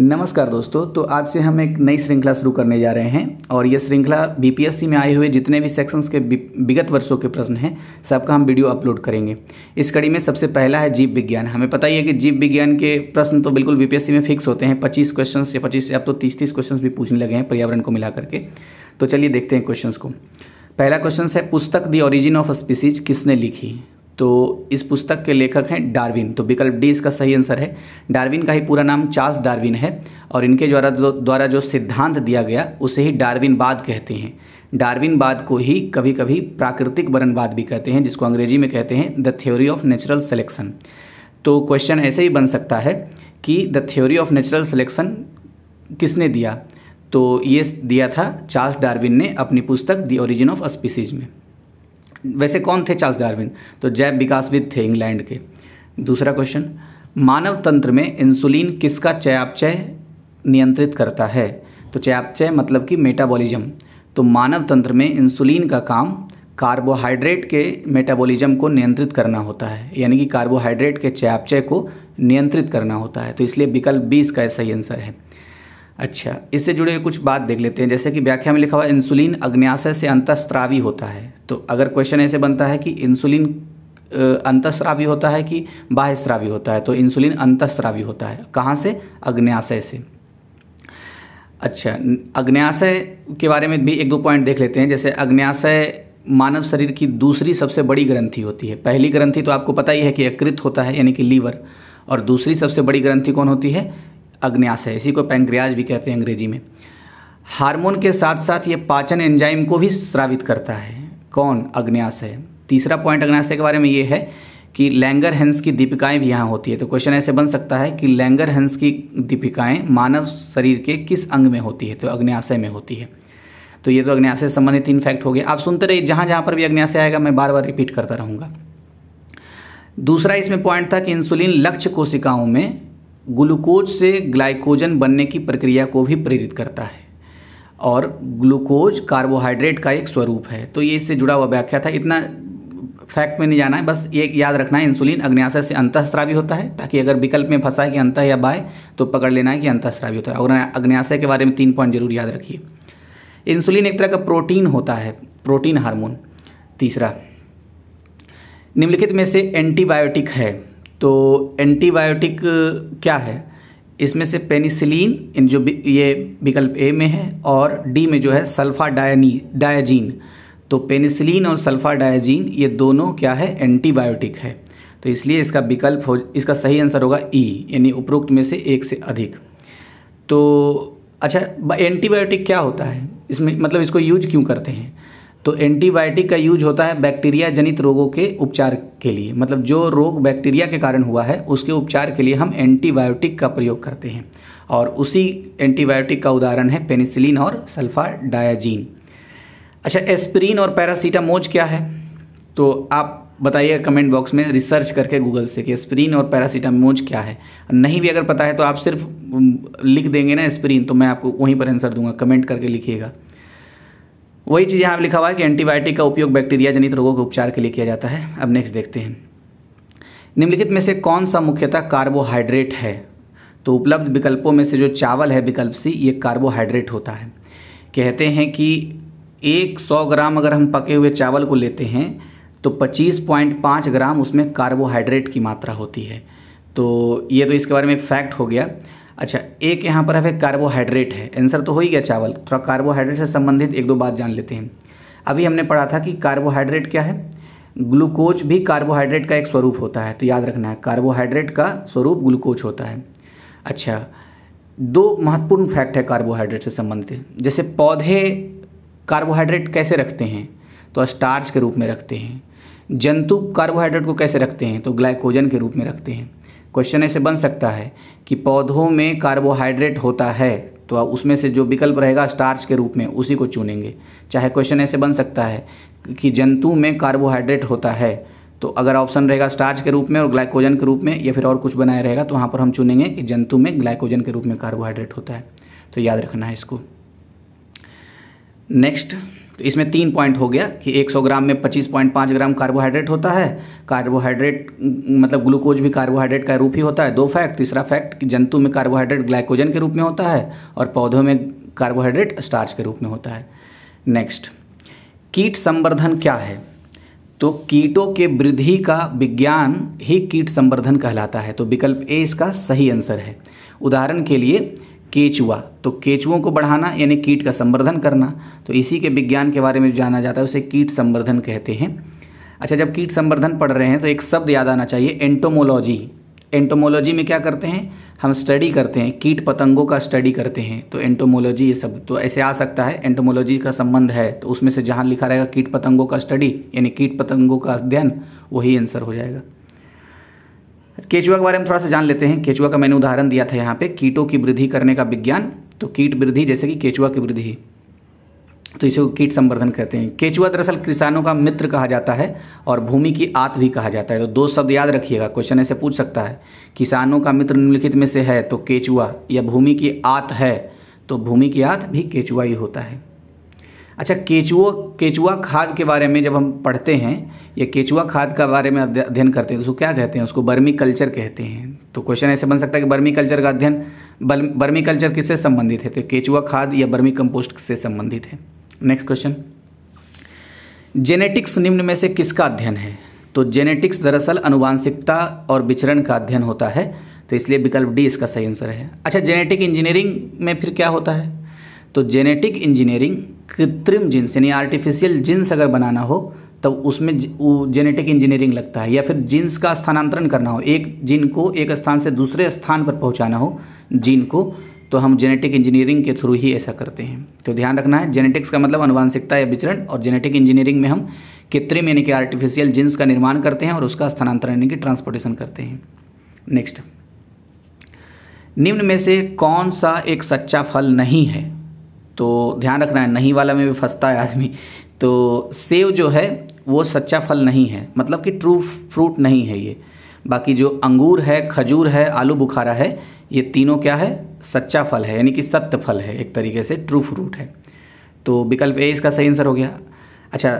नमस्कार दोस्तों तो आज से हम एक नई श्रृंखला शुरू करने जा रहे हैं और यह श्रृंखला बीपीएससी में आए हुए जितने भी सेक्शंस के विगत वर्षों के प्रश्न हैं सबका हम वीडियो अपलोड करेंगे इस कड़ी में सबसे पहला है जीव विज्ञान हमें पता ही है कि जीव विज्ञान के प्रश्न तो बिल्कुल बीपीएससी में फिक्स होते हैं पच्चीस क्वेश्चन या पच्चीस अब तो तीस तीस क्वेश्चन भी पूछने लगे हैं पर्यावरण को मिला करके तो चलिए देखते हैं क्वेश्चन को पहला क्वेश्चन है पुस्तक दी ऑरिजिन ऑफ स्पीसीज किसने लिखी तो इस पुस्तक के लेखक हैं डार्विन तो विकल्प डी इसका सही आंसर है डार्विन का ही पूरा नाम चार्ल्स डार्विन है और इनके द्वारा द्वारा जो सिद्धांत दिया गया उसे ही डार्विनवाद कहते हैं डार्विनवाद को ही कभी कभी प्राकृतिक वरणवाद भी कहते हैं जिसको अंग्रेजी में कहते हैं the theory of natural selection तो क्वेश्चन ऐसे ही बन सकता है कि the theory of natural selection किसने दिया तो ये दिया था चार्ल्स डार्विन ने अपनी पुस्तक द ओरिजिन ऑफ स्पीसीज में वैसे कौन थे चार्ल्स डार्विन तो जैव विकासविद थे इंग्लैंड के दूसरा क्वेश्चन मानव तंत्र में इंसुलिन किसका चयापचय नियंत्रित करता है तो चयापचय मतलब कि मेटाबॉलिज्म तो मानव तंत्र में इंसुलिन का काम कार्बोहाइड्रेट के मेटाबॉलिज्म को नियंत्रित करना होता है यानी कि कार्बोहाइड्रेट के चयापचय को नियंत्रित करना होता है तो इसलिए विकल्प बी इसका सही आंसर है अच्छा इससे जुड़े कुछ बात देख लेते हैं जैसे कि व्याख्या में लिखा हुआ इंसुलिन अग्न्याशय से अंतस्त्रावी होता है तो अगर क्वेश्चन ऐसे बनता है कि इंसुलिन अंतस्रावी होता है कि बाह्यस्रावी होता है तो इंसुलिन अंतस्रावी होता है कहाँ से अग्न्याशय से अच्छा अग्न्याशय के बारे में भी एक दो पॉइंट देख लेते हैं जैसे अग्न्याशय मानव शरीर की दूसरी सबसे बड़ी ग्रंथि होती है पहली ग्रंथि तो आपको पता ही है कि यकृत होता है यानी कि लीवर और दूसरी सबसे बड़ी ग्रंथि कौन होती है अग्न्यास है इसी को पैंक्रियाज भी कहते हैं अंग्रेजी में हार्मोन के साथ साथ ये पाचन एंजाइम को भी स्रावित करता है कौन अग्न्याशय तीसरा पॉइंट अग्न्याशय के बारे में ये है कि लैंगर हेंस की दीपिकाएं भी यहाँ होती है तो क्वेश्चन ऐसे बन सकता है कि लैंगर हेंस की दीपिकाएं मानव शरीर के किस अंग में होती है तो अग्न्याशय में होती है तो ये तो अग्न्याशय से संबंधित फैक्ट हो गया आप सुनते रहिए जहाँ जहाँ पर भी अग्न्याशय आएगा मैं बार बार रिपीट करता रहूँगा दूसरा इसमें पॉइंट था कि इंसुलिन लक्ष्य कोशिकाओं में ग्लूकोज से ग्लाइकोजन बनने की प्रक्रिया को भी प्रेरित करता है और ग्लूकोज कार्बोहाइड्रेट का एक स्वरूप है तो ये इससे जुड़ा हुआ व्याख्या था इतना फैक्ट में नहीं जाना है बस ये याद रखना है इंसुलिन अग्न्याशय से अंतःस्रावी होता है ताकि अगर विकल्प में फंसा है कि अंत या बाय तो पकड़ लेना है कि अंतःस्रावी होता है और अग्न्याशय के बारे में तीन पॉइंट जरूर याद रखिए इंसुलिन एक तरह का प्रोटीन होता है प्रोटीन हार्मोन तीसरा निम्नलिखित में से एंटीबायोटिक है तो एंटीबायोटिक क्या है इसमें से पेनिसिलिन इन जो ये विकल्प ए में है और डी में जो है सल्फा डायनी डायजीन तो पेनिसिलिन और सल्फा डायजीन ये दोनों क्या है एंटीबायोटिक है तो इसलिए इसका विकल्प हो इसका सही आंसर होगा ई यानी उपरोक्त में से एक से अधिक तो अच्छा एंटीबायोटिक क्या होता है इसमें मतलब इसको यूज क्यों करते हैं तो एंटीबायोटिक का यूज होता है बैक्टीरिया जनित रोगों के उपचार के लिए मतलब जो रोग बैक्टीरिया के कारण हुआ है उसके उपचार के लिए हम एंटीबायोटिक का प्रयोग करते हैं और उसी एंटीबायोटिक का उदाहरण है पेनिसिलिन और सल्फा डायाजीन अच्छा एस्प्रीन और पैरासीटामोज क्या है तो आप बताइए कमेंट बॉक्स में रिसर्च करके गूगल से कि स्प्रीन और पैरासीटामोज क्या है नहीं भी अगर पता है तो आप सिर्फ लिख देंगे ना स्प्रीन तो मैं आपको वहीं पर आंसर दूंगा कमेंट करके लिखिएगा वही चीज़ यहाँ पर लिखा हुआ है कि एंटीबायोटिक का उपयोग बैक्टीरिया जनित रोगों के उपचार के लिए किया जाता है अब नेक्स्ट देखते हैं निम्नलिखित में से कौन सा मुख्यतः कार्बोहाइड्रेट है तो उपलब्ध विकल्पों में से जो चावल है विकल्प सी ये कार्बोहाइड्रेट होता है कहते हैं कि एक सौ ग्राम अगर हम पके हुए चावल को लेते हैं तो पच्चीस पॉइंट पाँच ग्राम उसमें कार्बोहाइड्रेट की मात्रा होती है तो ये तो इसके बारे में एक फैक्ट हो गया अच्छा एक यहाँ पर है कार्बोहाइड्रेट है आंसर तो हो ही गया चावल थोड़ा तो कार्बोहाइड्रेट से संबंधित एक दो बात जान लेते हैं अभी हमने पढ़ा था कि कार्बोहाइड्रेट क्या है ग्लूकोज भी कार्बोहाइड्रेट का एक स्वरूप होता है तो याद रखना है कार्बोहाइड्रेट का स्वरूप ग्लूकोज होता है अच्छा दो महत्वपूर्ण फैक्ट है कार्बोहाइड्रेट से संबंधित जैसे पौधे कार्बोहाइड्रेट कैसे रखते हैं तो स्टार्च के रूप में रखते हैं जंतु कार्बोहाइड्रेट को कैसे रखते हैं तो ग्लाइकोजन के रूप में रखते हैं क्वेश्चन ऐसे बन सकता है कि पौधों में कार्बोहाइड्रेट होता है तो आप उसमें से जो विकल्प रहेगा स्टार्च के रूप में उसी को चुनेंगे चाहे क्वेश्चन ऐसे बन सकता है कि जंतु में कार्बोहाइड्रेट होता है तो अगर ऑप्शन रहेगा स्टार्च के रूप में और ग्लाइकोजन के रूप में या फिर और कुछ बनाया रहेगा तो वहाँ पर हम चुनेंगे कि जंतु में ग्लाइकोजन के रूप में कार्बोहाइड्रेट होता है तो याद रखना है इसको नेक्स्ट तो इसमें तीन पॉइंट हो गया कि 100 ग्राम में 25.5 ग्राम कार्बोहाइड्रेट होता है कार्बोहाइड्रेट मतलब ग्लूकोज भी कार्बोहाइड्रेट का रूप ही होता है दो फैक्ट तीसरा फैक्ट कि जंतु में कार्बोहाइड्रेट ग्लाइकोजन के रूप में होता है और पौधों में कार्बोहाइड्रेट स्टार्च के रूप में होता है नेक्स्ट कीट संवर्धन क्या है तो कीटों के वृद्धि का विज्ञान ही कीट संवर्धन कहलाता है तो विकल्प ए इसका सही आंसर है उदाहरण के लिए केचुआ तो केचुओं को बढ़ाना यानी कीट का संवर्धन करना तो इसी के विज्ञान के बारे में जाना जाता है उसे कीट संवर्धन कहते हैं अच्छा जब कीट संवर्धन पढ़ रहे हैं तो एक शब्द याद आना चाहिए एंटोमोलॉजी एंटोमोलॉजी में क्या करते हैं हम स्टडी करते हैं कीट पतंगों का स्टडी करते हैं तो एंटोमोलॉजी ये शब्द तो ऐसे आ सकता है एंटोमोलॉजी का संबंध है तो उसमें से जहाँ लिखा रहेगा कीट पतंगों का स्टडी यानी कीट पतंगों का अध्ययन वही आंसर हो जाएगा केचुआ के बारे में थोड़ा सा जान लेते हैं केचुआ का मैंने उदाहरण दिया था यहाँ पे कीटों की वृद्धि करने का विज्ञान तो कीट वृद्धि जैसे कि केचुआ की वृद्धि तो इसे कीट संवर्धन कहते हैं केचुआ दरअसल किसानों का मित्र कहा जाता है और भूमि की आत भी कहा जाता है तो दो शब्द याद रखिएगा क्वेश्चन ऐसे पूछ सकता है किसानों का मित्र निम्नलिखित में से है तो केचुआ या भूमि की आत है तो भूमि की आत भी केचुआ ही होता है अच्छा केचुओ केचुआ खाद के बारे में जब हम पढ़ते हैं या केचुआ खाद का बारे में अध्ययन करते हैं तो उसको क्या कहते हैं उसको बर्मी कल्चर कहते हैं तो क्वेश्चन ऐसे बन सकता है कि बर्मी कल्चर का अध्ययन बर्मी कल्चर किससे संबंधित है तो केचुआ खाद या बर्मी कंपोस्ट से संबंधित है नेक्स्ट क्वेश्चन जेनेटिक्स निम्न में से किसका अध्ययन है तो जेनेटिक्स दरअसल अनुवांशिकता और विचरण का अध्ययन होता है तो इसलिए विकल्प डी इसका सही आंसर है अच्छा जेनेटिक इंजीनियरिंग में फिर क्या होता है तो जेनेटिक इंजीनियरिंग कृत्रिम जीन्स यानी आर्टिफिशियल जीन्स अगर बनाना हो तब तो उसमें जेनेटिक इंजीनियरिंग लगता है या फिर जीन्स का स्थानांतरण करना हो एक जीन को एक स्थान से दूसरे स्थान पर पहुंचाना हो जीन को तो हम जेनेटिक इंजीनियरिंग के थ्रू ही ऐसा करते हैं तो ध्यान रखना है जेनेटिक्स का मतलब अनुवांशिकता या विचरण और जेनेटिक इंजीनियरिंग में हम कृत्रिम यानी कि आर्टिफिशियल जीन्स का निर्माण करते हैं और उसका स्थानांतरण यानी कि ट्रांसपोर्टेशन करते हैं नेक्स्ट निम्न में से कौन सा एक सच्चा फल नहीं है तो ध्यान रखना है नहीं वाला में भी फंसता है आदमी तो सेब जो है वो सच्चा फल नहीं है मतलब कि ट्रू फ्रूट नहीं है ये बाकी जो अंगूर है खजूर है आलू बुखारा है ये तीनों क्या है सच्चा फल है यानी कि सत्य फल है एक तरीके से ट्रू फ्रूट है तो विकल्प ए इसका सही आंसर हो गया अच्छा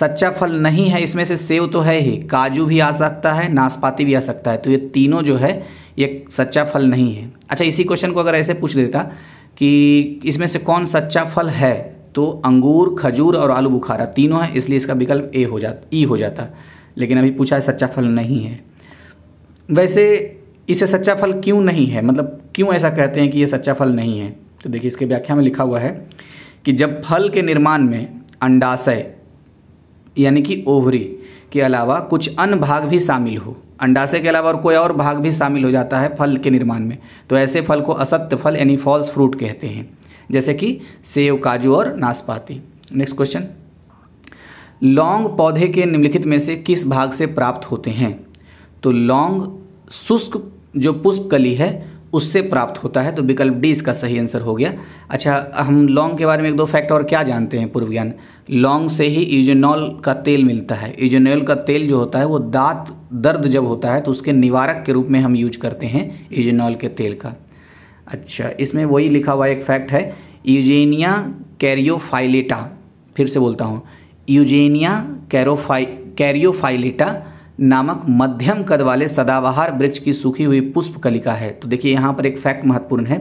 सच्चा फल नहीं है इसमें से सेब तो है ही काजू भी आ सकता है नाशपाती भी आ सकता है तो ये तीनों जो है ये सच्चा फल नहीं है अच्छा इसी क्वेश्चन को अगर ऐसे पूछ देता कि इसमें से कौन सच्चा फल है तो अंगूर खजूर और आलू बुखारा तीनों है इसलिए इसका विकल्प ए हो जाता ई हो जाता लेकिन अभी पूछा है सच्चा फल नहीं है वैसे इसे सच्चा फल क्यों नहीं है मतलब क्यों ऐसा कहते हैं कि ये सच्चा फल नहीं है तो देखिए इसके व्याख्या में लिखा हुआ है कि जब फल के निर्माण में अंडाशय यानी कि ओवरी के अलावा कुछ अन्य भाग भी शामिल हो अंडाशय के अलावा और कोई और भाग भी शामिल हो जाता है फल के निर्माण में तो ऐसे फल को असत्य फल यानी फॉल्स फ्रूट कहते हैं जैसे कि सेव काजू और नाशपाती नेक्स्ट क्वेश्चन लौंग पौधे के निम्नलिखित में से किस भाग से प्राप्त होते हैं तो लौंग शुष्क जो पुष्प कली है उससे प्राप्त होता है तो विकल्प डी इसका सही आंसर हो गया अच्छा हम लौंग के बारे में एक दो फैक्ट और क्या जानते हैं पूर्व ज्ञान लौंग से ही इजोनॉल का तेल मिलता है इजोनॉल का तेल जो होता है वो दांत दर्द जब होता है तो उसके निवारक के रूप में हम यूज करते हैं इजोनॉल के तेल का अच्छा इसमें वही लिखा हुआ एक फैक्ट है यूजेनिया कैरियोफाइलेटा फिर से बोलता हूँ यूजेनिया कैरोफाइ कैरियोफाइलेटा नामक मध्यम कद वाले सदाबहार वृक्ष की सूखी हुई पुष्प कलिका है तो देखिए यहाँ पर एक फैक्ट महत्वपूर्ण है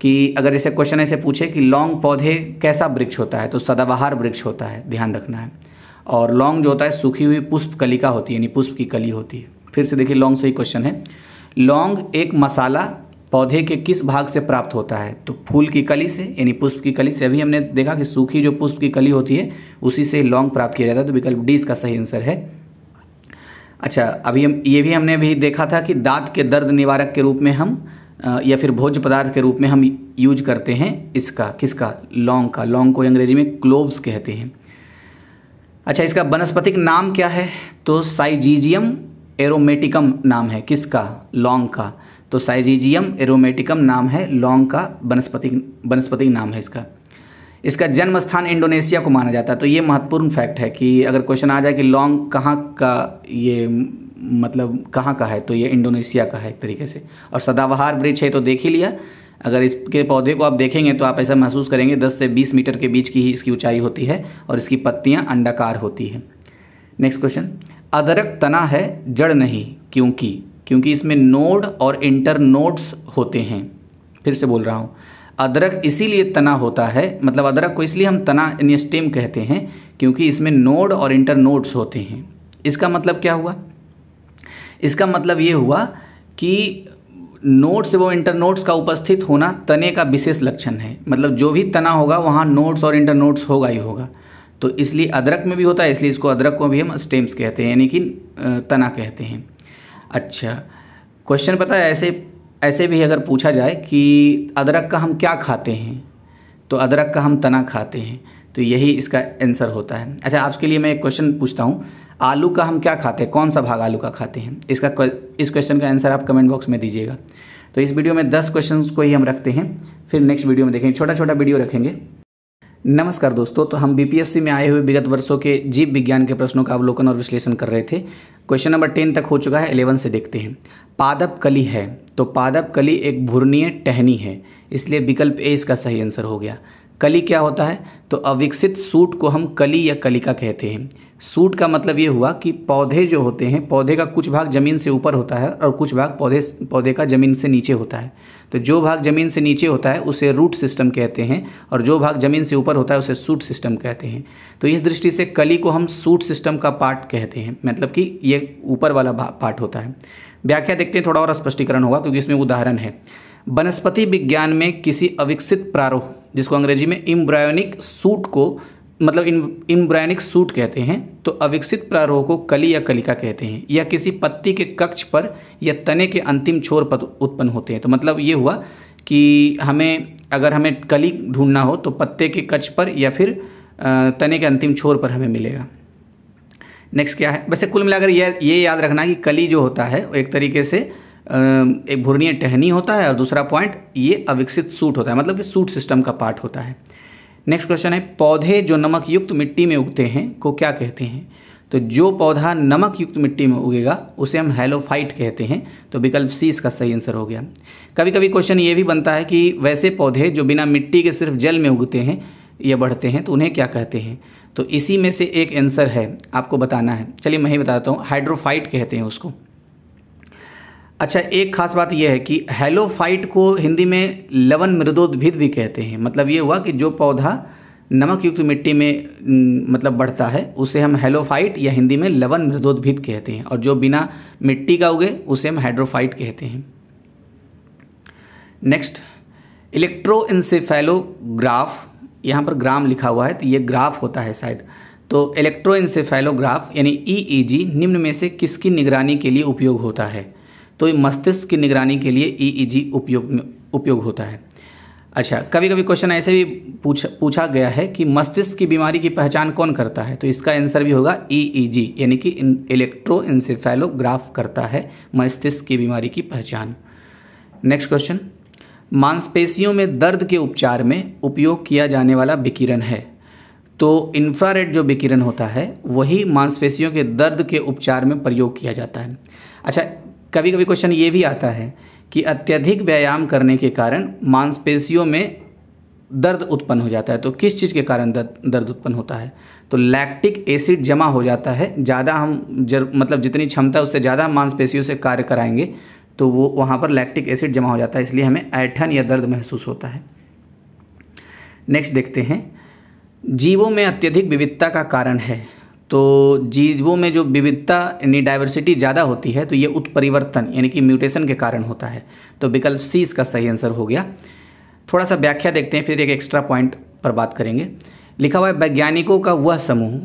कि अगर इसे क्वेश्चन ऐसे पूछे कि लॉन्ग पौधे कैसा वृक्ष होता है तो सदाबहार वृक्ष होता है ध्यान रखना है और लॉन्ग जो होता है सूखी हुई पुष्प कलिका होती है यानी पुष्प की कली होती है फिर से देखिए लॉन्ग से ही क्वेश्चन है लॉन्ग एक मसाला पौधे के किस भाग से प्राप्त होता है तो फूल की कली से यानी पुष्प की कली से अभी हमने देखा कि सूखी जो पुष्प की कली होती है उसी से लॉन्ग प्राप्त किया जाता है तो विकल्प डी इसका सही आंसर है अच्छा अभी हम ये भी हमने भी देखा था कि दांत के दर्द निवारक के रूप में हम या फिर भोज पदार्थ के रूप में हम यूज करते हैं इसका किसका लौंग का लौंग को अंग्रेजी में क्लोव्स कहते हैं अच्छा इसका वनस्पतिक नाम क्या है तो साइजीजियम एरोमेटिकम नाम है किसका लौंग का तो साइजीजियम एरोमेटिकम नाम है लौंग का वनस्पतिक वनस्पतिक नाम है इसका इसका जन्म स्थान इंडोनेशिया को माना जाता है तो ये महत्वपूर्ण फैक्ट है कि अगर क्वेश्चन आ जाए कि लॉन्ग कहाँ का ये मतलब कहाँ का है तो ये इंडोनेशिया का है एक तरीके से और सदाबहार वृक्ष है तो देख ही लिया अगर इसके पौधे को आप देखेंगे तो आप ऐसा महसूस करेंगे 10 से 20 मीटर के बीच की ही इसकी ऊंचाई होती है और इसकी पत्तियां अंडाकार होती है नेक्स्ट क्वेश्चन अदरक तना है जड़ नहीं क्योंकि क्योंकि इसमें नोड और इंटर नोड्स होते हैं फिर से बोल रहा हूँ अदरक इसीलिए तना होता है मतलब अदरक को इसलिए हम तना यानी स्टेम कहते हैं क्योंकि इसमें नोड और इंटर नोड्स होते हैं इसका मतलब क्या हुआ इसका मतलब ये हुआ कि नोड्स एवं नोड्स का उपस्थित होना तने का विशेष लक्षण है मतलब जो भी तना होगा वहाँ नोड्स और इंटर नोड्स होगा ही होगा तो इसलिए अदरक में भी होता है इसलिए इसको अदरक को भी हम स्टेम्स कहते हैं यानी कि तना कहते हैं अच्छा क्वेश्चन पता है ऐसे ऐसे भी अगर पूछा जाए कि अदरक का हम क्या खाते हैं तो अदरक का हम तना खाते हैं तो यही इसका आंसर होता है अच्छा आपके लिए मैं एक क्वेश्चन पूछता हूँ आलू का हम क्या खाते हैं कौन सा भाग आलू का खाते हैं इसका इस क्वेश्चन का आंसर आप कमेंट बॉक्स में दीजिएगा तो इस वीडियो में दस क्वेश्चन को ही हम रखते हैं फिर नेक्स्ट वीडियो में देखेंगे छोटा छोटा वीडियो रखेंगे नमस्कार दोस्तों तो हम बीपीएससी में आए हुए विगत वर्षों के जीव विज्ञान के प्रश्नों का अवलोकन और विश्लेषण कर रहे थे क्वेश्चन नंबर टेन तक हो चुका है एलेवन से देखते हैं पादप कली है तो पादप कली एक भूर्णीय टहनी है इसलिए विकल्प ए इसका सही आंसर हो गया कली क्या होता है तो अविकसित सूट को हम कली या कलिका कहते हैं सूट का मतलब ये हुआ कि पौधे जो होते हैं पौधे का कुछ भाग ज़मीन से ऊपर होता है और कुछ भाग पौधे पौधे का ज़मीन से नीचे होता है तो जो भाग ज़मीन से नीचे होता है उसे रूट सिस्टम कहते हैं और जो भाग ज़मीन से ऊपर होता है उसे सूट सिस्टम कहते हैं तो इस दृष्टि से कली को हम सूट सिस्टम का पार्ट कहते हैं मतलब कि ये ऊपर वाला पार्ट होता है व्याख्या देखते हैं थोड़ा और स्पष्टीकरण होगा क्योंकि इसमें उदाहरण है वनस्पति विज्ञान में किसी अविकसित प्रारोह जिसको अंग्रेजी में इम्ब्रायोनिक सूट को मतलब इन इम्ब्रैनिक सूट कहते हैं तो अविकसित प्रारोह को कली या कलिका कहते हैं या किसी पत्ती के कक्ष पर या तने के अंतिम छोर पर उत्पन्न होते हैं तो मतलब ये हुआ कि हमें अगर हमें कली ढूंढना हो तो पत्ते के कक्ष पर या फिर तने के अंतिम छोर पर हमें मिलेगा नेक्स्ट क्या है वैसे कुल मिलाकर यह ये याद रखना कि कली जो होता है एक तरीके से एक भूर्णीय टहनी होता है और दूसरा पॉइंट ये अविकसित सूट होता है मतलब कि सूट सिस्टम का पार्ट होता है नेक्स्ट क्वेश्चन है पौधे जो नमक युक्त मिट्टी में उगते हैं को क्या कहते हैं तो जो पौधा नमक युक्त मिट्टी में उगेगा उसे हम हेलोफाइट कहते हैं तो विकल्प सी इसका सही आंसर हो गया कभी कभी क्वेश्चन ये भी बनता है कि वैसे पौधे जो बिना मिट्टी के सिर्फ जल में उगते हैं या बढ़ते हैं तो उन्हें क्या कहते हैं तो इसी में से एक आंसर है आपको बताना है चलिए मैं ही बताता हूँ हाइड्रोफाइट कहते हैं उसको अच्छा एक खास बात यह है कि हेलोफाइट को हिंदी में लवन मृदोद्भिद भी कहते हैं मतलब ये हुआ कि जो पौधा नमक युक्त मिट्टी में मतलब बढ़ता है उसे हम हेलोफाइट या हिंदी में लवन मृदोद्भिद कहते हैं और जो बिना मिट्टी का उगे उसे हम हाइड्रोफाइट कहते हैं नेक्स्ट इलेक्ट्रो इंसेफेलोग्राफ यहाँ पर ग्राम लिखा हुआ है तो ये ग्राफ होता है शायद तो इलेक्ट्रो इंसेफेलोग्राफ यानी ई e निम्न में से किसकी निगरानी के लिए उपयोग होता है तो ये मस्तिष्क की निगरानी के लिए ईईजी e e उपयोग में उपयोग होता है अच्छा कभी कभी क्वेश्चन ऐसे भी पूछ पूछा गया है कि मस्तिष्क की बीमारी की पहचान कौन करता है तो इसका आंसर भी होगा ईईजी e यानी कि इलेक्ट्रो इंसेफेलोग्राफ करता है मस्तिष्क की बीमारी की पहचान नेक्स्ट क्वेश्चन मांसपेशियों में दर्द के उपचार में उपयोग किया जाने वाला विकिरण है तो इंफ्रारेड जो विकिरण होता है वही मांसपेशियों के दर्द के उपचार में प्रयोग किया जाता है अच्छा कभी कभी क्वेश्चन ये भी आता है कि अत्यधिक व्यायाम करने के कारण मांसपेशियों में दर्द उत्पन्न हो जाता है तो किस चीज़ के कारण दर्द दर्द उत्पन्न होता है तो लैक्टिक एसिड जमा हो जाता है ज़्यादा हम जर मतलब जितनी क्षमता उससे ज़्यादा मांसपेशियों से कार्य कराएंगे तो वो वहाँ पर लैक्टिक एसिड जमा हो जाता है इसलिए हमें ऐठन या दर्द महसूस होता है नेक्स्ट देखते हैं जीवों में अत्यधिक विविधता का कारण है तो जीवों में जो विविधता यानी डाइवर्सिटी ज़्यादा होती है तो ये उत्परिवर्तन यानी कि म्यूटेशन के कारण होता है तो विकल्प सी इसका सही आंसर हो गया थोड़ा सा व्याख्या देखते हैं फिर एक एक्स्ट्रा पॉइंट पर बात करेंगे लिखा हुआ है वैज्ञानिकों का वह समूह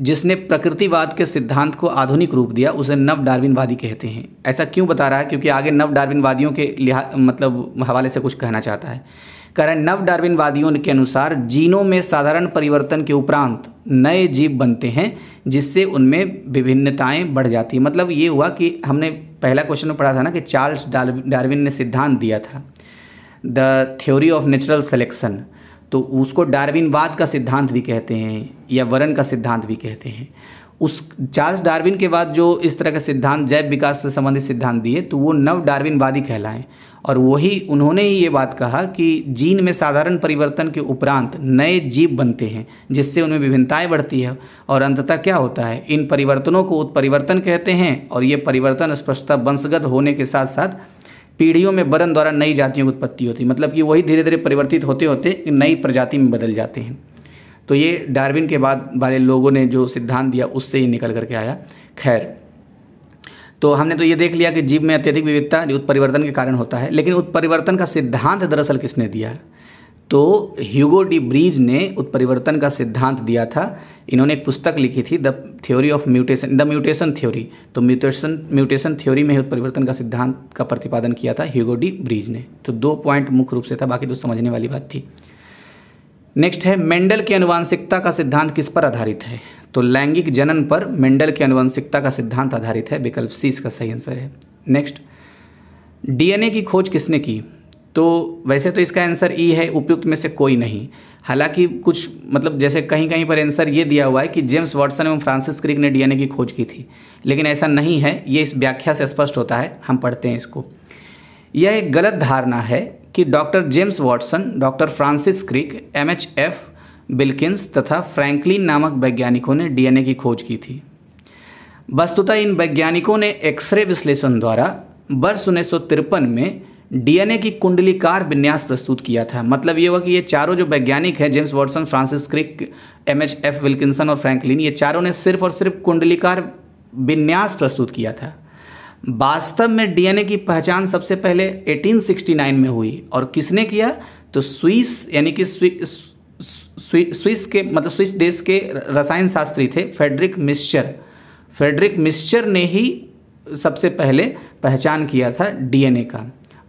जिसने प्रकृतिवाद के सिद्धांत को आधुनिक रूप दिया उसे नव डार्विनवादी कहते हैं ऐसा क्यों बता रहा है क्योंकि आगे नव डार्विनवादियों के लिहा मतलब हवाले से कुछ कहना चाहता है कह रहे नव डार्विनवादियों के अनुसार जीनों में साधारण परिवर्तन के उपरांत नए जीव बनते हैं जिससे उनमें विभिन्नताएं बढ़ जाती हैं मतलब ये हुआ कि हमने पहला क्वेश्चन में पढ़ा था ना कि चार्ल्स डार्विन ने सिद्धांत दिया था the theory of natural selection तो उसको डार्विनवाद का सिद्धांत भी कहते हैं या वरण का सिद्धांत भी कहते हैं उस चार्ल्स डार्विन के बाद जो इस तरह का सिद्धांत जैव विकास से संबंधित सिद्धांत दिए तो वो नव डार्विनवादी कहलाएं और वही उन्होंने ही ये बात कहा कि जीन में साधारण परिवर्तन के उपरांत नए जीव बनते हैं जिससे उनमें विभिन्नताएं बढ़ती है और अंततः क्या होता है इन परिवर्तनों को उत्परिवर्तन कहते हैं और ये परिवर्तन स्पष्टता वंशगत होने के साथ साथ पीढ़ियों में वरण द्वारा नई जातियों की उत्पत्ति होती मतलब कि वही धीरे धीरे परिवर्तित होते होते नई प्रजाति में बदल जाते हैं तो ये डार्विन के बाद वाले लोगों ने जो सिद्धांत दिया उससे ही निकल करके आया खैर तो हमने तो ये देख लिया कि जीव में अत्यधिक विविधता उत्परिवर्तन के कारण होता है लेकिन उत्परिवर्तन का सिद्धांत दरअसल किसने दिया है तो ह्यूगो डी ब्रीज ने उत्परिवर्तन का सिद्धांत दिया था इन्होंने एक पुस्तक लिखी थी the theory of mutation the mutation theory तो म्यूटेशन म्यूटेशन थ्योरी में उत्परिवर्तन का सिद्धांत का प्रतिपादन किया था ह्यूगो डी ब्रीज ने तो दो पॉइंट मुख्य रूप से था बाकी तो समझने वाली बात थी नेक्स्ट है मेंडल की अनुवांशिकता का सिद्धांत किस पर आधारित है तो लैंगिक जनन पर मेंडल की अनुवांशिकता का सिद्धांत आधारित है विकल्प सी इसका सही आंसर है नेक्स्ट डीएनए की खोज किसने की तो वैसे तो इसका आंसर ई e है उपयुक्त में से कोई नहीं हालांकि कुछ मतलब जैसे कहीं कहीं पर आंसर ये दिया हुआ है कि जेम्स वाटसन एवं फ्रांसिस क्रिक ने डीएनए की खोज की थी लेकिन ऐसा नहीं है ये इस व्याख्या से स्पष्ट होता है हम पढ़ते हैं इसको यह एक गलत धारणा है कि doctor James Watson doctor Francis Crick M H F Wilkins तथा फ्रैंकलिन नामक वैज्ञानिकों ने डीएनए की खोज की थी वस्तुतः इन वैज्ञानिकों ने एक्सरे विश्लेषण द्वारा वर्ष उन्नीस में डीएनए की कुंडलीकार विन्यास प्रस्तुत किया था मतलब ये हुआ कि ये चारों जो वैज्ञानिक हैं James Watson Francis Crick M H F Wilkinson और फ्रैंकलिन ये चारों ने सिर्फ और सिर्फ कुंडलीकार विन्यास प्रस्तुत किया था वास्तव में डीएनए की पहचान सबसे पहले 1869 में हुई और किसने किया तो स्विस यानी कि स्विस के मतलब स्विस देश के रसायन शास्त्री थे फेडरिक मिस्चर फेडरिक मिस्चर ने ही सबसे पहले पहचान किया था डीएनए का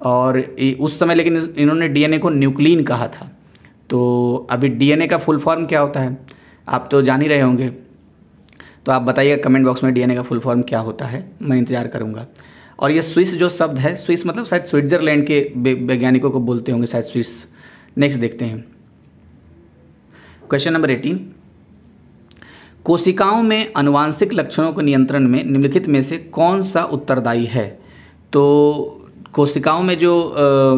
और उस समय लेकिन इन्होंने डीएनए को न्यूक्लिन कहा था तो अभी डीएनए का फुल फॉर्म क्या होता है आप तो जान ही रहे होंगे तो आप बताइएगा कमेंट बॉक्स में डीएनए का फुल फॉर्म क्या होता है मैं इंतज़ार करूंगा और ये स्विस जो शब्द है स्विस मतलब शायद स्विट्ज़रलैंड के वैज्ञानिकों को बोलते होंगे शायद स्विस नेक्स्ट देखते हैं क्वेश्चन नंबर एटीन कोशिकाओं में अनुवांशिक लक्षणों के नियंत्रण में निम्नलिखित में से कौन सा उत्तरदायी है तो कोशिकाओं में जो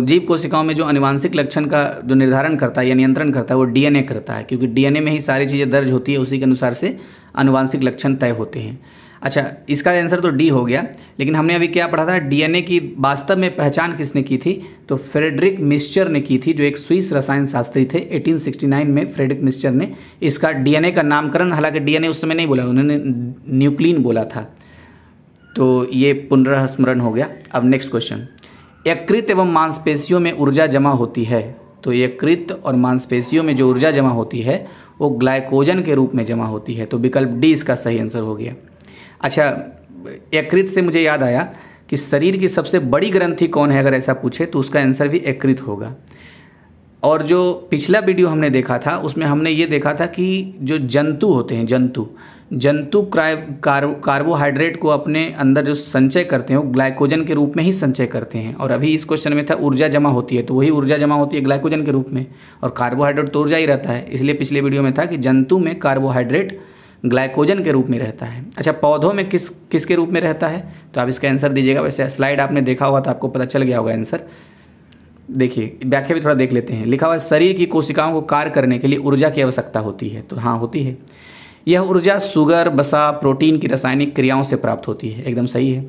जीव कोशिकाओं में जो अनुवांशिक लक्षण का जो निर्धारण करता है या नियंत्रण करता है वो डीएनए करता है क्योंकि डीएनए में ही सारी चीज़ें दर्ज होती है उसी के अनुसार से अनुवांशिक लक्षण तय होते हैं अच्छा इसका आंसर तो डी हो गया लेकिन हमने अभी क्या पढ़ा था डीएनए की वास्तव में पहचान किसने की थी तो फ्रेडरिक मिस्चर ने की थी जो एक स्विस रसायन शास्त्री थे 1869 में फ्रेडरिक मिस्चर ने इसका डीएनए का नामकरण हालांकि डीएनए उस समय नहीं बोला उन्होंने न्यूक्लिन बोला था तो ये पुनर्स्मरण हो गया अब नेक्स्ट क्वेश्चन यकृत एवं मांसपेशियों में ऊर्जा जमा होती है तो यकृत और मांसपेशियों में जो ऊर्जा जमा होती है वो ग्लाइकोजन के रूप में जमा होती है तो विकल्प डी इसका सही आंसर हो गया अच्छा यकृत से मुझे याद आया कि शरीर की सबसे बड़ी ग्रंथि कौन है अगर ऐसा पूछे तो उसका आंसर भी एकृत होगा और जो पिछला वीडियो हमने देखा था उसमें हमने ये देखा था कि जो जंतु होते हैं जंतु जंतु क्राइ कार्बोहाइड्रेट को अपने अंदर जो संचय करते हैं वो ग्लाइकोजन के रूप में ही संचय करते हैं और अभी इस क्वेश्चन में था ऊर्जा जमा होती है तो वही ऊर्जा जमा होती है ग्लाइकोजन के रूप में और कार्बोहाइड्रेट तो ऊर्जा ही रहता है इसलिए पिछले वीडियो में था कि जंतु में कार्बोहाइड्रेट ग्लाइकोजन के रूप में रहता है अच्छा पौधों में किस किसके रूप में रहता है तो आप इसका आंसर दीजिएगा वैसे स्लाइड आपने देखा हुआ तो आपको पता चल गया होगा आंसर देखिए व्याख्या भी थोड़ा देख लेते हैं लिखा हुआ शरीर की कोशिकाओं को कार्य करने के लिए ऊर्जा की आवश्यकता होती है तो हाँ होती है यह ऊर्जा सुगर बसा प्रोटीन की रासायनिक क्रियाओं से प्राप्त होती है एकदम सही है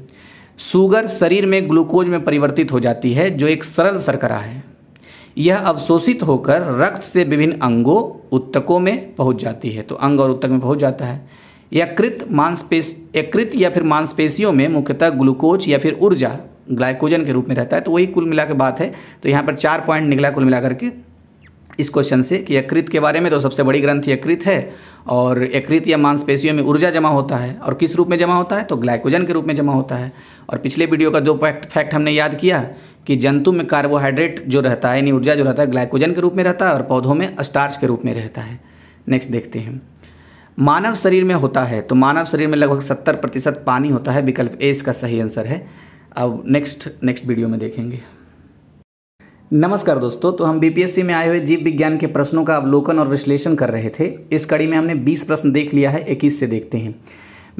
शुगर शरीर में ग्लूकोज में परिवर्तित हो जाती है जो एक सरल शर्करा है यह अवशोषित होकर रक्त से विभिन्न अंगों उत्तकों में पहुंच जाती है तो अंग और उत्तक में पहुंच जाता है यकृत मांसपेश यकृत या फिर मांसपेशियों में मुख्यतः ग्लूकोज या फिर ऊर्जा ग्लाइकोजन के रूप में रहता है तो वही कुल मिलाकर बात है तो यहाँ पर चार पॉइंट निकला कुल मिला करके इस क्वेश्चन से कि यकृत के बारे में तो सबसे बड़ी ग्रंथ यकृत है और यकृत या मांसपेशियों में ऊर्जा जमा होता है और किस रूप में जमा होता है तो ग्लाइकोजन के रूप में जमा होता है और पिछले वीडियो का दो फैक्ट फैक्ट हमने याद किया कि जंतु में कार्बोहाइड्रेट जो रहता है यानी ऊर्जा जो रहता है ग्लाइकोजन के रूप में रहता है और पौधों में स्टार्च के रूप में रहता है नेक्स्ट देखते हैं मानव शरीर में होता है तो मानव शरीर में लगभग सत्तर प्रतिशत पानी होता है विकल्प ए इसका सही आंसर है अब नेक्स्ट नेक्स्ट वीडियो में देखेंगे नमस्कार दोस्तों तो हम बीपीएससी में आए हुए जीव विज्ञान के प्रश्नों का अवलोकन और विश्लेषण कर रहे थे इस कड़ी में हमने 20 प्रश्न देख लिया है 21 से देखते हैं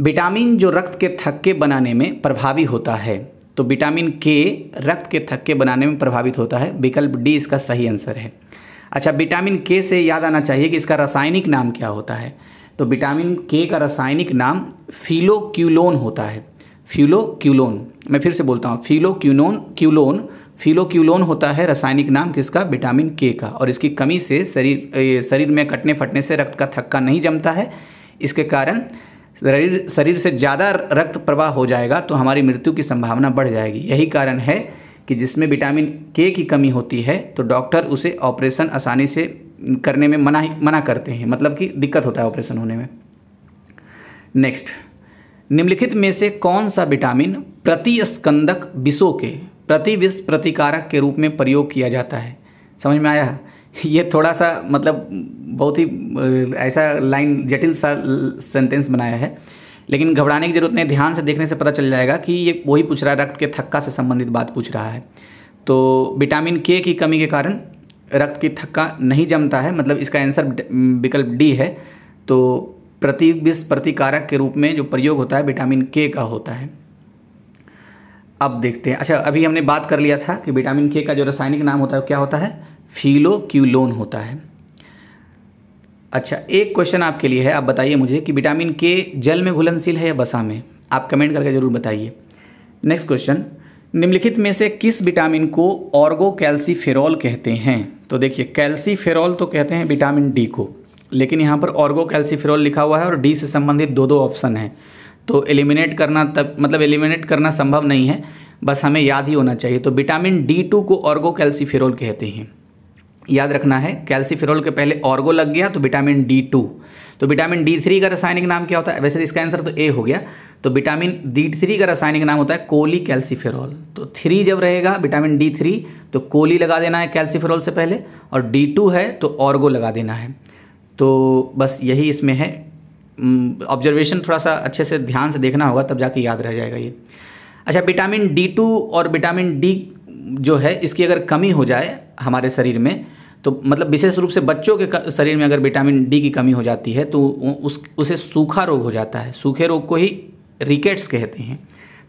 विटामिन जो रक्त के थक्के बनाने में प्रभावी होता है तो विटामिन के रक्त के थक्के बनाने में प्रभावित होता है विकल्प डी इसका सही आंसर है अच्छा विटामिन के से याद आना चाहिए कि इसका रासायनिक नाम क्या होता है तो विटामिन के का रासायनिक नाम फिलोक्यूलोन होता है फ्यूलो क्यूलोन मैं फिर से बोलता हूँ फ्यूलो क्यूनोन क्यूलोन फीलो क्यूलोन होता है रासायनिक नाम किसका विटामिन के का और इसकी कमी से शरीर शरीर में कटने फटने से रक्त का थक्का नहीं जमता है इसके कारण शरीर शरीर से ज़्यादा रक्त प्रवाह हो जाएगा तो हमारी मृत्यु की संभावना बढ़ जाएगी यही कारण है कि जिसमें विटामिन के की कमी होती है तो डॉक्टर उसे ऑपरेशन आसानी से करने में मना मना करते हैं मतलब कि दिक्कत होता है ऑपरेशन होने में नेक्स्ट निम्नलिखित में से कौन सा विटामिन प्रतिस्कंदक विषों के प्रतिविष प्रतिकारक के रूप में प्रयोग किया जाता है समझ में आया ये थोड़ा सा मतलब बहुत ही ऐसा लाइन जटिल सा सेंटेंस बनाया है लेकिन घबराने की जरूरत नहीं ध्यान से देखने से पता चल जाएगा कि ये वही पूछ रहा है रक्त के थक्का से संबंधित बात पूछ रहा है तो विटामिन के की कमी के कारण रक्त की थक्का नहीं जमता है मतलब इसका आंसर विकल्प डी है तो विष प्रतिकारक के रूप में जो प्रयोग होता है विटामिन के का होता है अब देखते हैं अच्छा अभी हमने बात कर लिया था कि विटामिन के का जो रासायनिक नाम होता है क्या होता है फीलोक्यूलोन होता है अच्छा एक क्वेश्चन आपके लिए है आप बताइए मुझे कि विटामिन के जल में घुलनशील है या बसा में आप कमेंट करके जरूर बताइए नेक्स्ट क्वेश्चन निम्नलिखित में से किस विटामिन को ऑर्गो कैल्सीफेरॉल कहते हैं तो देखिए कैल्सीफेरॉल तो कहते हैं विटामिन डी को लेकिन यहाँ पर ऑर्गो कैल्सीफिरॉल लिखा हुआ है और डी से संबंधित दो दो ऑप्शन हैं तो एलिमिनेट करना तब मतलब एलिमिनेट करना संभव नहीं है बस हमें याद ही होना चाहिए तो विटामिन डी टू को ऑर्गो कैल्सीफिरॉल कहते हैं याद रखना है कैल्सीफिरॉल के पहले ऑर्गो लग गया तो विटामिन डी टू तो विटामिन डी थ्री का रासायनिक नाम क्या होता है वैसे तो इसका आंसर तो ए हो गया तो विटामिन डी थ्री का रासायनिक नाम होता है कोली कैल्सीफेरॉल तो थ्री जब रहेगा विटामिन डी थ्री तो कोली लगा देना है कैल्सीफेरॉल से पहले और डी टू है तो ऑर्गो लगा देना है तो बस यही इसमें है ऑब्जर्वेशन थोड़ा सा अच्छे से ध्यान से देखना होगा तब जाके याद रह जाएगा ये अच्छा विटामिन डी टू और विटामिन डी जो है इसकी अगर कमी हो जाए हमारे शरीर में तो मतलब विशेष रूप से बच्चों के शरीर में अगर विटामिन डी की कमी हो जाती है तो उस उसे सूखा रोग हो जाता है सूखे रोग को ही रिकेट्स कहते हैं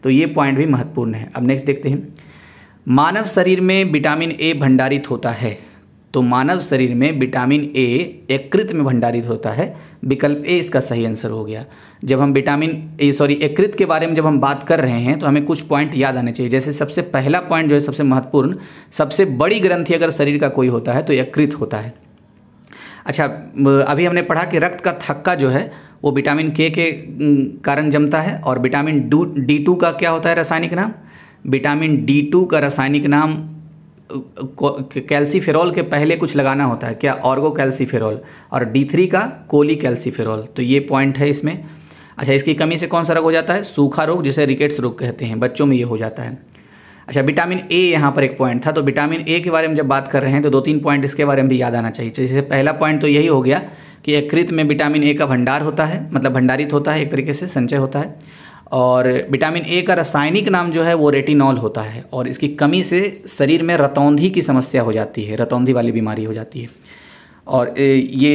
तो ये पॉइंट भी महत्वपूर्ण है अब नेक्स्ट देखते हैं मानव शरीर में विटामिन ए भंडारित होता है तो मानव शरीर में विटामिन ए एकृत में भंडारित होता है विकल्प ए इसका सही आंसर हो गया जब हम विटामिन ए सॉरी एकृत के बारे में जब हम बात कर रहे हैं तो हमें कुछ पॉइंट याद आने चाहिए जैसे सबसे पहला पॉइंट जो है सबसे महत्वपूर्ण सबसे बड़ी ग्रंथि अगर शरीर का कोई होता है तो यकृत होता है अच्छा अभी हमने पढ़ा कि रक्त का थक्का जो है वो विटामिन के के कारण जमता है और विटामिन डू डी टू का क्या होता है रासायनिक नाम विटामिन डी टू का रासायनिक नाम कैल्सीफेरॉल के पहले कुछ लगाना होता है क्या ऑर्गो कैल्सीफेरॉल और डी थ्री का कोली कैल्सीफेरॉल तो ये पॉइंट है इसमें अच्छा इसकी कमी से कौन सा रोग हो जाता है सूखा रोग जिसे रिकेट्स रोग कहते हैं बच्चों में ये हो जाता है अच्छा विटामिन ए यहाँ पर एक पॉइंट था तो विटामिन ए के बारे में जब बात कर रहे हैं तो दो तीन पॉइंट इसके बारे में भी याद आना चाहिए जैसे पहला पॉइंट तो यही हो गया कि यकृत में विटामिन ए का भंडार होता है मतलब भंडारित होता है एक तरीके से संचय होता है और विटामिन ए का रासायनिक नाम जो है वो रेटिनॉल होता है और इसकी कमी से शरीर में रतौंधी की समस्या हो जाती है रतौंधी वाली बीमारी हो जाती है और ये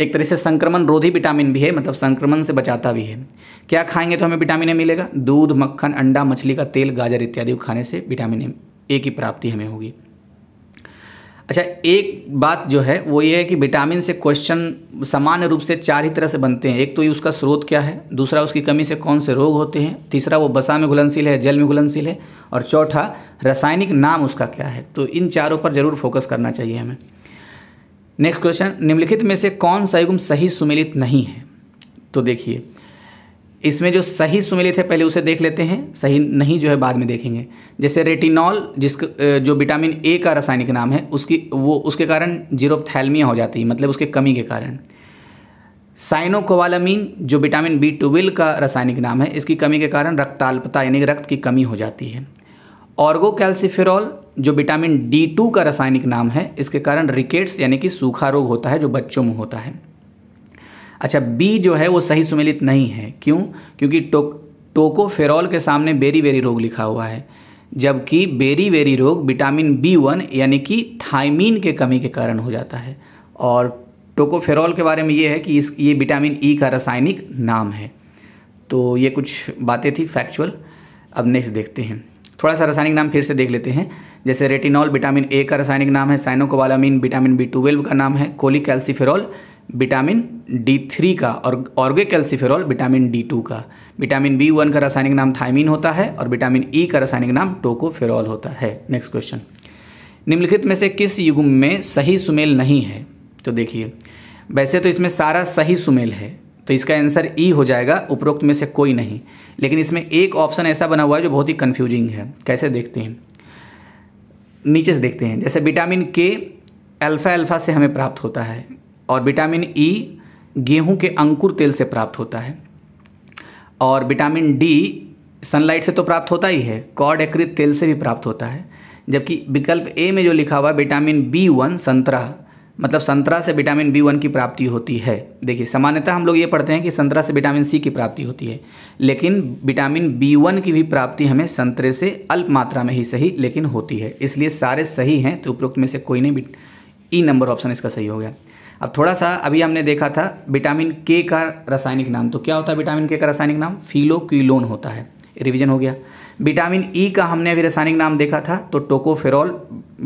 एक तरह से संक्रमण रोधी विटामिन भी है मतलब संक्रमण से बचाता भी है क्या खाएंगे तो हमें विटामिन ए मिलेगा दूध मक्खन अंडा मछली का तेल गाजर इत्यादि खाने से विटामिन ए की प्राप्ति हमें होगी अच्छा एक बात जो है वो ये है कि विटामिन से क्वेश्चन सामान्य रूप से चार ही तरह से बनते हैं एक तो ये उसका स्रोत क्या है दूसरा उसकी कमी से कौन से रोग होते हैं तीसरा वो बसा में घुलनशील है जल में घुलनशील है और चौथा रासायनिक नाम उसका क्या है तो इन चारों पर ज़रूर फोकस करना चाहिए हमें नेक्स्ट क्वेश्चन निम्नलिखित में से कौन सा एगुम सही सुमिलित नहीं है तो देखिए इसमें जो सही सुमेलित है पहले उसे देख लेते हैं सही नहीं जो है बाद में देखेंगे जैसे रेटिनॉल जिस जो विटामिन ए का रासायनिक नाम है उसकी वो उसके कारण जीरोपथैलमिया हो जाती है मतलब उसके कमी के कारण साइनोकोवालमीन जो विटामिन बी ट्वेल्व का रासायनिक नाम है इसकी कमी के कारण रक्ताल्पता यानी रक्त की कमी हो जाती है ऑर्गो कैल्सिफेरॉल जो विटामिन डी टू का रासायनिक नाम है इसके कारण रिकेट्स यानी कि सूखा रोग होता है जो बच्चों में होता है अच्छा बी जो है वो सही सुमेलित नहीं है क्यों क्योंकि टो टोकोफेरॉल के सामने बेरी बेरी रोग लिखा हुआ है जबकि बेरी बेरी रोग विटामिन बी वन यानी कि थाइमीन के कमी के कारण हो जाता है और टोकोफेरॉल के बारे में ये है कि इस ये विटामिन ई e का रासायनिक नाम है तो ये कुछ बातें थी फैक्चुअल अब नेक्स्ट देखते हैं थोड़ा सा रासायनिक नाम फिर से देख लेते हैं जैसे रेटिनॉल विटामिन ए का रासायनिक नाम है साइनोकोवालामिन विटामिन बी ट्वेल्व का नाम है cholecalciferol vitamin D three का और ergocalciferol vitamin D two का विटामिन बी वन का रासायनिक नाम थाइमिन होता है और विटामिन ई e का रासायनिक नाम टोकोफेरॉल होता है नेक्स्ट क्वेश्चन निम्नलिखित में से किस युग्म में सही सुमेल नहीं है तो देखिए वैसे तो इसमें सारा सही सुमेल है तो इसका आंसर ई e हो जाएगा उपरोक्त में से कोई नहीं लेकिन इसमें एक ऑप्शन ऐसा बना हुआ है जो बहुत ही कन्फ्यूजिंग है कैसे देखते हैं नीचे से देखते हैं जैसे विटामिन के अल्फ़ा अल्फ़ा से हमें प्राप्त होता है और विटामिन ई e गेहूं के अंकुर तेल से प्राप्त होता है और विटामिन डी सनलाइट से तो प्राप्त होता ही है कॉड एकृत तेल से भी प्राप्त होता है जबकि विकल्प ए में जो लिखा हुआ है विटामिन बी वन संतरा मतलब संतरा से विटामिन बी वन की प्राप्ति होती है देखिए सामान्यतः हम लोग ये पढ़ते हैं कि संतरा से विटामिन सी की प्राप्ति होती है लेकिन विटामिन बी वन की भी प्राप्ति हमें संतरे से अल्प मात्रा में ही सही लेकिन होती है इसलिए सारे सही हैं तो उपरोक्त में से कोई नहीं ई नंबर ऑप्शन इसका सही हो गया अब थोड़ा सा अभी हमने देखा था विटामिन के का रासायनिक नाम तो क्या होता है विटामिन के का रासायनिक नाम फिलोक्विलोन होता है रिवीजन हो गया विटामिन ई e का हमने अभी रासायनिक नाम देखा था तो टोकोफेरॉल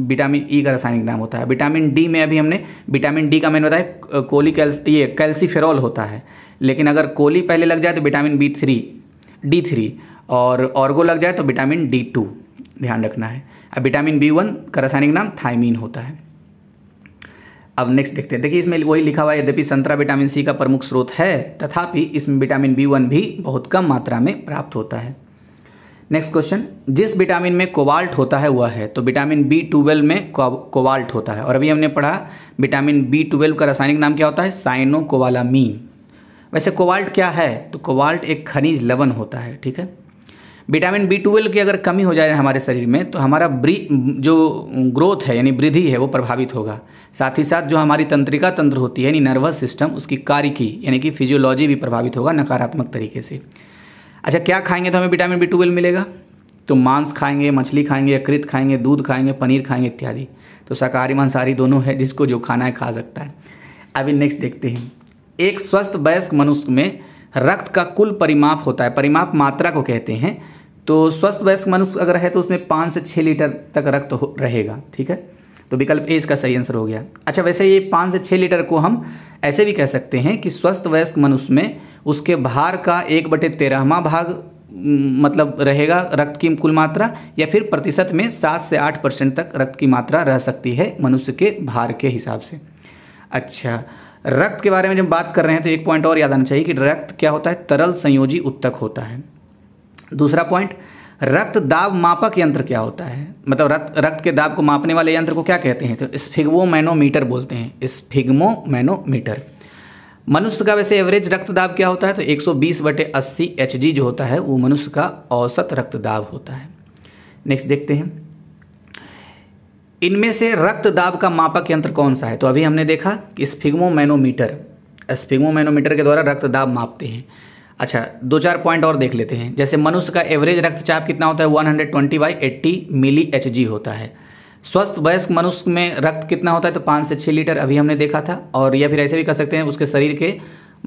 विटामिन ई e का रासायनिक नाम होता है विटामिन डी में अभी हमने विटामिन डी का मैंने बताया कोली कैल्स ये कैल्सीफेरॉल होता है लेकिन अगर कोली पहले लग जाए तो vitamin B three D three और ऑर्गो लग जाए तो विटामिन डी टू ध्यान रखना है अब विटामिन बी वन का रासायनिक नाम थाइमिन होता है अब नेक्स्ट देखते हैं देखिए इसमें वही लिखा हुआ है यद्यपि संतरा विटामिन सी का प्रमुख स्रोत है तथापि इसमें विटामिन बी वन भी बहुत कम मात्रा में प्राप्त होता है नेक्स्ट क्वेश्चन जिस विटामिन में कोबाल्ट होता है वह है तो विटामिन बी ट्वेल्व में कोबाल्ट होता है और अभी हमने पढ़ा विटामिन बी ट्वेल्व का रासायनिक नाम क्या होता है साइनो कोवालामीन वैसे कोबाल्ट क्या है तो कोबाल्ट एक खनिज लवण होता है ठीक है विटामिन बी ट्वेल्व की अगर कमी हो जाए हमारे शरीर में तो हमारा ब्री जो ग्रोथ है यानी वृद्धि है वो प्रभावित होगा साथ ही साथ जो हमारी तंत्रिका तंत्र होती है यानी नर्वस सिस्टम उसकी कार्य की यानी कि फिजियोलॉजी भी प्रभावित होगा नकारात्मक तरीके से अच्छा क्या खाएंगे तो हमें विटामिन बी ट्वेल्व मिलेगा तो मांस खाएंगे मछली खाएंगे अकृत खाएंगे दूध खाएंगे पनीर खाएंगे इत्यादि तो शाकाहारी मांसाहारी दोनों है जिसको जो खाना है खा सकता है अभी नेक्स्ट देखते हैं एक स्वस्थ वयस्क मनुष्य में रक्त का कुल परिमाप होता है परिमाप मात्रा को कहते हैं तो स्वस्थ वयस्क मनुष्य अगर है तो उसमें पाँच से छः लीटर तक रक्त तो रहेगा ठीक है तो विकल्प ए इसका सही आंसर हो गया अच्छा वैसे ये पाँच से छः लीटर को हम ऐसे भी कह सकते हैं कि स्वस्थ वयस्क मनुष्य में उसके भार का एक बटे तेरहवा भाग मतलब रहेगा रक्त की कुल मात्रा या फिर प्रतिशत में सात से आठ परसेंट तक रक्त की मात्रा रह सकती है मनुष्य के भार के हिसाब से अच्छा रक्त के बारे में जब बात कर रहे हैं तो एक पॉइंट और याद आना चाहिए कि रक्त क्या होता है तरल संयोजी उत्तक होता है दूसरा पॉइंट रक्त दाब मापक यंत्र क्या होता है मतलब रक्त रक्त के दाब को मापने वाले यंत्र को क्या कहते हैं तो स्फिग्मोमैनोमीटर बोलते हैं स्फिग्मोमैनोमीटर मनुष्य का वैसे एवरेज रक्त दाब क्या होता है तो 120 बटे अस्सी एच जो होता है वो मनुष्य का औसत रक्त दाब होता है नेक्स्ट देखते हैं इनमें से रक्त दाब का मापक यंत्र कौन सा है तो अभी हमने देखा कि स्फिग्मोमैनोमीटर स्फिग्मोमैनोमीटर के द्वारा रक्त दाब मापते हैं अच्छा दो चार पॉइंट और देख लेते हैं जैसे मनुष्य का एवरेज रक्तचाप कितना होता है 120 hundred twenty by eighty milli H होता है स्वस्थ वयस्क मनुष्य में रक्त कितना होता है तो पाँच से छः लीटर अभी हमने देखा था और या फिर ऐसे भी कह सकते हैं उसके शरीर के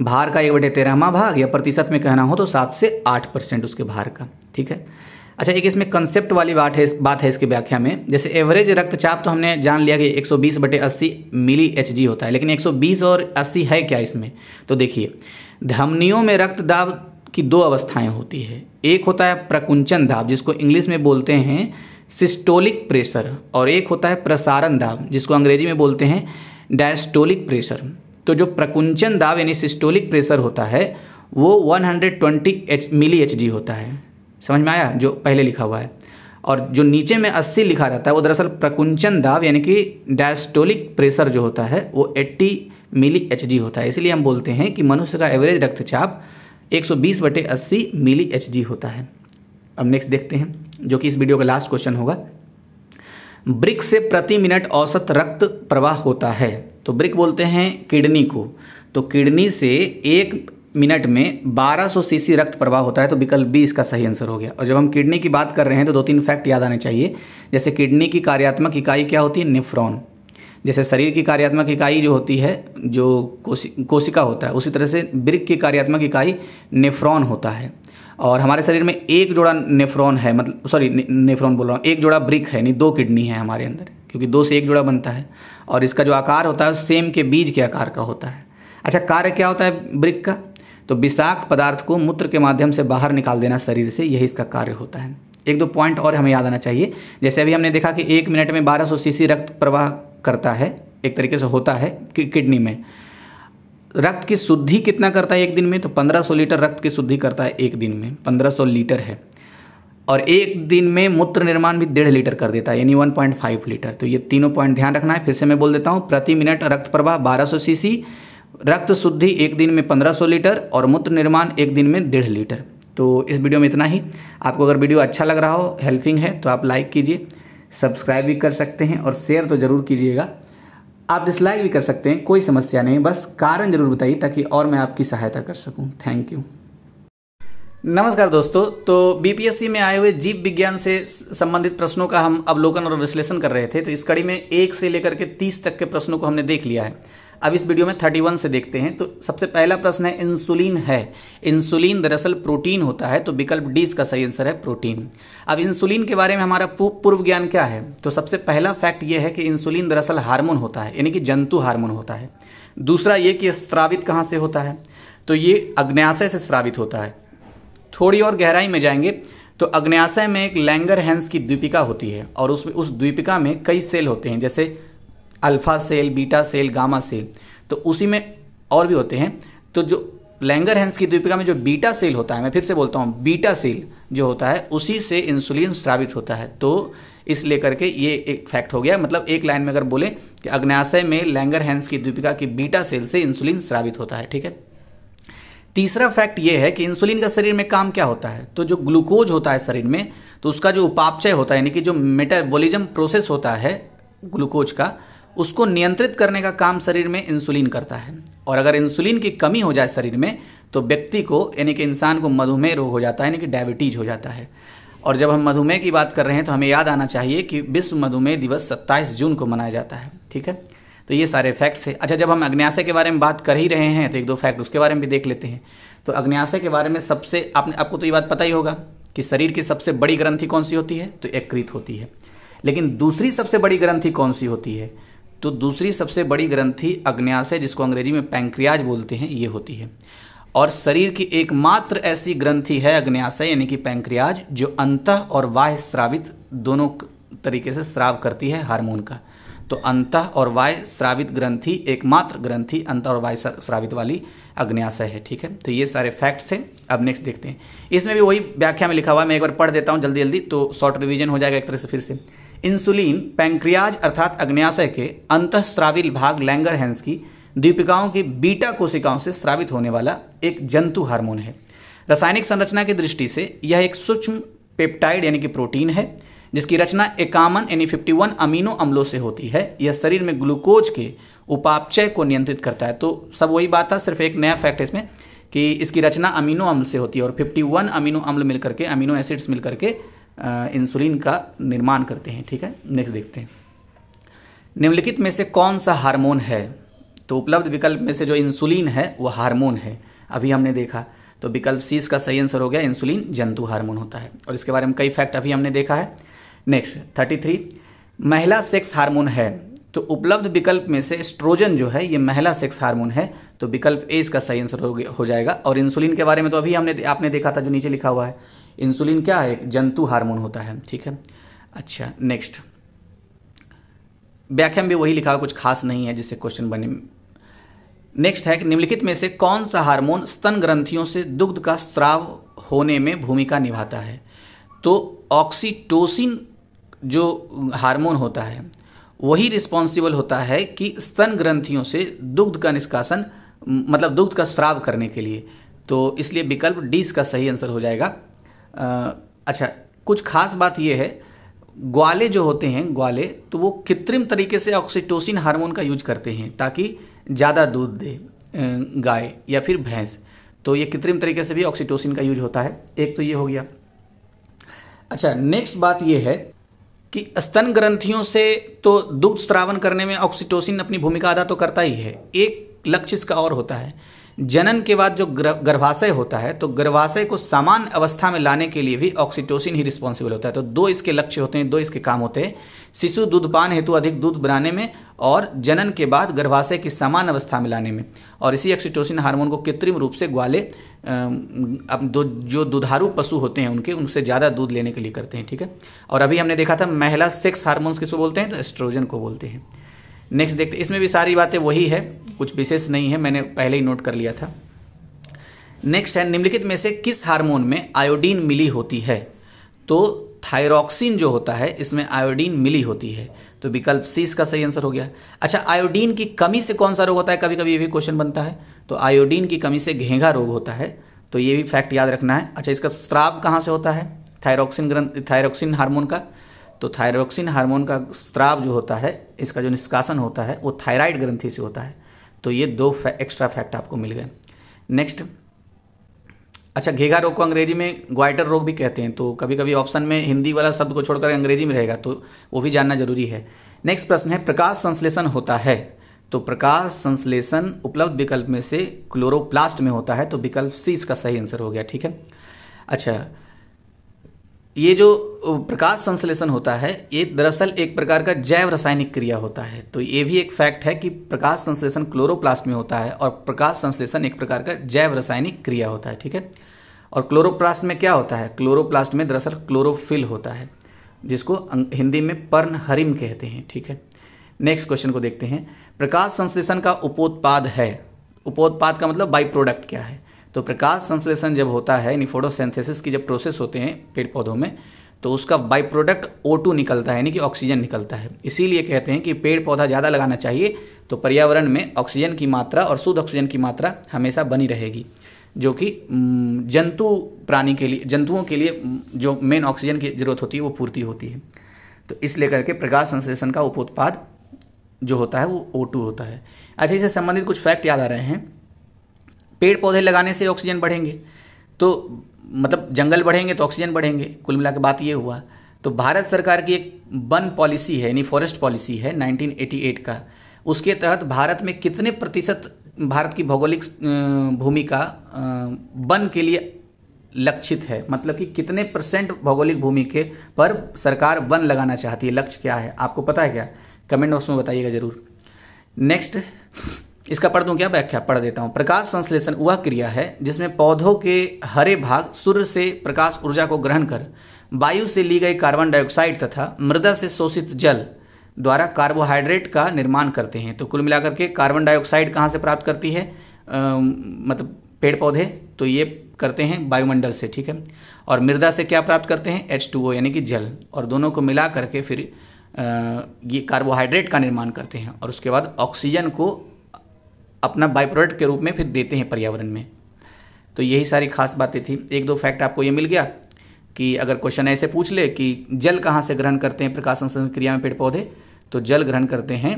भार का एक बटे तेरहवा भाग या प्रतिशत में कहना हो तो सात से आठ परसेंट उसके भार का ठीक है अच्छा एक इसमें कंसेप्ट वाली बात है बात है इसकी व्याख्या में जैसे एवरेज रक्तचाप तो हमने जान लिया कि 120 बटे अस्सी मिली एच होता है लेकिन 120 और 80 है क्या इसमें तो देखिए धमनियों में रक्त दाब की दो अवस्थाएं होती है एक होता है प्रकुंचन दाब जिसको इंग्लिश में बोलते हैं सिस्टोलिक प्रेशर और एक होता है प्रसारण दाब जिसको अंग्रेजी में बोलते हैं डायस्टोलिक प्रेशर तो जो प्रकुंचन दाब यानी सिस्टोलिक प्रेशर होता है वो 120 hundred twenty milli H D होता है समझ में आया जो पहले लिखा हुआ है और जो नीचे में 80 लिखा रहता है वो दरअसल प्रकुंचन दाब यानी कि डायस्टोलिक प्रेशर जो होता है वो मिली एच होता है इसलिए हम बोलते हैं कि मनुष्य का एवरेज रक्तचाप 120 बटे अस्सी मिली एच होता है अब नेक्स्ट देखते हैं जो कि इस वीडियो का लास्ट क्वेश्चन होगा ब्रिक से प्रति मिनट औसत रक्त प्रवाह होता है तो ब्रिक बोलते हैं किडनी को तो किडनी से एक मिनट में 1200 सीसी रक्त प्रवाह होता है तो विकल्प बी इसका सही आंसर हो गया और जब हम किडनी की बात कर रहे हैं तो दो तीन फैक्ट याद आने चाहिए जैसे किडनी की कार्यात्मक इकाई क्या होती है निफ्रॉन जैसे शरीर की कार्यात्मक इकाई जो होती है जो कोशि कोशिका होता है उसी तरह से ब्रिक की कार्यात्मक इकाई नेफ्रॉन होता है और हमारे शरीर में एक जोड़ा नेफ्रॉन है मतलब सॉरी ने, नेफ्रॉन बोल रहा हूँ एक जोड़ा ब्रिक है यानी दो किडनी है हमारे अंदर क्योंकि दो से एक जोड़ा बनता है और इसका जो आकार होता है सेम के बीज के आकार का होता है अच्छा कार्य क्या होता है ब्रिक का तो विषाक्त पदार्थ को मूत्र के माध्यम से बाहर निकाल देना शरीर से यही इसका कार्य होता है एक दो पॉइंट और हमें याद आना चाहिए जैसे अभी हमने देखा कि एक मिनट में 1200 सीसी रक्त प्रवाह करता है एक तरीके से होता है कि किडनी में रक्त की शुद्धि कितना करता है एक दिन में तो 1500 लीटर रक्त की शुद्धि करता है एक दिन में 1500 लीटर है और एक दिन में मूत्र निर्माण भी डेढ़ लीटर कर देता है यानी 1.5 लीटर तो ये तीनों पॉइंट ध्यान रखना है फिर से मैं बोल देता हूँ प्रति मिनट रक्त प्रवाह 1200 सीसी रक्त शुद्धि एक दिन में 1500 लीटर और मूत्र निर्माण एक दिन में डेढ़ लीटर तो इस वीडियो में इतना ही आपको अगर वीडियो अच्छा लग रहा हो हेल्पिंग है तो आप लाइक कीजिए सब्सक्राइब भी कर सकते हैं और शेयर तो ज़रूर कीजिएगा आप डिसलाइक भी कर सकते हैं कोई समस्या नहीं बस कारण ज़रूर बताइए ताकि और मैं आपकी सहायता कर सकूं थैंक यू नमस्कार दोस्तों तो बीपीएससी में आए हुए जीव विज्ञान से संबंधित प्रश्नों का हम अवलोकन और विश्लेषण कर रहे थे तो इस कड़ी में एक से लेकर के तीस तक के प्रश्नों को हमने देख लिया है अब इस वीडियो में 31 से देखते हैं तो सबसे पहला प्रश्न है इंसुलिन है इंसुलिन दरअसल प्रोटीन होता है तो विकल्प डी इसका सही आंसर है प्रोटीन अब इंसुलिन के बारे में हमारा पूर्व ज्ञान क्या है तो सबसे पहला फैक्ट यह है कि इंसुलिन दरअसल हार्मोन होता है यानी कि जंतु हार्मोन होता है दूसरा ये कि स्त्रावित कहाँ से होता है तो ये अग्न्याशय से स्रावित होता है थोड़ी और गहराई में जाएंगे तो अग्न्याशय में एक लैंगर हैंस की द्वीपिका होती है और उसमें उस द्वीपिका में कई सेल होते हैं जैसे alpha cell beta cell gamma cell तो उसी में और भी होते हैं तो जो लैंगर हैंस की द्वीपिका में जो बीटा सेल होता है मैं फिर से बोलता हूँ बीटा सेल जो होता है उसी से इंसुलिन स्रावित होता है तो इस लेकर के ये एक फैक्ट हो गया मतलब एक लाइन में अगर बोले कि अग्नाशय में लैंगर हैंस की द्वीपिका की बीटा सेल से इंसुलिन स्रावित होता है ठीक है तीसरा फैक्ट ये है कि इंसुलिन का शरीर में काम क्या होता है तो जो ग्लूकोज होता है शरीर में तो उसका जो उपापचय होता है यानी कि जो मेटाबॉलिज्म प्रोसेस होता है ग्लूकोज का उसको नियंत्रित करने का काम शरीर में इंसुलिन करता है और अगर इंसुलिन की कमी हो जाए शरीर में तो व्यक्ति को यानी कि इंसान को मधुमेह रोग हो जाता है यानी कि डायबिटीज़ हो जाता है और जब हम मधुमेह की बात कर रहे हैं तो हमें याद आना चाहिए कि विश्व मधुमेह दिवस 27 जून को मनाया जाता है ठीक है तो ये सारे फैक्ट्स हैं अच्छा जब हम अग्न्याशय के बारे में बात कर ही रहे हैं तो एक दो फैक्ट उसके बारे में भी देख लेते हैं तो अग्न्याशय के बारे में सबसे आपने आपको तो ये बात पता ही होगा कि शरीर की सबसे बड़ी ग्रंथि कौन सी होती है तो यकृत होती है लेकिन दूसरी सबसे बड़ी ग्रंथि कौन सी होती है तो दूसरी सबसे बड़ी ग्रंथि अग्न्याशय जिसको अंग्रेजी में पैंक्रियाज बोलते हैं ये होती है और शरीर की एकमात्र ऐसी ग्रंथि है अग्न्याशय यानी कि पैंक्रियाज जो अंत और वाह श्रावित दोनों तरीके से श्राव करती है हार्मोन का तो अंत और वाय श्रावित ग्रंथि एकमात्र ग्रंथि अंत और वाय श्रावित वाली अग्न्याशय है ठीक है तो ये सारे फैक्ट्स थे अब नेक्स्ट देखते हैं इसमें भी वही व्याख्या में लिखा हुआ है मैं एक बार पढ़ देता हूँ जल्दी जल्दी तो शॉर्ट रिविजन हो जाएगा एक तरह से फिर से इंसुलिन पैंक्रियाज अर्थात अग्न्याशय के अंतस्त्राविल भाग लैंगर हैंस की द्वीपिकाओं की बीटा कोशिकाओं से स्रावित होने वाला एक जंतु हार्मोन है रासायनिक संरचना की दृष्टि से यह एक सूक्ष्म पेप्टाइड यानी कि प्रोटीन है जिसकी रचना एकामन यानी फिफ्टी वन अमीनो अम्लों से होती है यह शरीर में ग्लूकोज के उपापचय को नियंत्रित करता है तो सब वही बात था सिर्फ एक नया फैक्ट इसमें कि इसकी रचना अमीनो अम्ल से होती है और फिफ्टी वन अमीनो अम्ल मिलकर के अमीनो एसिड्स मिलकर के इंसुलिन का निर्माण करते हैं ठीक है नेक्स्ट देखते हैं निम्नलिखित में से कौन सा हार्मोन है तो उपलब्ध विकल्प में से जो इंसुलिन है वो हार्मोन है अभी हमने देखा तो विकल्प सी इसका सही आंसर हो गया इंसुलिन जंतु हार्मोन होता है और इसके बारे में कई फैक्ट अभी हमने देखा है नेक्स्ट थर्टी थ्री महिला सेक्स हार्मोन है तो उपलब्ध विकल्प में से स्ट्रोजन जो है ये महिला सेक्स हार्मोन है तो विकल्प ए इसका सही आंसर हो जाएगा और इंसुलिन के बारे में तो अभी हमने आपने देखा था जो नीचे लिखा हुआ है इंसुलिन क्या है जंतु हार्मोन होता है ठीक है अच्छा नेक्स्ट व्याख्या में भी वही लिखा हुआ कुछ खास नहीं है जिससे क्वेश्चन बने नेक्स्ट है कि निम्नलिखित में से कौन सा हार्मोन स्तन ग्रंथियों से दुग्ध का स्राव होने में भूमिका निभाता है तो ऑक्सीटोसिन जो हार्मोन होता है वही रिस्पॉन्सिबल होता है कि स्तन ग्रंथियों से दुग्ध का निष्कासन मतलब दुग्ध का स्राव करने के लिए तो इसलिए विकल्प डी इसका सही आंसर हो जाएगा अच्छा कुछ खास बात यह है ग्वाले जो होते हैं ग्वाले तो वो कृत्रिम तरीके से ऑक्सीटोसिन हार्मोन का यूज करते हैं ताकि ज़्यादा दूध दे गाय या फिर भैंस तो ये कृत्रिम तरीके से भी ऑक्सीटोसिन का यूज होता है एक तो ये हो गया अच्छा नेक्स्ट बात ये है कि स्तन ग्रंथियों से तो दुग्ध श्रावण करने में ऑक्सीटोसिन अपनी भूमिका अदा तो करता ही है एक लक्ष्य इसका और होता है जनन के बाद जो गर्भाशय होता है तो गर्भाशय को सामान्य अवस्था में लाने के लिए भी ऑक्सीटोसिन ही रिस्पॉन्सिबल होता है तो दो इसके लक्ष्य होते हैं दो इसके काम होते हैं शिशु दूधपान हेतु अधिक दूध बनाने में और जनन के बाद गर्भाशय की समान अवस्था में लाने में और इसी ऑक्सीटोसिन हार्मोन को कृत्रिम रूप से ग्वाले अब दो जो दुधारू पशु होते हैं उनके उनसे ज़्यादा दूध लेने के लिए करते हैं ठीक है और अभी हमने देखा था महिला सेक्स हार्मोन्स किसको बोलते हैं तो एस्ट्रोजन को बोलते हैं नेक्स्ट देखते इसमें भी सारी बातें वही है कुछ विशेष नहीं है मैंने पहले ही नोट कर लिया था नेक्स्ट है निम्नलिखित में से किस हार्मोन में आयोडीन मिली होती है तो थायरॉक्सिन जो होता है इसमें आयोडीन मिली होती है तो विकल्प सी इसका सही आंसर हो गया अच्छा आयोडीन की कमी से कौन सा रोग होता है कभी कभी ये भी क्वेश्चन बनता है तो आयोडीन की कमी से घेंघा रोग होता है तो ये भी फैक्ट याद रखना है अच्छा इसका स्त्राव कहाँ से होता है थायरॉक्सिन ग्रंथ थायरॉक्सिन हार्मोन का तो थायरॉक्सिन हार्मोन का स्त्राव जो होता है इसका जो निष्कासन होता है वो थायराइड ग्रंथि से होता है तो ये दो फै, एक्स्ट्रा फैक्ट आपको मिल गए नेक्स्ट अच्छा घेगा रोग को अंग्रेजी में ग्वाइटर रोग भी कहते हैं तो कभी कभी ऑप्शन में हिंदी वाला शब्द को छोड़कर अंग्रेजी में रहेगा तो वो भी जानना जरूरी है नेक्स्ट प्रश्न है प्रकाश संश्लेषण होता है तो प्रकाश संश्लेषण उपलब्ध विकल्प में से क्लोरोप्लास्ट में होता है तो विकल्प सी इसका सही आंसर हो गया ठीक है अच्छा ये जो प्रकाश संश्लेषण होता है ये दरअसल एक प्रकार का जैव रासायनिक क्रिया होता है तो ये भी एक फैक्ट है कि प्रकाश संश्लेषण क्लोरोप्लास्ट में होता है और प्रकाश संश्लेषण एक प्रकार का जैव रासायनिक क्रिया होता है ठीक है और क्लोरोप्लास्ट में क्या होता है क्लोरोप्लास्ट में दरअसल क्लोरोफिल होता है जिसको अं, हिंदी में पर्ण हरिम कहते हैं ठीक है नेक्स्ट क्वेश्चन को देखते हैं प्रकाश संश्लेषण का उपोत्पाद है उपोत्पाद का मतलब बाई प्रोडक्ट क्या है तो प्रकाश संश्लेषण जब होता है यानी फोटोसेंथेसिस की जब प्रोसेस होते हैं पेड़ पौधों में तो उसका बाई प्रोडक्ट ओ निकलता है यानी कि ऑक्सीजन निकलता है इसीलिए कहते हैं कि पेड़ पौधा ज़्यादा लगाना चाहिए तो पर्यावरण में ऑक्सीजन की मात्रा और शुद्ध ऑक्सीजन की मात्रा हमेशा बनी रहेगी जो कि जंतु प्राणी के लिए जंतुओं के लिए जो मेन ऑक्सीजन की जरूरत होती है वो पूर्ति होती है तो इस लेकर के प्रकाश संश्लेषण का उपोत्पाद जो होता है वो ओ होता है अच्छा इससे संबंधित कुछ फैक्ट याद आ रहे हैं पेड़ पौधे लगाने से ऑक्सीजन बढ़ेंगे तो मतलब जंगल बढ़ेंगे तो ऑक्सीजन बढ़ेंगे कुल मिला के बात ये हुआ तो भारत सरकार की एक वन पॉलिसी है यानी फॉरेस्ट पॉलिसी है 1988 का उसके तहत भारत में कितने प्रतिशत भारत की भौगोलिक भूमि का वन के लिए लक्षित है मतलब कि कितने परसेंट भौगोलिक भूमि के पर सरकार वन लगाना चाहती है लक्ष्य क्या है आपको पता है क्या कमेंट बॉक्स में बताइएगा ज़रूर नेक्स्ट इसका पढ़ दूं क्या व्याख्या पढ़ देता हूं प्रकाश संश्लेषण वह क्रिया है जिसमें पौधों के हरे भाग सूर्य से प्रकाश ऊर्जा को ग्रहण कर वायु से ली गई कार्बन डाइऑक्साइड तथा मृदा से शोषित जल द्वारा कार्बोहाइड्रेट का निर्माण करते हैं तो कुल मिलाकर के कार्बन डाइऑक्साइड कहाँ से प्राप्त करती है आ, मतलब पेड़ पौधे तो ये करते हैं वायुमंडल से ठीक है और मृदा से क्या प्राप्त करते हैं एच टू ओ यानी कि जल और दोनों को मिला करके फिर आ, ये कार्बोहाइड्रेट का निर्माण करते हैं और उसके बाद ऑक्सीजन को अपना बाई प्रोडक्ट के रूप में फिर देते हैं पर्यावरण में तो यही सारी खास बातें थी एक दो फैक्ट आपको ये मिल गया कि अगर क्वेश्चन ऐसे पूछ ले कि जल कहाँ से ग्रहण करते हैं प्रकाश संश्लेषण क्रिया में पेड़ पौधे तो जल ग्रहण करते हैं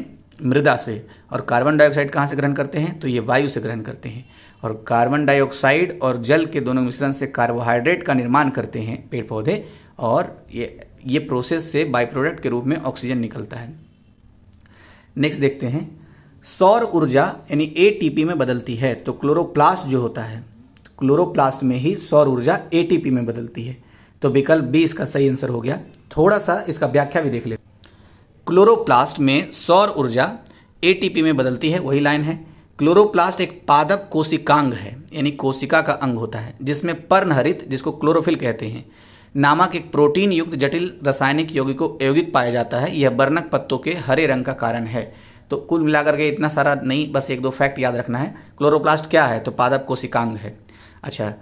मृदा से और कार्बन डाइऑक्साइड कहाँ से ग्रहण करते हैं तो ये वायु से ग्रहण करते हैं और कार्बन डाइऑक्साइड और जल के दोनों मिश्रण से कार्बोहाइड्रेट का निर्माण करते हैं पेड़ पौधे और ये ये प्रोसेस से बाई प्रोडक्ट के रूप में ऑक्सीजन निकलता है नेक्स्ट देखते हैं सौर ऊर्जा यानी एटीपी में बदलती है तो क्लोरोप्लास्ट जो होता है क्लोरोप्लास्ट में ही सौर ऊर्जा एटीपी में बदलती है तो विकल्प बी इसका सही आंसर हो गया थोड़ा सा इसका व्याख्या भी देख ले क्लोरोप्लास्ट में सौर ऊर्जा एटीपी में बदलती है वही लाइन है क्लोरोप्लास्ट एक पादप कोशिकांग है यानी कोशिका का अंग होता है जिसमें पर्णहरित जिसको क्लोरोफिल कहते हैं नामक एक प्रोटीन युक्त जटिल रासायनिक यौगिक को यौगिक पाया जाता है यह बर्णक पत्तों के हरे रंग का कारण है तो कुल मिलाकर के इतना सारा नहीं बस एक दो फैक्ट याद रखना है क्लोरोप्लास्ट क्या है तो पादप कोशिकांग है अच्छा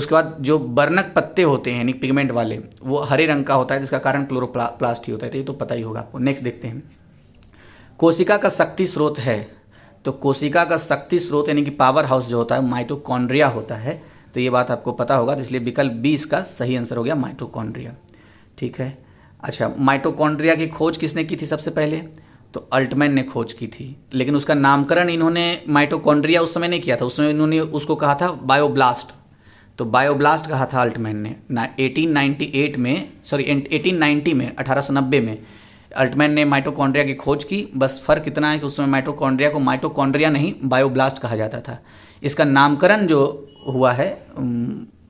उसके बाद जो बर्णक पत्ते होते हैं यानी पिगमेंट वाले वो हरे रंग का होता है जिसका कारण क्लोरोप्लास्ट ही होता है तो ये तो पता ही होगा आपको नेक्स्ट देखते हैं कोशिका का शक्ति स्रोत है तो कोशिका का शक्ति स्रोत यानी कि पावर हाउस जो होता है माइटोकॉन्ड्रिया होता है तो ये बात आपको पता होगा तो इसलिए विकल्प बी इसका सही आंसर हो गया माइटोकॉन्ड्रिया ठीक है अच्छा माइटोकॉन्ड्रिया की खोज किसने की थी सबसे पहले तो अल्टमैन ने खोज की थी लेकिन उसका नामकरण इन्होंने माइटोकॉन्ड्रिया उस समय नहीं किया था उस समय इन्होंने उसको कहा था बायोब्लास्ट तो बायोब्लास्ट कहा था अल्टमैन ने ना 1898 में सॉरी 1890 में अठारह में अल्टमैन ने माइटोकॉन्ड्रिया की खोज की बस फर्क इतना है कि उस समय माइटोकॉन्ड्रिया को माइटोकॉन्ड्रिया नहीं बायोब्लास्ट कहा जाता था इसका नामकरण जो हुआ है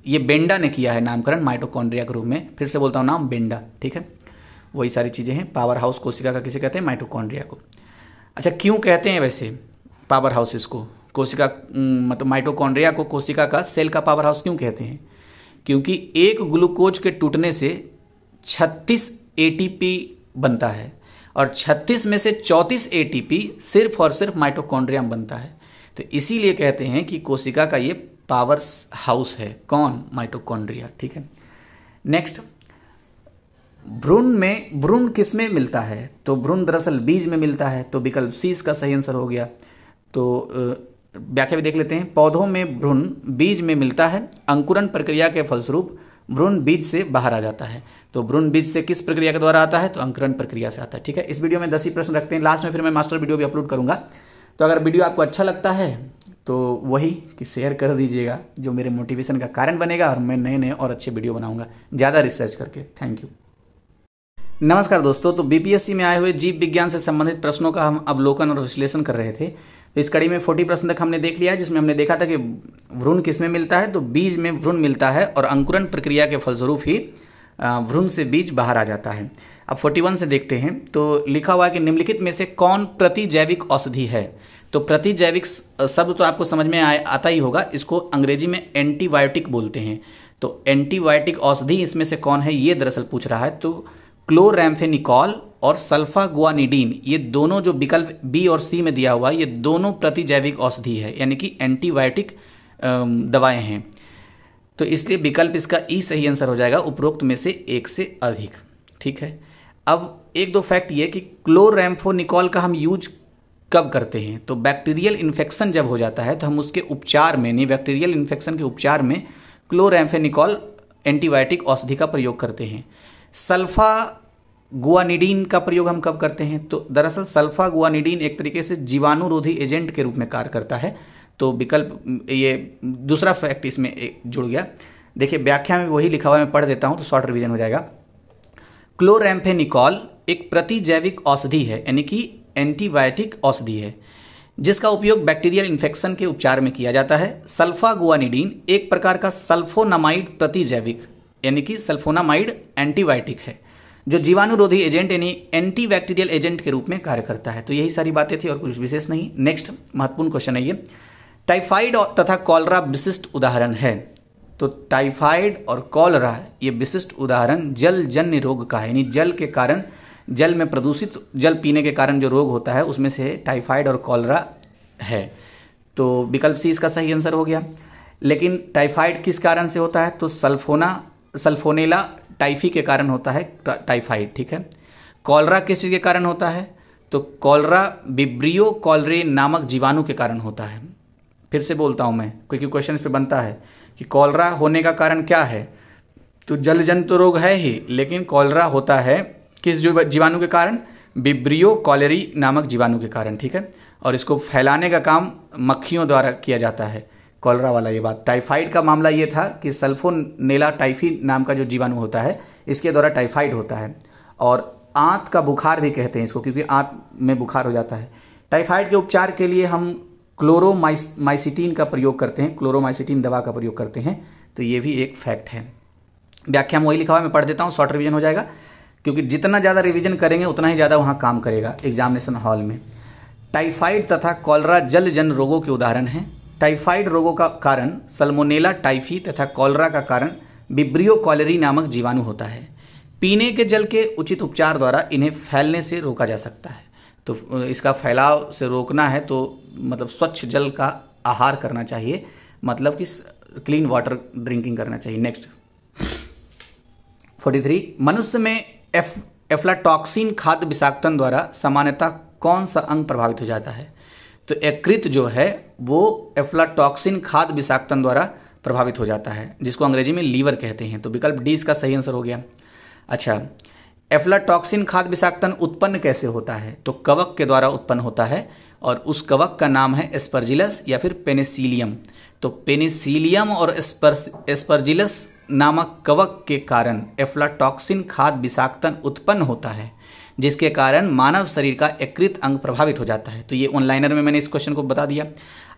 ये बेंडा ने किया है नामकरण माइटोकॉन्ड्रिया के रूप में फिर से बोलता हूँ नाम बेंडा ठीक है वही सारी चीज़ें हैं पावर हाउस कोशिका का किसे कहते हैं माइटोकॉन्ड्रिया को अच्छा क्यों कहते हैं वैसे पावर हाउसेस को कोशिका मतलब माइटोकॉन्ड्रिया को कोशिका का सेल का पावर हाउस क्यों कहते हैं क्योंकि एक ग्लूकोज के टूटने से 36 एटीपी बनता है और 36 में से 34 एटीपी सिर्फ और सिर्फ माइटोकॉन्ड्रिया में बनता है तो इसीलिए कहते हैं कि कोशिका का ये पावर हाउस है कौन माइटोकॉन्ड्रिया ठीक है नेक्स्ट भ्रूण में भ्रूण किस में मिलता है तो भ्रूण दरअसल बीज में मिलता है तो विकल्प सी इसका सही आंसर हो गया तो व्याख्या भी देख लेते हैं पौधों में भ्रूण बीज में मिलता है अंकुरण प्रक्रिया के फलस्वरूप भ्रूण बीज से बाहर आ जाता है तो भ्रूण बीज से किस प्रक्रिया के द्वारा आता है तो अंकुरण प्रक्रिया से आता है ठीक है इस वीडियो में दस ही प्रश्न रखते हैं लास्ट में फिर मैं मास्टर वीडियो भी अपलोड करूंगा तो अगर वीडियो आपको अच्छा लगता है तो वही कि शेयर कर दीजिएगा जो मेरे मोटिवेशन का कारण बनेगा और मैं नए नए और अच्छे वीडियो बनाऊँगा ज़्यादा रिसर्च करके थैंक यू नमस्कार दोस्तों तो बीपीएससी में आए हुए जीव विज्ञान से संबंधित प्रश्नों का हम अवलोकन और विश्लेषण कर रहे थे तो इस कड़ी में फोर्टी प्रश्न तक हमने देख लिया जिसमें हमने देखा था कि भ्रूण किस में मिलता है तो बीज में भ्रूण मिलता है और अंकुरण प्रक्रिया के फलस्वरूप ही भ्रूण से बीज बाहर आ जाता है अब फोर्टी वन से देखते हैं तो लिखा हुआ है कि निम्नलिखित में से कौन प्रतिजैविक औषधि है तो प्रतिजैविक शब्द तो आपको समझ में आता ही होगा इसको अंग्रेजी में एंटीबायोटिक बोलते हैं तो एंटीबायोटिक औषधि इसमें से कौन है ये दरअसल पूछ रहा है तो क्लोरैम्फेनिकॉल और सल्फा गुआनिडीन ये दोनों जो विकल्प बी और सी में दिया हुआ है ये दोनों प्रतिजैविक औषधि है यानी कि एंटीबायोटिक दवाएं हैं तो इसलिए विकल्प इसका ई e सही आंसर हो जाएगा उपरोक्त में से एक से अधिक ठीक है अब एक दो फैक्ट ये कि क्लोरैम्फोनिकॉल का हम यूज कब करते हैं तो बैक्टीरियल इन्फेक्शन जब हो जाता है तो हम उसके उपचार में नहीं बैक्टीरियल इन्फेक्शन के उपचार में क्लोरैम्फेनिकॉल एंटीबायोटिक औषधि का प्रयोग करते हैं सल्फा गुआनिडीन का प्रयोग हम कब करते हैं तो दरअसल सल्फा गुआनिडीन एक तरीके से जीवाणुरोधी एजेंट के रूप में कार्य करता है तो विकल्प ये दूसरा फैक्ट इसमें जुड़ गया देखिए व्याख्या में वही लिखा हुआ मैं पढ़ देता हूँ तो शॉर्ट रिविजन हो जाएगा क्लोरैम्फेनिकॉल एक प्रतिजैविक औषधि है यानी कि एंटीबायोटिक औषधि है जिसका उपयोग बैक्टीरियल इन्फेक्शन के उपचार में किया जाता है सल्फा गुआनिडीन एक प्रकार का सल्फोनामाइड प्रतिजैविक यानी कि सल्फोनामाइड एंटीबायोटिक है जो जीवाणुरोधी एजेंट यानी एंटीबैक्टीरियल एजेंट के रूप में कार्य करता है तो यही सारी बातें थी और कुछ विशेष नहीं नेक्स्ट महत्वपूर्ण क्वेश्चन है ये टाइफाइड तथा कॉलरा विशिष्ट उदाहरण है तो टाइफाइड और कॉलरा ये विशिष्ट उदाहरण जल जन्य रोग का है यानी जल के कारण जल में प्रदूषित जल पीने के कारण जो रोग होता है उसमें से टाइफाइड और कॉलरा है तो विकल्प सी इसका सही आंसर हो गया लेकिन टाइफाइड किस कारण से होता है तो सल्फोना सल्फोनेला टाइफी के कारण होता है टाइफाइड ठीक है कॉलरा किस चीज़ के कारण होता है तो कॉलरा बिब्रियो कॉलरे नामक जीवाणु के कारण होता है फिर से बोलता हूँ मैं क्योंकि क्वेश्चन इस पर बनता है कि कॉलरा होने का कारण क्या है तो जल जन तो रोग है ही लेकिन कॉलरा होता है किस जीवाणु के कारण बिब्रियो कॉलरी नामक जीवाणु के कारण ठीक है और इसको फैलाने का काम मक्खियों द्वारा किया जाता है कॉलरा वाला ये बात टाइफाइड का मामला ये था कि सल्फोनेला टाइफी नाम का जो जीवाणु होता है इसके द्वारा टाइफाइड होता है और आँत का बुखार भी कहते हैं इसको क्योंकि आँत में बुखार हो जाता है टाइफाइड के उपचार के लिए हम क्लोरोमाइसिटीन का प्रयोग करते हैं क्लोरोमाइसिटीन दवा का प्रयोग करते हैं तो ये भी एक फैक्ट है व्याख्या में वही लिखा हुआ मैं पढ़ देता हूँ शॉर्ट रिविजन हो जाएगा क्योंकि जितना ज़्यादा रिविजन करेंगे उतना ही ज़्यादा वहाँ काम करेगा एग्जामिनेशन हॉल में टाइफाइड तथा कॉलरा जल जन रोगों के उदाहरण हैं टाइफाइड रोगों का कारण सलमोनेला टाइफी तथा कॉलरा का कारण बिब्रियो कॉलरी नामक जीवाणु होता है पीने के जल के उचित उपचार द्वारा इन्हें फैलने से रोका जा सकता है तो इसका फैलाव से रोकना है तो मतलब स्वच्छ जल का आहार करना चाहिए मतलब कि क्लीन वाटर ड्रिंकिंग करना चाहिए नेक्स्ट 43 मनुष्य में एफ एफ्लाटॉक्सिन खाद्य विषाक्तन द्वारा सामान्यतः कौन सा अंग प्रभावित हो जाता है तो एकृत जो है वो एफ्लाटॉक्सिन खाद विषाक्तन द्वारा प्रभावित हो जाता है जिसको अंग्रेजी में लीवर कहते हैं तो विकल्प डी इसका सही आंसर हो गया अच्छा एफ्लाटॉक्सिन खाद विषाक्तन उत्पन्न कैसे होता है तो कवक के द्वारा उत्पन्न होता है और उस कवक का नाम है एस्पर्जिलस या फिर पेनिसिलियम तो पेनिसिलियम और एस्पर्जिलस नामक कवक के कारण एफ्लाटॉक्सिन खाद विषाक्तन उत्पन्न होता है जिसके कारण मानव शरीर का एकृत अंग प्रभावित हो जाता है तो ये ऑनलाइनर में मैंने इस क्वेश्चन को बता दिया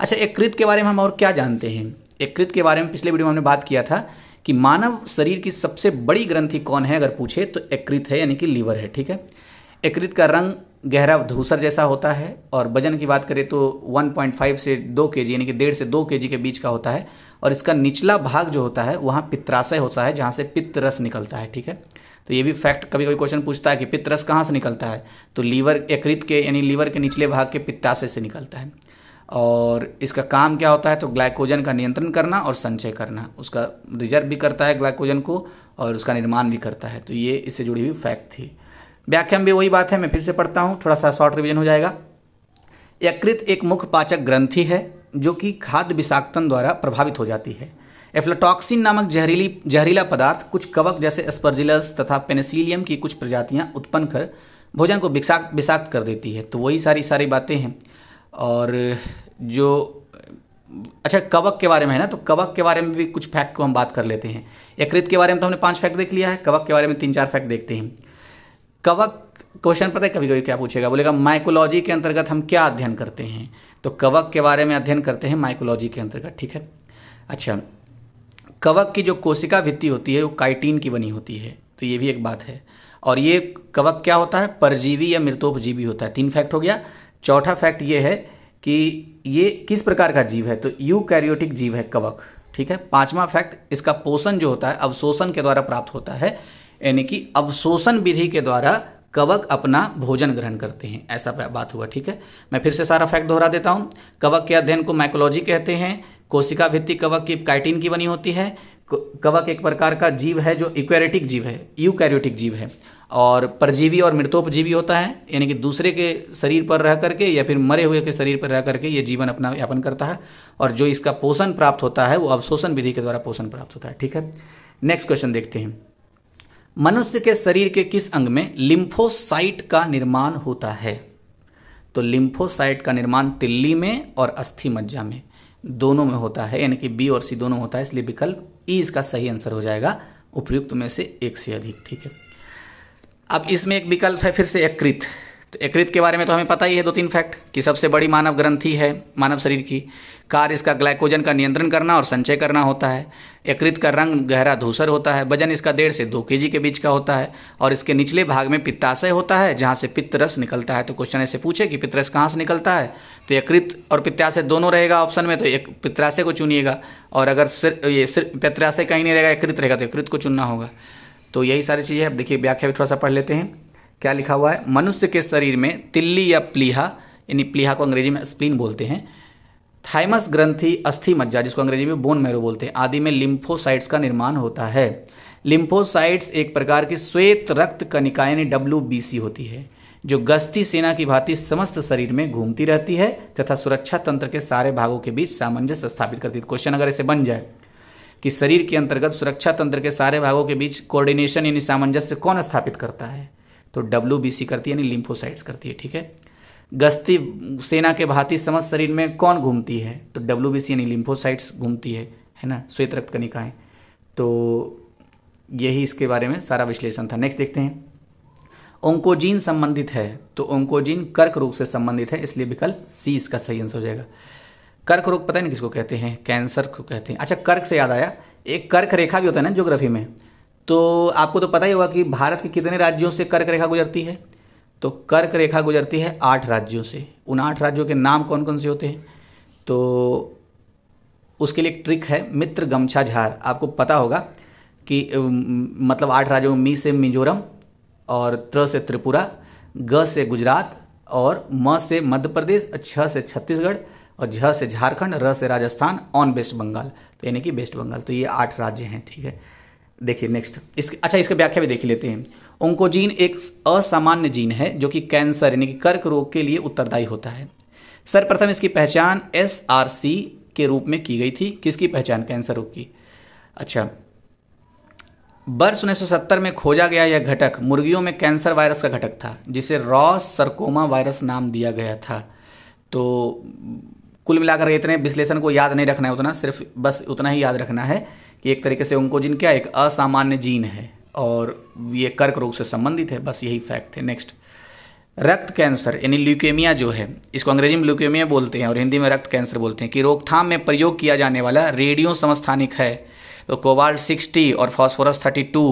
अच्छा यकृत के बारे में हम और क्या जानते हैं एकृत के बारे में पिछले वीडियो में हमने बात किया था कि मानव शरीर की सबसे बड़ी ग्रंथि कौन है अगर पूछे तो एकृत है यानी कि लीवर है ठीक है एकृत का रंग गहरा धूसर जैसा होता है और वजन की बात करें तो 1.5 से 2 के यानी कि डेढ़ से 2 के के बीच का होता है और इसका निचला भाग जो होता है वहाँ पित्राशय होता है जहाँ से पित्त रस निकलता है ठीक है तो ये भी फैक्ट कभी कभी क्वेश्चन पूछता है कि पित्तरस कहाँ से निकलता है तो लीवर यकृत के यानी लीवर के निचले भाग के पित्ताशय से निकलता है और इसका काम क्या होता है तो ग्लाइकोजन का नियंत्रण करना और संचय करना उसका रिजर्व भी करता है ग्लाइकोजन को और उसका निर्माण भी करता है तो ये इससे जुड़ी हुई फैक्ट थी व्याख्या में भी वही बात है मैं फिर से पढ़ता हूँ थोड़ा सा शॉर्ट रिविजन हो जाएगा यकृत एक मुख्य पाचक ग्रंथि है जो कि खाद्य विषाक्तन द्वारा प्रभावित हो जाती है एफ्लाटॉक्सिन नामक जहरीली जहरीला पदार्थ कुछ कवक जैसे स्पर्जिलस तथा पेनिसिलियम की कुछ प्रजातियां उत्पन्न कर भोजन को विषाक्त विषाक्त कर देती है तो वही सारी सारी बातें हैं और जो अच्छा कवक के बारे में है ना तो कवक के बारे में भी कुछ फैक्ट को हम बात कर लेते हैं यकृत के बारे में तो हमने पांच फैक्ट देख लिया है कवक के बारे में तीन चार फैक्ट देखते हैं कवक क्वेश्चन पता है कभी कभी क्या पूछेगा बोलेगा माइकोलॉजी के अंतर्गत हम क्या अध्ययन करते हैं तो कवक के बारे में अध्ययन करते हैं माइकोलॉजी के अंतर्गत ठीक है अच्छा कवक की जो कोशिका भित्ति होती है वो काइटीन की बनी होती है तो ये भी एक बात है और ये कवक क्या होता है परजीवी या मृतोपजीवी होता है तीन फैक्ट हो गया चौथा फैक्ट ये है कि ये किस प्रकार का जीव है तो यू जीव है कवक ठीक है पांचवा फैक्ट इसका पोषण जो होता है अवशोषण के द्वारा प्राप्त होता है यानी कि अवशोषण विधि के द्वारा कवक अपना भोजन ग्रहण करते हैं ऐसा बात हुआ ठीक है मैं फिर से सारा फैक्ट दोहरा देता हूँ कवक के अध्ययन को माइकोलॉजी कहते हैं कोशिका भित्ति कवक की काइटिन की बनी होती है कवक एक प्रकार का जीव है जो इक्वेरेटिक जीव है यूकैरियोटिक जीव है और परजीवी और मृतोपजीवी होता है यानी कि दूसरे के शरीर पर रह करके या फिर मरे हुए के शरीर पर रह करके ये जीवन अपना यापन करता है और जो इसका पोषण प्राप्त होता है वो अवशोषण विधि के द्वारा पोषण प्राप्त होता है ठीक है नेक्स्ट क्वेश्चन देखते हैं मनुष्य के शरीर के किस अंग में लिम्फोसाइट का निर्माण होता है तो लिम्फोसाइट का निर्माण तिल्ली में और अस्थि मज्जा में दोनों में होता है यानी कि बी और सी दोनों में होता है इसलिए विकल्प ई e इसका सही आंसर हो जाएगा उपयुक्त में से एक से अधिक ठीक है अब इसमें एक विकल्प है फिर से एक तो यकृत के बारे में तो हमें पता ही है दो तीन फैक्ट कि सबसे बड़ी मानव ग्रंथि है मानव शरीर की कार्य इसका ग्लाइकोजन का नियंत्रण करना और संचय करना होता है यकृत का रंग गहरा धूसर होता है वजन इसका डेढ़ से दो के के बीच का होता है और इसके निचले भाग में पित्ताशय होता है जहाँ से पित्तरस निकलता है तो क्वेश्चन ऐसे पूछे कि पित्तरस कहाँ से निकलता है तो यकृत और पित्ताशय दोनों रहेगा ऑप्शन में तो एक पित्राशय को चुनिएगा और अगर सिर्फ ये सिर्फ पित्राशय कहीं नहीं रहेगा यकृत रहेगा तो यकृत को चुनना होगा तो यही सारी चीज़ें अब देखिए व्याख्या भी थोड़ा सा पढ़ लेते हैं क्या लिखा हुआ है मनुष्य के शरीर में तिल्ली या प्लीहा यानी प्लीहा को अंग्रेजी में स्प्लीन बोलते हैं थाइमस ग्रंथि अस्थि मज्जा जिसको अंग्रेजी में बोन मैरो बोलते हैं आदि में लिम्फोसाइट्स का निर्माण होता है लिम्फोसाइट्स एक प्रकार की श्वेत रक्त कनिका यानी डब्ल्यू होती है जो गश्ती सेना की भांति समस्त शरीर में घूमती रहती है तथा सुरक्षा तंत्र के सारे भागों के बीच सामंजस्य स्थापित करती है क्वेश्चन अगर ऐसे बन जाए कि शरीर के अंतर्गत सुरक्षा तंत्र के सारे भागों के बीच कोऑर्डिनेशन यानी सामंजस्य कौन स्थापित करता है तो डब्ल्यू करती है यानी लिम्फोसाइट्स करती है ठीक है गस्ती सेना के भांति समस्त शरीर में कौन घूमती है तो डब्ल्यू यानी लिम्फोसाइट्स घूमती है है ना श्वेत रक्त कनिकाएँ तो यही इसके बारे में सारा विश्लेषण था नेक्स्ट देखते हैं ओंकोजीन संबंधित है तो ओंकोजीन कर्क रोग से संबंधित है इसलिए विकल्प सी इसका सही आंसर हो जाएगा कर्क रोग पता है ना किसको कहते हैं कैंसर को कहते हैं अच्छा कर्क से याद आया एक कर्क रेखा भी होता है ना ज्योग्राफी में तो आपको तो पता ही होगा कि भारत के कितने राज्यों से कर्क रेखा गुजरती है तो कर्क रेखा गुजरती है आठ राज्यों से उन आठ राज्यों के नाम कौन कौन से होते हैं तो उसके लिए एक ट्रिक है मित्र गमछा झार आपको पता होगा कि मतलब आठ राज्यों में मी से मिजोरम और त्र से त्रिपुरा ग से गुजरात और म से मध्य प्रदेश छ से छत्तीसगढ़ और झ से झारखंड र से राजस्थान ऑन वेस्ट बंगाल तो यानी कि वेस्ट बंगाल तो ये आठ राज्य हैं ठीक है देखिए नेक्स्ट इस अच्छा इसका व्याख्या भी देख लेते हैं ओंकोजीन एक असामान्य जीन है जो कि कैंसर यानी कि कर्क रोग के लिए उत्तरदायी होता है सर्वप्रथम इसकी पहचान एस आर सी के रूप में की गई थी किसकी पहचान कैंसर रोग की अच्छा वर्ष सत्तर में खोजा गया यह घटक मुर्गियों में कैंसर वायरस का घटक था जिसे रॉस सरकोमा वायरस नाम दिया गया था तो कुल मिलाकर इतने विश्लेषण को याद नहीं रखना है उतना सिर्फ बस उतना ही याद रखना है कि एक तरीके से ओंकोजिन क्या एक असामान्य जीन है और ये कर्क रोग से संबंधित है बस यही फैक्ट है नेक्स्ट रक्त कैंसर यानी ल्यूकेमिया जो है इसको अंग्रेजी में ल्यूकेमिया बोलते हैं और हिंदी में रक्त कैंसर बोलते हैं कि रोकथाम में प्रयोग किया जाने वाला रेडियो समस्थानिक है तो कोवाल्ट सिक्सटी और फॉस्फोरस थर्टी टू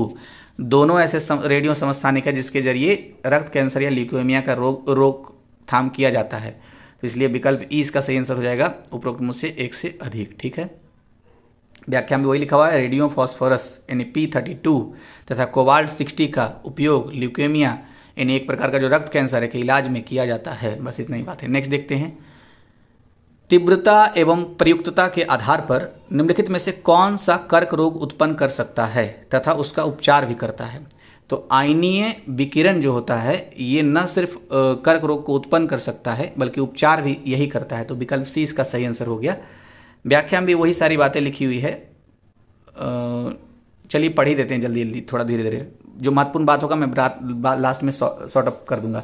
दोनों ऐसे सम, रेडियो समस्थानिक है जिसके जरिए रक्त कैंसर या ल्यूकेमिया का रोग रोकथाम किया जाता है तो इसलिए विकल्प ई e इसका सही आंसर हो जाएगा उपरोक्त मुझसे एक से अधिक ठीक है व्याख्या में वही लिखा हुआ है रेडियो फॉस्फोरस यानी पी थर्टी टू तथा कोबाल्ट सिक्सटी का उपयोग ल्यूकेमिया यानी एक प्रकार का जो रक्त कैंसर है के इलाज में किया जाता है बस इतना ही बात है नेक्स्ट देखते हैं तीव्रता एवं प्रयुक्तता के आधार पर निम्नलिखित में से कौन सा कर्क रोग उत्पन्न कर सकता है तथा उसका उपचार भी करता है तो आइनीय विकिरण जो होता है ये न सिर्फ कर्क रोग को उत्पन्न कर सकता है बल्कि उपचार भी यही करता है तो विकल्प सी इसका सही आंसर हो गया व्याख्या में भी वही सारी बातें लिखी हुई है चलिए पढ़ ही देते हैं जल्दी जल्दी थोड़ा धीरे धीरे जो महत्वपूर्ण बात होगा मैं रात लास्ट में शॉर्ट अप कर दूंगा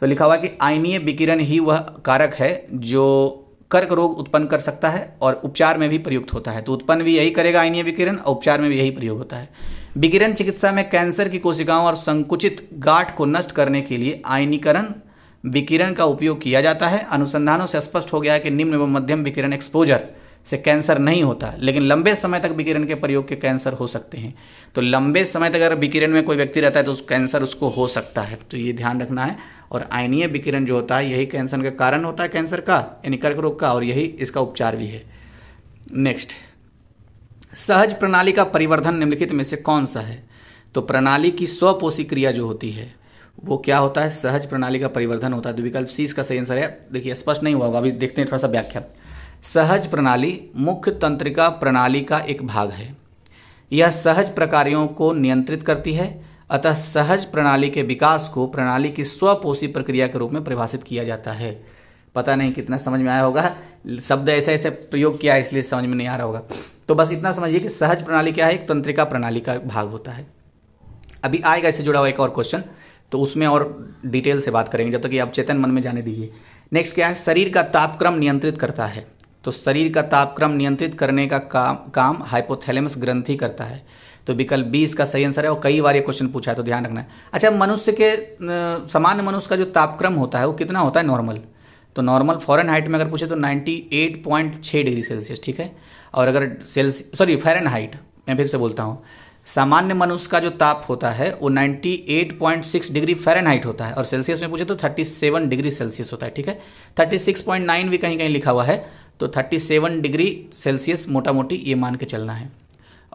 तो लिखा हुआ कि आयनीय विकिरण ही वह कारक है जो कर्क रोग उत्पन्न कर सकता है और उपचार में भी प्रयुक्त होता है तो उत्पन्न भी यही करेगा आयनीय विकिरण और उपचार में भी यही प्रयोग होता है विकिरण चिकित्सा में कैंसर की कोशिकाओं और संकुचित गांठ को नष्ट करने के लिए आयनीकरण विकिरण का उपयोग किया जाता है अनुसंधानों से स्पष्ट हो गया है कि निम्न एवं मध्यम विकिरण एक्सपोजर से कैंसर नहीं होता लेकिन लंबे समय तक विकिरण के प्रयोग के कैंसर हो सकते हैं तो लंबे समय तक अगर विकिरण में कोई व्यक्ति रहता है तो उस कैंसर उसको हो सकता है तो ये ध्यान रखना है और आयनीय विकिरण जो होता है यही कैंसर का कारण होता है कैंसर का यानी कर्क रोग का और यही इसका उपचार भी है नेक्स्ट सहज प्रणाली का परिवर्धन निम्नलिखित में से कौन सा है तो प्रणाली की स्वपोषी क्रिया जो होती है वो क्या होता है सहज प्रणाली का परिवर्धन होता है तो विकल्प सी इसका सही आंसर है देखिए स्पष्ट नहीं हुआ होगा अभी देखते हैं थोड़ा सा व्याख्या सहज प्रणाली मुख्य तंत्रिका प्रणाली का एक भाग है यह सहज प्रकारियों को नियंत्रित करती है अतः सहज प्रणाली के विकास को प्रणाली की स्वपोषी प्रक्रिया के रूप में परिभाषित किया जाता है पता नहीं कितना समझ में आया होगा शब्द ऐसे ऐसे प्रयोग किया है इसलिए समझ में नहीं आ रहा होगा तो बस इतना समझिए कि सहज प्रणाली क्या है एक तंत्रिका प्रणाली का भाग होता है अभी आएगा इससे जुड़ा हुआ एक और क्वेश्चन तो उसमें और डिटेल से बात करेंगे जब तक कि आप चेतन मन में जाने दीजिए नेक्स्ट क्या है शरीर का तापक्रम नियंत्रित करता है तो शरीर का तापक्रम नियंत्रित करने का काम काम हाइपोथैलेमस ग्रंथि करता है तो विकल्प बी इसका सही आंसर है और कई बार ये क्वेश्चन पूछा है तो ध्यान रखना है अच्छा मनुष्य के सामान्य मनुष्य का जो तापक्रम होता है वो कितना होता है नॉर्मल तो नॉर्मल फॉरन हाइट में अगर पूछे तो 98.6 डिग्री सेल्सियस ठीक है और अगर सेल्सियस सॉरी फॉरन हाइट मैं फिर से बोलता हूँ सामान्य मनुष्य का जो ताप होता है वो 98.6 डिग्री फ़ारेनहाइट होता है और सेल्सियस में पूछे तो 37 डिग्री सेल्सियस होता है ठीक है 36.9 भी कहीं कहीं लिखा हुआ है तो 37 डिग्री सेल्सियस मोटा मोटी ये मान के चलना है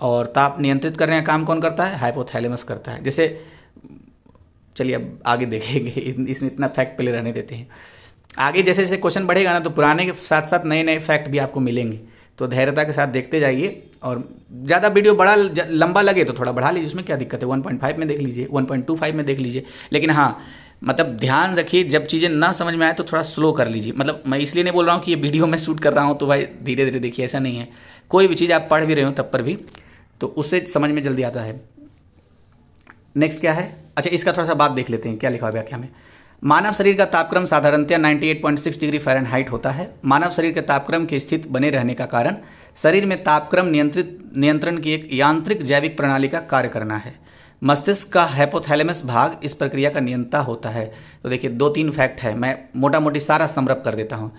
और ताप नियंत्रित करने का काम कौन करता है हाइपोथैलेमस करता है जैसे चलिए अब आगे देखेंगे इसमें इतना फैक्ट पहले रहने देते हैं आगे जैसे जैसे क्वेश्चन बढ़ेगा ना तो पुराने के साथ साथ नए नए फैक्ट भी आपको मिलेंगे तो धैर्यता के साथ देखते जाइए और ज़्यादा वीडियो बड़ा लंबा लगे तो थोड़ा बढ़ा लीजिए उसमें क्या दिक्कत है 1.5 में देख लीजिए 1.25 में देख लीजिए लेकिन हाँ मतलब ध्यान रखिए जब चीज़ें ना समझ में आए तो थोड़ा स्लो कर लीजिए मतलब मैं इसलिए नहीं बोल रहा हूँ कि ये वीडियो मैं शूट कर रहा हूँ तो भाई धीरे धीरे देखिए ऐसा नहीं है कोई भी चीज़ आप पढ़ भी रहे हो तब पर भी तो उससे समझ में जल्दी आता है नेक्स्ट क्या है अच्छा इसका थोड़ा सा बात देख लेते हैं क्या लिखा हुआ व्याख्या में मानव शरीर का तापक्रम साधारणतया 98.6 डिग्री फ़ारेनहाइट होता है मानव शरीर के तापक्रम की स्थिति बने रहने का कारण शरीर में तापक्रम नियंत्रित नियंत्रण की एक यांत्रिक जैविक प्रणाली का कार्य करना है मस्तिष्क का हैपोथैलेमस भाग इस प्रक्रिया का नियंता होता है तो देखिए दो तीन फैक्ट है मैं मोटा मोटी सारा समरप कर देता हूँ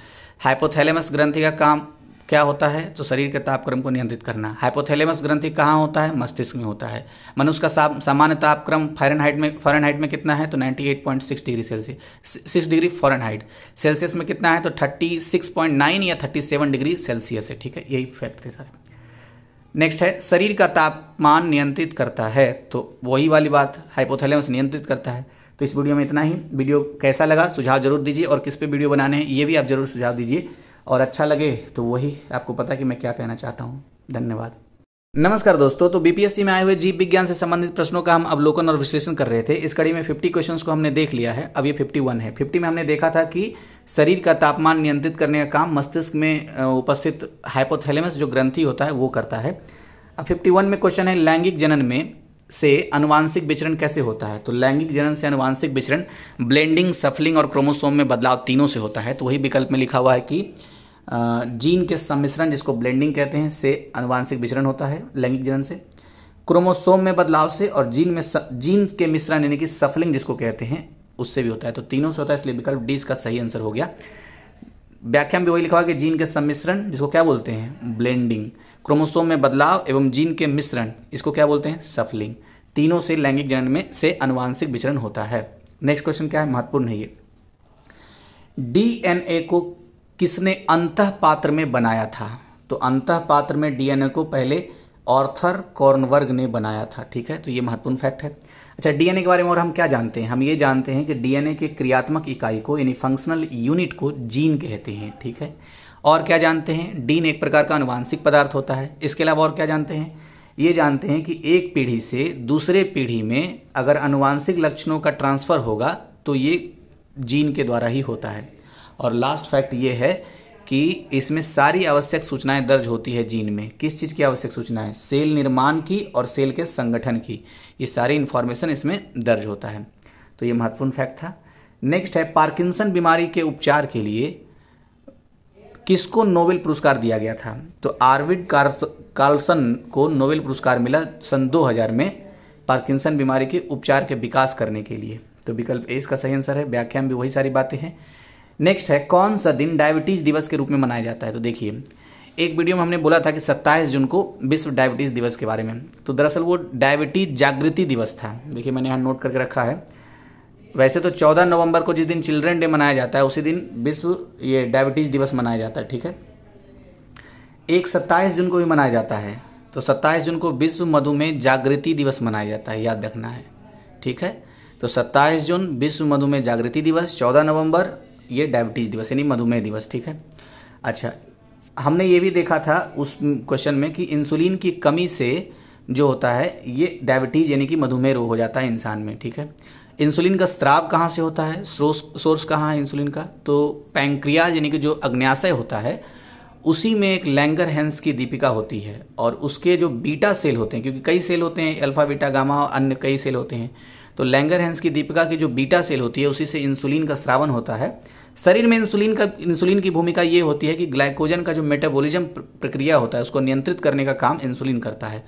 हाइपोथैलेमस ग्रंथि का काम क्या होता है तो शरीर के तापक्रम को नियंत्रित करना हाइपोथैलेमस ग्रंथि कहाँ होता है मस्तिष्क में होता है मनुष्य का सामान्य तापक्रम फारेनहाइट में फारेनहाइट में कितना है तो 98.6 degree Celsius six degree Fahrenheit Celsius में कितना है तो 36.9 या 37 डिग्री सेल्सियस है ठीक है यही फैक्ट थे सारे नेक्स्ट है शरीर का तापमान नियंत्रित करता है तो वही वाली बात हाइपोथैलेमस नियंत्रित करता है तो इस वीडियो में इतना ही वीडियो कैसा लगा सुझाव जरूर दीजिए और किस पे वीडियो बनाने हैं ये भी आप जरूर सुझाव दीजिए और अच्छा लगे तो वही आपको पता कि मैं क्या कहना चाहता हूँ धन्यवाद नमस्कार दोस्तों तो बीपीएससी में आए हुए जीव विज्ञान से संबंधित प्रश्नों का हम अवलोकन और विश्लेषण कर रहे थे इस कड़ी में 50 क्वेश्चंस को हमने देख लिया है अब ये 51 है 50 में हमने देखा था कि शरीर का तापमान नियंत्रित करने का काम मस्तिष्क में उपस्थित हाइपोथैलेमस जो ग्रंथि होता है वो करता है अब 51 में क्वेश्चन है लैंगिक जनन में से अनुवांशिक विचरण कैसे होता है तो लैंगिक जनन से अनुवांशिक विचरण ब्लेंडिंग सफलिंग और क्रोमोसोम में बदलाव तीनों से होता है तो वही विकल्प में लिखा हुआ है कि जीन के सम्मिश्रण जिसको ब्लेंडिंग कहते हैं से अनुवांशिक विचरण होता है लैंगिक जनन से क्रोमोसोम में बदलाव से और जीन में स, जीन के मिश्रण यानी कि सफलिंग जिसको कहते हैं उससे भी होता है तो तीनों से होता है इसलिए विकल्प डी इसका सही आंसर हो गया व्याख्या में भी वही लिखा हुआ कि जीन के सम्मिश्रण जिसको क्या बोलते हैं ब्लेंडिंग क्रोमोसोम में बदलाव एवं जीन के मिश्रण इसको क्या बोलते हैं सफलिंग तीनों से लैंगिक जनन में से अनुवांशिक विचरण होता है नेक्स्ट क्वेश्चन क्या है महत्वपूर्ण है ये डीएनए को किसने अंत पात्र में बनाया था तो अंत पात्र में डीएनए को पहले ऑर्थर कॉर्नवर्ग ने बनाया था ठीक है तो ये महत्वपूर्ण फैक्ट है अच्छा डीएनए के बारे में और हम क्या जानते हैं हम ये जानते हैं कि डीएनए के क्रियात्मक इकाई को यानी फंक्शनल यूनिट को जीन कहते हैं ठीक है और क्या जानते हैं डीन एक प्रकार का अनुवांशिक पदार्थ होता है इसके अलावा और क्या जानते हैं ये जानते हैं कि एक पीढ़ी से दूसरे पीढ़ी में अगर अनुवांशिक लक्षणों का ट्रांसफ़र होगा तो ये जीन के द्वारा ही होता है और लास्ट फैक्ट ये है कि इसमें सारी आवश्यक सूचनाएं दर्ज होती है जीन में किस चीज़ की आवश्यक सूचनाएं सेल निर्माण की और सेल के संगठन की ये सारी इन्फॉर्मेशन इसमें दर्ज होता है तो ये महत्वपूर्ण फैक्ट था नेक्स्ट है पार्किंसन बीमारी के उपचार के लिए किसको नोबेल पुरस्कार दिया गया था तो आर्विड कार्लसन को नोबेल पुरस्कार मिला सन 2000 में पार्किंसन बीमारी के उपचार के विकास करने के लिए तो विकल्प ए इसका सही आंसर है व्याख्या में भी वही सारी बातें हैं नेक्स्ट है कौन सा दिन डायबिटीज़ दिवस के रूप में मनाया जाता है तो देखिए एक वीडियो में हमने बोला था कि 27 जून को विश्व डायबिटीज़ दिवस के बारे में तो दरअसल वो डायबिटीज जागृति दिवस था देखिए मैंने यहाँ नोट करके रखा है वैसे तो 14 नवंबर को जिस दिन चिल्ड्रन डे मनाया जाता है उसी दिन विश्व ये डायबिटीज़ दिवस मनाया जाता है ठीक है एक सत्ताईस जून को भी मनाया जाता है तो सत्ताईस जून को विश्व मधुमेह जागृति दिवस मनाया जाता है याद रखना है ठीक है तो सत्ताईस जून विश्व मधुमेह जागृति दिवस चौदह नवंबर ये डायबिटीज़ दिवस यानी मधुमेह दिवस ठीक है अच्छा हमने ये भी देखा था उस क्वेश्चन में कि इंसुलिन की कमी से जो होता है ये डायबिटीज़ यानी कि मधुमेह रोग हो जाता है इंसान में ठीक है इंसुलिन का स्त्राव कहाँ से होता है सोर्स सोर्स कहाँ है इंसुलिन का तो पैंक्रिया यानी कि जो अग्न्याशय होता है उसी में एक लैंगर हैंस की दीपिका होती है और उसके जो बीटा सेल होते हैं क्योंकि कई सेल होते हैं अल्फा बीटा गामा और अन्य कई सेल होते हैं तो लैंगर हैंस की दीपिका की जो बीटा सेल होती है उसी से इंसुलिन का श्रावण होता है शरीर में इंसुलिन का इंसुलिन की भूमिका ये होती है कि ग्लाइकोजन का जो मेटाबॉलिज्म प्रक्रिया होता है उसको नियंत्रित करने का काम इंसुलिन करता है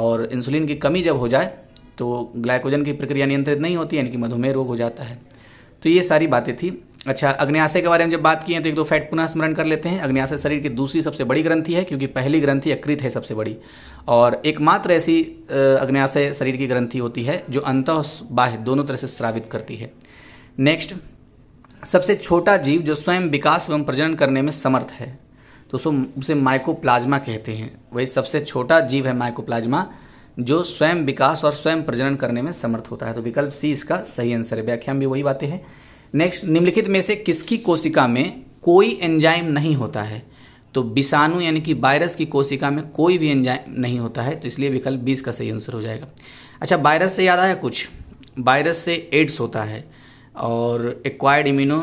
और इंसुलिन की कमी जब हो जाए तो ग्लाइकोजन की प्रक्रिया नियंत्रित नहीं होती यानी कि मधुमेह रोग हो जाता है तो ये सारी बातें थी अच्छा अग्न्याशय के बारे में जब बात की है तो एक दो फैट पुनः स्मरण कर लेते हैं अग्न्याशय शरीर की दूसरी सबसे बड़ी ग्रंथि है क्योंकि पहली ग्रंथि अकृत है सबसे बड़ी और एकमात्र ऐसी अग्न्याशय शरीर की ग्रंथि होती है जो अंत बाह्य दोनों तरह से श्रावित करती है नेक्स्ट सबसे छोटा जीव जो स्वयं विकास एवं प्रजनन करने में समर्थ है तो उसे माइकोप्लाज्मा कहते हैं वही सबसे छोटा जीव है माइकोप्लाज्मा जो स्वयं विकास और स्वयं प्रजनन करने में समर्थ होता है तो विकल्प सी इसका सही आंसर है व्याख्या भी वही बातें हैं नेक्स्ट निम्नलिखित में से किसकी कोशिका में कोई एंजाइम नहीं होता है तो विषाणु यानी कि वायरस की कोशिका में कोई भी एंजाइम नहीं होता है तो इसलिए विकल्प बीस का सही आंसर हो जाएगा अच्छा वायरस से याद आया कुछ वायरस से एड्स होता है और एक्वायर्ड इम्यूनो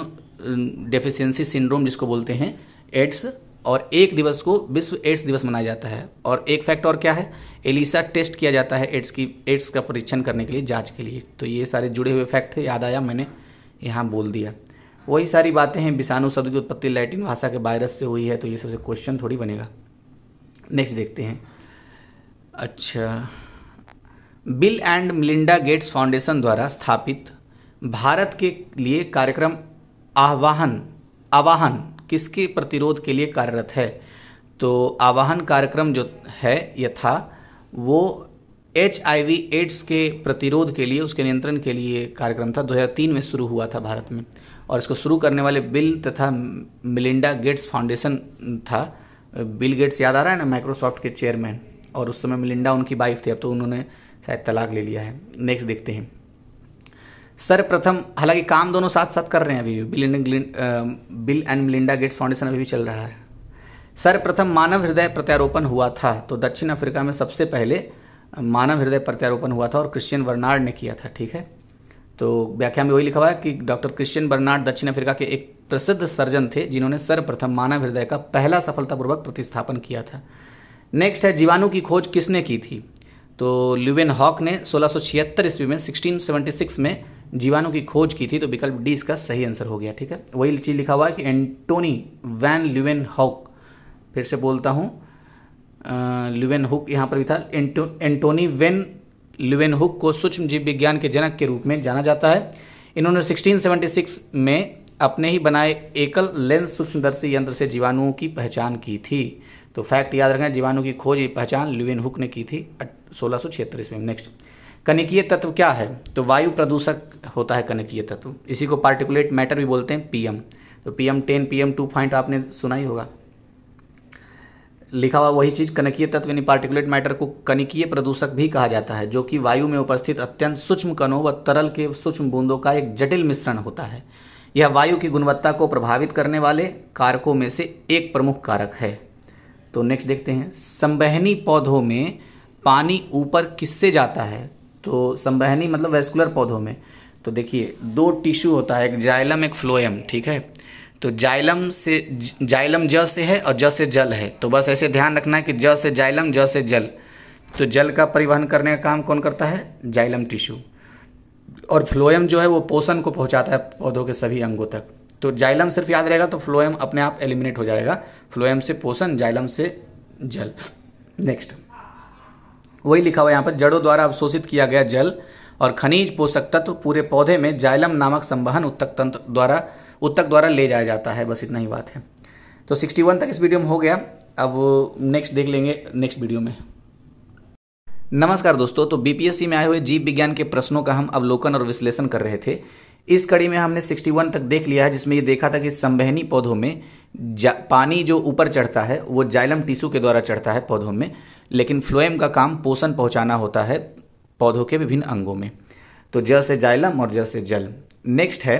डेफिशिएंसी सिंड्रोम जिसको बोलते हैं एड्स और एक दिवस को विश्व एड्स दिवस मनाया जाता है और एक फैक्ट और क्या है एलिसा टेस्ट किया जाता है एड्स की एड्स का परीक्षण करने के लिए जांच के लिए तो ये सारे जुड़े हुए फैक्ट थे याद आया मैंने यहाँ बोल दिया वही सारी बातें हैं विषाणु शब्द की उत्पत्ति लैटिन भाषा के वायरस से हुई है तो ये सबसे क्वेश्चन थोड़ी बनेगा नेक्स्ट देखते हैं अच्छा Bill and Melinda Gates foundation द्वारा स्थापित भारत के लिए कार्यक्रम आह्वान आवाहन किसके प्रतिरोध के लिए कार्यरत है तो आवाहन कार्यक्रम जो है यह था वो एच एड्स के प्रतिरोध के लिए उसके नियंत्रण के लिए कार्यक्रम था 2003 में शुरू हुआ था भारत में और इसको शुरू करने वाले बिल तथा मिलिंडा गेट्स फाउंडेशन था बिल गेट्स याद आ रहा है ना माइक्रोसॉफ्ट के चेयरमैन और उस समय मिलिंडा उनकी वाइफ थी अब तो उन्होंने शायद तलाक ले लिया है नेक्स्ट देखते हैं सर्वप्रथम हालांकि काम दोनों साथ साथ कर रहे हैं अभी Bill and Bill and Melinda Gates foundation अभी भी चल रहा है सर्वप्रथम मानव हृदय प्रत्यारोपण हुआ था तो दक्षिण अफ्रीका में सबसे पहले मानव हृदय प्रत्यारोपण हुआ था और क्रिश्चियन बर्नार्ड ने किया था ठीक है तो व्याख्या में वही लिखा हुआ है कि डॉक्टर क्रिश्चियन बर्नार्ड दक्षिण अफ्रीका के एक प्रसिद्ध सर्जन थे जिन्होंने सर्वप्रथम मानव हृदय का पहला सफलतापूर्वक प्रतिस्थापन किया था नेक्स्ट है जीवाणु की खोज किसने की थी तो ल्यूवेन हॉक ने सोलह ईस्वी में सिक्सटीन में जीवाणु की खोज की थी तो विकल्प डी इसका सही आंसर हो गया ठीक है वही चीज लिखा हुआ है कि एंटोनी वैन ल्यूवेन हॉक फिर से बोलता हूं ल्यूवेन हुक यहां पर भी था एंटोनी वेन ल्यूवेन हुक को सूक्ष्म जीव विज्ञान के जनक के रूप में जाना जाता है इन्होंने 1676 में अपने ही बनाए एकल लेंस सूक्ष्मदर्शी यंत्र से जीवाणुओं की पहचान की थी तो फैक्ट याद रखना जीवाणु की खोज पहचान ल्यूवेन हुक ने की थी सोलह सौ छिहत्तर में नेक्स्ट कनिकीय तत्व क्या है तो वायु प्रदूषक होता है कनिकीय तत्व इसी को पार्टिकुलेट मैटर भी बोलते हैं पीएम तो PM ten PM two point आपने सुना ही होगा लिखा हुआ वही चीज़ कनकीय तत्व यानी पार्टिकुलेट मैटर को कनिकीय प्रदूषक भी कहा जाता है जो कि वायु में उपस्थित अत्यंत सूक्ष्म कणों व तरल के सूक्ष्म बूंदों का एक जटिल मिश्रण होता है यह वायु की गुणवत्ता को प्रभावित करने वाले कारकों में से एक प्रमुख कारक है तो नेक्स्ट देखते हैं संबहनी पौधों में पानी ऊपर किससे जाता है तो संवहनी मतलब वेस्कुलर पौधों में तो देखिए दो टिश्यू होता है एक जाइलम एक फ्लोएम ठीक है तो जाइलम से जाइलम ज से है और ज से जल है तो बस ऐसे ध्यान रखना है कि ज से जाइलम ज से जल तो जल का परिवहन करने का काम कौन करता है जाइलम टिश्यू और फ्लोएम जो है वो पोषण को पहुंचाता है पौधों के सभी अंगों तक तो जाइलम सिर्फ याद रहेगा तो फ्लोएम अपने आप एलिमिनेट हो जाएगा फ्लोएम से पोषण जाइलम से जल नेक्स्ट वही लिखा हुआ यहाँ पर जड़ों द्वारा अवशोषित किया गया जल और खनिज पोषक तत्व पूरे पौधे में जाइलम नामक संवहन उत्तक तंत्र द्वारा उत्तक द्वारा ले जाया जाता है बस इतना ही बात है तो 61 तक इस वीडियो में हो गया अब नेक्स्ट देख लेंगे नेक्स्ट वीडियो में नमस्कार दोस्तों तो बीपीएससी में आए हुए जीव विज्ञान के प्रश्नों का हम अवलोकन और विश्लेषण कर रहे थे इस कड़ी में हमने 61 तक देख लिया है जिसमें ये देखा था कि संवहनी पौधों में पानी जो ऊपर चढ़ता है वो जाइलम टिश्यू के द्वारा चढ़ता है पौधों में लेकिन फ्लोएम का काम पोषण पहुंचाना होता है पौधों के विभिन्न अंगों में तो ज से जाइलम और ज से जल नेक्स्ट है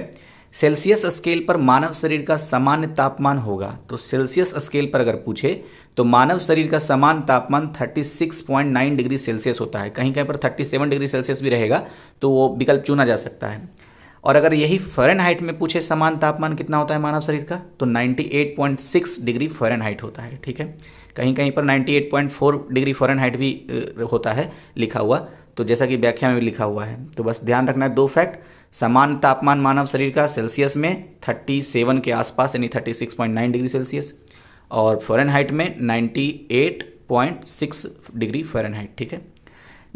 सेल्सियस स्केल पर मानव शरीर का सामान्य तापमान होगा तो सेल्सियस स्केल पर अगर पूछे तो मानव शरीर का सामान्य तापमान 36.9 डिग्री सेल्सियस होता है कहीं कहीं पर 37 डिग्री सेल्सियस भी रहेगा तो वो विकल्प चुना जा सकता है और अगर यही फॉरन हाइट में पूछे समान तापमान कितना होता है मानव शरीर का तो 98.6 डिग्री फॉरन हाइट होता है ठीक है कहीं कहीं पर 98.4 डिग्री हाइट भी होता है लिखा हुआ तो जैसा कि व्याख्या में भी लिखा हुआ है तो बस ध्यान रखना है दो फैक्ट समान तापमान मानव शरीर का सेल्सियस में थर्टी के आसपास यानी थर्टी डिग्री सेल्सियस और फ़ारेनहाइट में नाइन्टी डिग्री फॉरन ठीक है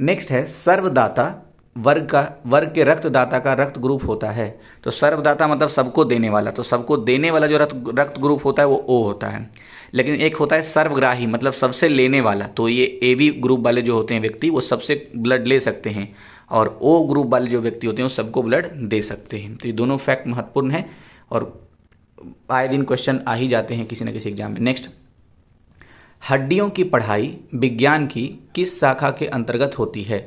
नेक्स्ट है सर्वदाता वर्ग का वर्ग के रक्तदाता का रक्त ग्रुप होता है तो सर्वदाता मतलब सबको देने वाला तो सबको देने वाला जो रक्त रक्त ग्रुप होता है वो ओ होता है लेकिन एक होता है सर्वग्राही मतलब सबसे लेने वाला तो ये ए बी ग्रुप वाले जो होते हैं व्यक्ति वो सबसे ब्लड ले सकते हैं और ओ ग्रुप वाले जो व्यक्ति होते हैं वो सबको ब्लड दे सकते हैं तो ये दोनों फैक्ट महत्वपूर्ण है और आए दिन क्वेश्चन आ ही जाते हैं किसी न किसी एग्जाम में नेक्स्ट हड्डियों की पढ़ाई विज्ञान की किस शाखा के अंतर्गत होती है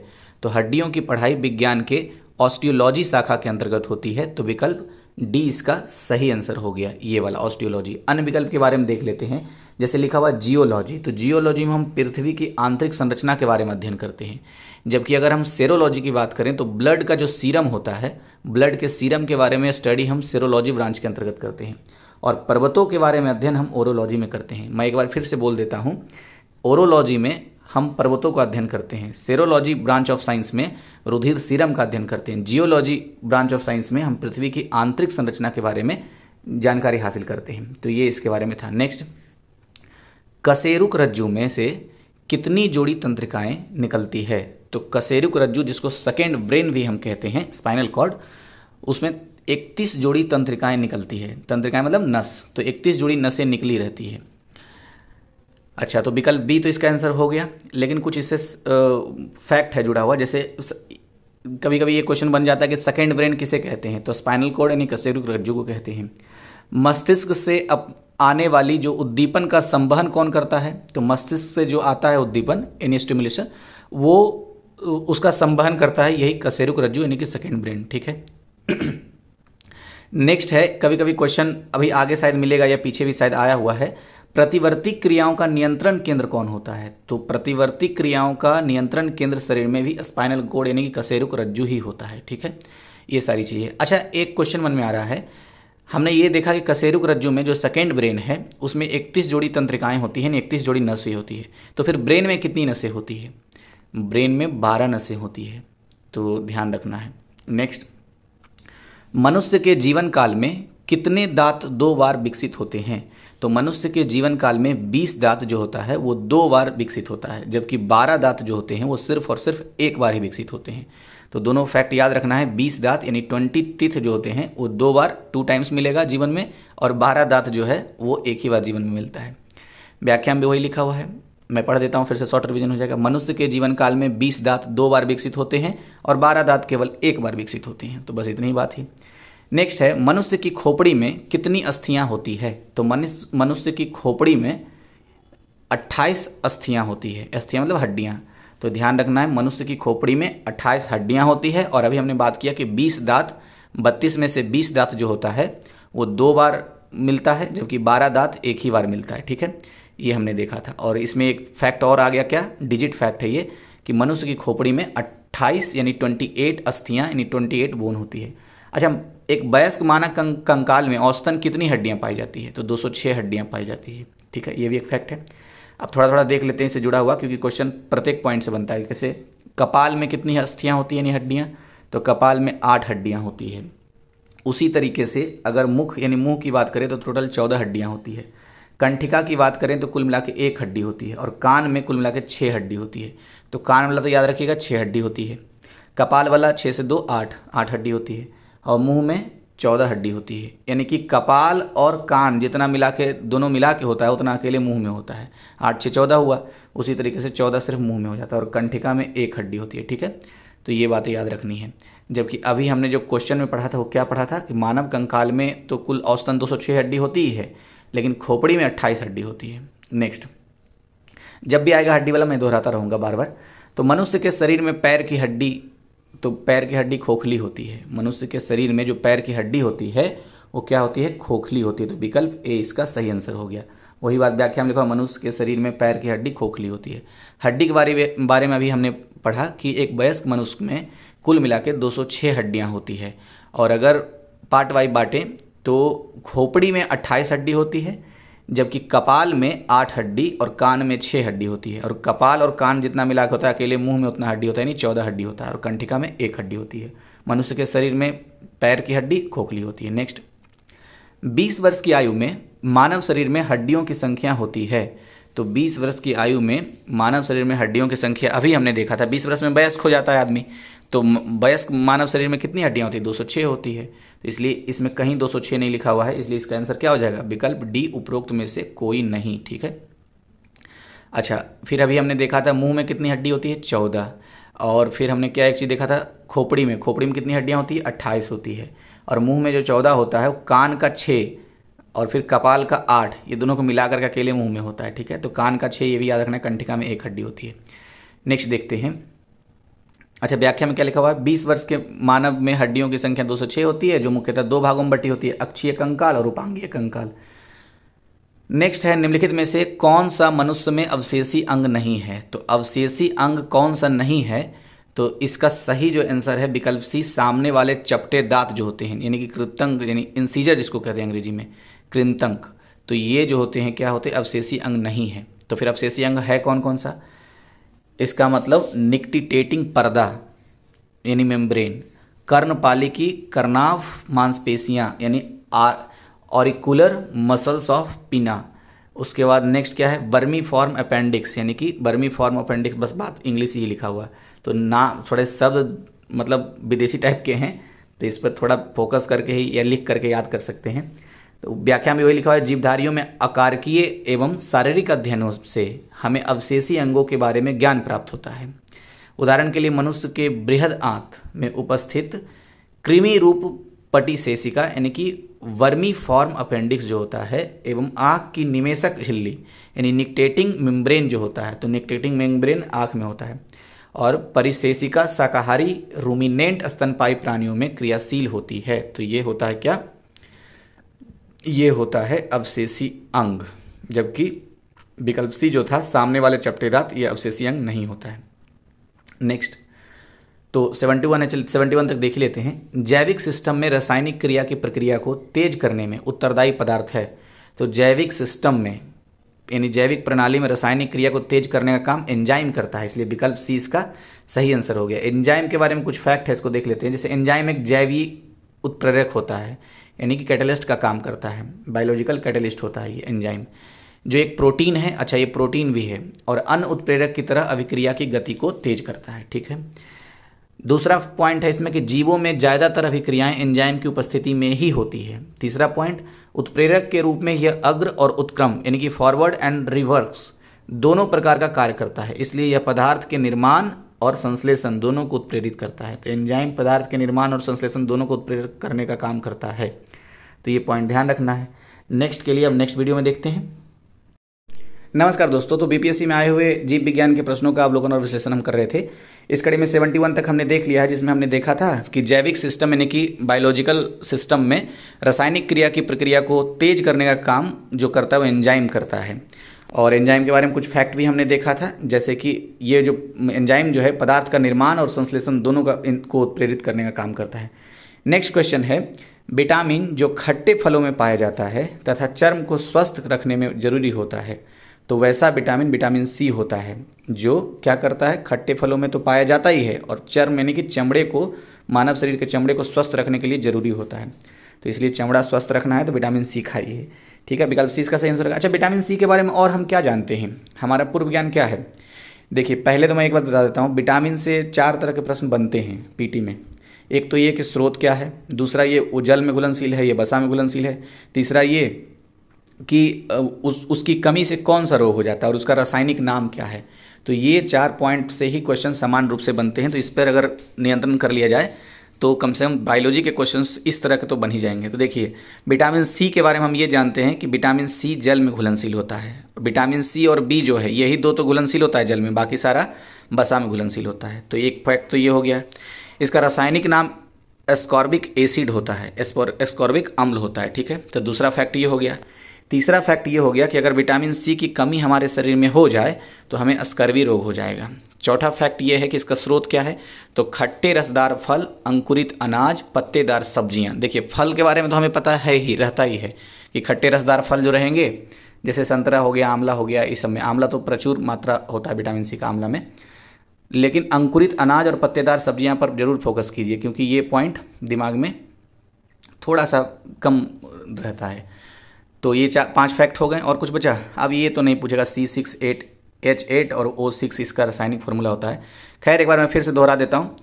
तो हड्डियों की पढ़ाई विज्ञान के ऑस्टियोलॉजी शाखा के अंतर्गत होती है तो विकल्प डी इसका सही आंसर हो गया ये वाला ऑस्टियोलॉजी अन्य विकल्प के बारे में देख लेते हैं जैसे लिखा हुआ जियोलॉजी तो जियोलॉजी में हम पृथ्वी की आंतरिक संरचना के बारे में अध्ययन करते हैं जबकि अगर हम सेरोलॉजी की बात करें तो ब्लड का जो सीरम होता है ब्लड के सीरम के बारे में स्टडी हम सेरोलॉजी ब्रांच के अंतर्गत करते हैं और पर्वतों के बारे में अध्ययन हम ओरोलॉजी में करते हैं मैं एक बार फिर से बोल देता हूँ ओरोलॉजी में हम पर्वतों का अध्ययन करते हैं सेरोलॉजी ब्रांच ऑफ साइंस में रुधिर सीरम का अध्ययन करते हैं जियोलॉजी ब्रांच ऑफ साइंस में हम पृथ्वी की आंतरिक संरचना के बारे में जानकारी हासिल करते हैं तो ये इसके बारे में था नेक्स्ट कसेरुक रज्जु में से कितनी जोड़ी तंत्रिकाएं निकलती है तो कसेरुक रज्जु जिसको सेकेंड ब्रेन भी हम कहते हैं स्पाइनल कॉर्ड उसमें इकतीस जोड़ी तंत्रिकाएं निकलती है तंत्रिकाएं मतलब नस तो इकतीस जोड़ी नसें निकली रहती है अच्छा तो विकल्प बी तो इसका आंसर हो गया लेकिन कुछ इससे फैक्ट है जुड़ा हुआ जैसे कभी कभी ये क्वेश्चन बन जाता है कि सेकेंड ब्रेन किसे कहते हैं तो स्पाइनल कोड यानी कसेरुक रज्जू को कहते हैं मस्तिष्क से अप आने वाली जो उद्दीपन का संवहन कौन करता है तो मस्तिष्क से जो आता है उद्दीपन यानी स्टिमुलेशन वो उसका संवहन करता है यही कसेरुक रज्जू यानी कि सेकेंड ब्रेन ठीक है नेक्स्ट है कभी कभी क्वेश्चन अभी आगे शायद मिलेगा या पीछे भी शायद आया हुआ है प्रतिवर्ती क्रियाओं का नियंत्रण केंद्र कौन होता है तो प्रतिवर्ती क्रियाओं का नियंत्रण केंद्र शरीर में भी स्पाइनल गोड यानी कि कसेरुक रज्जु ही होता है ठीक है ये सारी चीज़ें अच्छा एक क्वेश्चन मन में आ रहा है हमने ये देखा कि कसेरुक रज्जु में जो सेकेंड ब्रेन है उसमें इकतीस जोड़ी तंत्रिकाएं होती हैं इकतीस जोड़ी नसें होती है तो फिर ब्रेन में कितनी नसें होती है ब्रेन में बारह नसें होती है तो ध्यान रखना है नेक्स्ट मनुष्य के जीवन काल में कितने दांत दो बार विकसित होते हैं तो मनुष्य के जीवन काल में 20 दांत जो होता है वो दो बार विकसित होता है जबकि 12 दांत जो होते हैं वो सिर्फ और सिर्फ एक बार ही विकसित होते हैं तो दोनों फैक्ट याद रखना है 20 दांत यानी ट्वेंटी तिथ जो होते हैं वो दो बार टू टाइम्स मिलेगा जीवन में और बारह दांत जो है वो एक ही बार जीवन में मिलता है व्याख्या में वही लिखा हुआ है मैं पढ़ देता हूँ फिर से शॉर्ट रिविजन हो जाएगा मनुष्य के जीवन काल में बीस दांत दो बार विकसित होते हैं और बारह दांत केवल एक बार विकसित होते हैं तो बस इतनी ही बात ही नेक्स्ट है मनुष्य की खोपड़ी में कितनी अस्थियां होती है तो मनुष्य की खोपड़ी में 28 अस्थियां होती है अस्थियां मतलब हड्डियां तो ध्यान रखना है मनुष्य की खोपड़ी में 28 हड्डियां होती है और अभी हमने बात किया कि 20 दांत 32 में से 20 दांत जो होता है वो दो बार मिलता है जबकि 12 दांत एक ही बार मिलता है ठीक है ये हमने देखा था और इसमें एक फैक्ट और आ गया क्या डिजिट फैक्ट है ये कि मनुष्य की खोपड़ी में अट्ठाईस यानी ट्वेंटी अस्थियां यानी ट्वेंटी बोन होती है अच्छा एक वयस्क मानक कंकाल में औसतन कितनी हड्डियाँ पाई जाती है तो 206 हड्डियाँ पाई जाती है ठीक है ये भी एक फैक्ट है अब थोड़ा थोड़ा देख लेते हैं इससे जुड़ा हुआ क्योंकि क्वेश्चन प्रत्येक पॉइंट से बनता है कैसे कपाल में कितनी अस्थियाँ होती हैं यानी हड्डियाँ तो कपाल में आठ हड्डियाँ होती है उसी तरीके से अगर मुख यानी मुंह की बात करें तो टोटल चौदह हड्डियाँ होती है कंठिका की बात करें तो कुल मिला के एक हड्डी होती है और कान में कुल मिला के छः हड्डी होती है तो कान वाला तो याद रखिएगा छः हड्डी होती है कपाल वाला छः से दो आठ आठ हड्डी होती है और मुंह में चौदह हड्डी होती है यानी कि कपाल और कान जितना मिला के दोनों मिला के होता है उतना अकेले मुंह में होता है आठ छः चौदह हुआ उसी तरीके से चौदह सिर्फ मुंह में हो जाता है और कंठिका में एक हड्डी होती है ठीक है तो ये बातें याद रखनी है जबकि अभी हमने जो क्वेश्चन में पढ़ा था वो क्या पढ़ा था कि मानव कंकाल में तो कुल औसतन दो हड्डी होती ही है लेकिन खोपड़ी में अट्ठाईस हड्डी होती है नेक्स्ट जब भी आएगा हड्डी वाला मैं दोहराता रहूँगा बार बार तो मनुष्य के शरीर में पैर की हड्डी तो पैर की हड्डी खोखली होती है मनुष्य के शरीर में जो पैर की हड्डी होती है वो क्या होती है खोखली होती है तो विकल्प ए इसका सही आंसर हो गया वही बात व्याख्या में लिखा मनुष्य के शरीर में पैर की हड्डी खोखली होती है हड्डी के बारे में बारे में अभी हमने पढ़ा कि एक वयस्क मनुष्य में कुल मिला के दो हड्डियाँ होती है और अगर पार्ट वाइज बांटें तो खोपड़ी में अट्ठाईस हड्डी होती है जबकि कपाल में आठ हड्डी और कान में छः हड्डी होती है और कपाल और कान जितना मिला होता है अकेले मुंह में उतना हड्डी होता है यानी चौदह हड्डी होता है और कंठिका में एक हड्डी होती है मनुष्य के शरीर में पैर की हड्डी खोखली होती है नेक्स्ट बीस वर्ष की आयु में मानव शरीर में हड्डियों की संख्या होती है तो बीस वर्ष की आयु में मानव शरीर में हड्डियों की संख्या अभी हमने देखा था बीस वर्ष में वयस्क हो जाता है आदमी तो वयस्क मानव शरीर में कितनी हड्डियाँ होती है दो होती है तो इसलिए इसमें कहीं 206 नहीं लिखा हुआ है इसलिए इसका आंसर क्या हो जाएगा विकल्प डी उपरोक्त में से कोई नहीं ठीक है अच्छा फिर अभी हमने देखा था मुंह में कितनी हड्डी होती है चौदह और फिर हमने क्या एक चीज़ देखा था खोपड़ी में खोपड़ी में कितनी हड्डियाँ होती है अट्ठाईस होती है और मुंह में जो चौदह होता है वो कान का छः और फिर कपाल का आठ ये दोनों को मिलाकर के अकेले मुंह में होता है ठीक है तो कान का छः ये भी याद रखना कंठिका में एक हड्डी होती है नेक्स्ट देखते हैं अच्छा व्याख्या में क्या लिखा हुआ है बीस वर्ष के मानव में हड्डियों की संख्या दो होती है जो मुख्यतः दो भागों में बटी होती है अक्षीय कंकाल और उपांगीय कंकाल नेक्स्ट है निम्नलिखित में से कौन सा मनुष्य में अवशेषी अंग नहीं है तो अवशेषी अंग कौन सा नहीं है तो इसका सही जो आंसर है विकल्प सी सामने वाले चपटे दांत जो होते हैं यानी कि कृतंक यानी इंसीजर जिसको कहते हैं अंग्रेजी में कृतंक तो ये जो होते हैं क्या होते हैं अवशेषी अंग नहीं है तो फिर अवशेषी अंग है कौन कौन सा इसका मतलब निकटिटेटिंग पर्दा यानी मेम्ब्रेन कर्णपालिकी कर्नाव मांसपेशियां यानी ऑरिकुलर मसल्स ऑफ पिना उसके बाद नेक्स्ट क्या है बर्मी फॉर्म अपेंडिक्स यानी कि बर्मी फॉर्म अपेंडिक्स बस बात इंग्लिश ही लिखा हुआ है तो ना थोड़े शब्द मतलब विदेशी टाइप के हैं तो इस पर थोड़ा फोकस करके ही या लिख करके याद कर सकते हैं तो व्याख्या में वही लिखा हुआ है जीवधारियों में अकारकीय एवं शारीरिक अध्ययनों से हमें अवशेषी अंगों के बारे में ज्ञान प्राप्त होता है उदाहरण के लिए मनुष्य के बृहद आंत में उपस्थित कृमि रूप पटी सेशिका यानी कि वर्मी फॉर्म अपेंडिक्स जो होता है एवं आँख की निमेशक झिल्ली यानी निकटेटिंग मेम्ब्रेन जो होता है तो निकटेटिंग मेम्ब्रेन आँख में होता है और परिशेषिका शाकाहारी रूमिनेंट स्तनपाई प्राणियों में क्रियाशील होती है तो ये होता है क्या ये होता है अवशेषी अंग जबकि विकल्प सी जो था सामने वाले चपटे दांत ये अवशेषी अंग नहीं होता है नेक्स्ट तो सेवेंटी वन सेवेंटी वन तक देख लेते हैं जैविक सिस्टम में रासायनिक क्रिया की प्रक्रिया को तेज करने में उत्तरदायी पदार्थ है तो जैविक सिस्टम में यानी जैविक प्रणाली में रासायनिक क्रिया को तेज करने का काम एंजाइम करता है इसलिए विकल्प सी इसका सही आंसर हो गया एंजाइम के बारे में कुछ फैक्ट है इसको देख लेते हैं जैसे एंजाइम एक जैविक उत्प्रेरक होता है यानी कि कैटलिस्ट का काम करता है बायोलॉजिकल कैटलिस्ट होता है ये एंजाइम जो एक प्रोटीन है अच्छा ये प्रोटीन भी है और अन उत्प्रेरक की तरह अभिक्रिया की गति को तेज करता है ठीक है दूसरा पॉइंट है इसमें कि जीवों में ज़्यादातर अभिक्रियाएं एंजाइम की उपस्थिति में ही होती है तीसरा पॉइंट उत्प्रेरक के रूप में यह अग्र और उत्क्रम यानी कि फॉरवर्ड एंड रिवर्स दोनों प्रकार का कार्य करता है इसलिए यह पदार्थ के निर्माण और संश्लेषण दोनों को उत्प्रेरित करता है तो एंजाइम पदार्थ के निर्माण और संश्लेषण दोनों को उत्प्रेरित करने का काम करता है तो ये पॉइंट ध्यान रखना है नेक्स्ट के लिए अब नेक्स्ट वीडियो में देखते हैं नमस्कार दोस्तों तो बीपीएससी में आए हुए जीव विज्ञान के प्रश्नों का अवलोकन और विश्लेषण हम कर रहे थे इस कड़ी में 71 तक हमने देख लिया है जिसमें हमने देखा था कि जैविक सिस्टम यानी कि बायोलॉजिकल सिस्टम में रासायनिक क्रिया की प्रक्रिया को तेज करने का काम जो करता है वो एंजाइम करता है और एंजाइम के बारे में कुछ फैक्ट भी हमने देखा था जैसे कि ये जो एंजाइम जो है पदार्थ का निर्माण और संश्लेषण दोनों का इनको प्रेरित करने का काम करता है नेक्स्ट क्वेश्चन है विटामिन जो खट्टे फलों में पाया जाता है तथा चर्म को स्वस्थ रखने में जरूरी होता है तो वैसा विटामिन विटामिन सी होता है जो क्या करता है खट्टे फलों में तो पाया जाता ही है और चर्म यानी कि चमड़े को मानव शरीर के चमड़े को स्वस्थ रखने के लिए जरूरी होता है तो इसलिए चमड़ा स्वस्थ रखना है तो विटामिन सी खाइए ठीक है विकल्प सी इसका सही आंसर होगा अच्छा विटामिन सी के बारे में और हम क्या जानते हैं हमारा पूर्व ज्ञान क्या है देखिए पहले तो मैं एक बात बता देता हूँ विटामिन से चार तरह के प्रश्न बनते हैं पीटी में एक तो ये कि स्रोत क्या है दूसरा ये उजल में घुलनशील है ये बसा में घुलनशील है तीसरा ये कि उस उसकी कमी से कौन सा रोग हो जाता है और उसका रासायनिक नाम क्या है तो ये चार पॉइंट से ही क्वेश्चन समान रूप से बनते हैं तो इस पर अगर नियंत्रण कर लिया जाए तो कम से कम बायोलॉजी के क्वेश्चंस इस तरह के तो बन ही जाएंगे तो देखिए विटामिन सी के बारे में हम ये जानते हैं कि विटामिन सी जल में घुलनशील होता है विटामिन सी और बी जो है यही दो तो घुलनशील होता है जल में बाकी सारा बसा में घुलनशील होता है तो एक फैक्ट तो ये हो गया इसका रासायनिक नाम एस्कॉर्बिक एसिड होता है एस्कॉर्बिक अम्ल होता है ठीक है तो दूसरा फैक्ट ये हो गया तीसरा फैक्ट ये हो गया कि अगर विटामिन सी की कमी हमारे शरीर में हो जाए तो हमें अस्कर्वी रोग हो जाएगा चौथा फैक्ट ये है कि इसका स्रोत क्या है तो खट्टे रसदार फल अंकुरित अनाज पत्तेदार सब्जियां देखिए फल के बारे में तो हमें पता है ही रहता ही है कि खट्टे रसदार फल जो रहेंगे जैसे संतरा हो गया आंवला हो गया इस सब में आंवला तो प्रचुर मात्रा होता है विटामिन सी का आंवला में लेकिन अंकुरित अनाज और पत्तेदार सब्जियां पर जरूर फोकस कीजिए क्योंकि ये पॉइंट दिमाग में थोड़ा सा कम रहता है तो ये चार पाँच फैक्ट हो गए और कुछ बचा अब ये तो नहीं पूछेगा C six eight H eight और ओ सिक्स इसका रासायनिक फॉर्मूला होता है खैर एक बार मैं फिर से दोहरा देता हूँ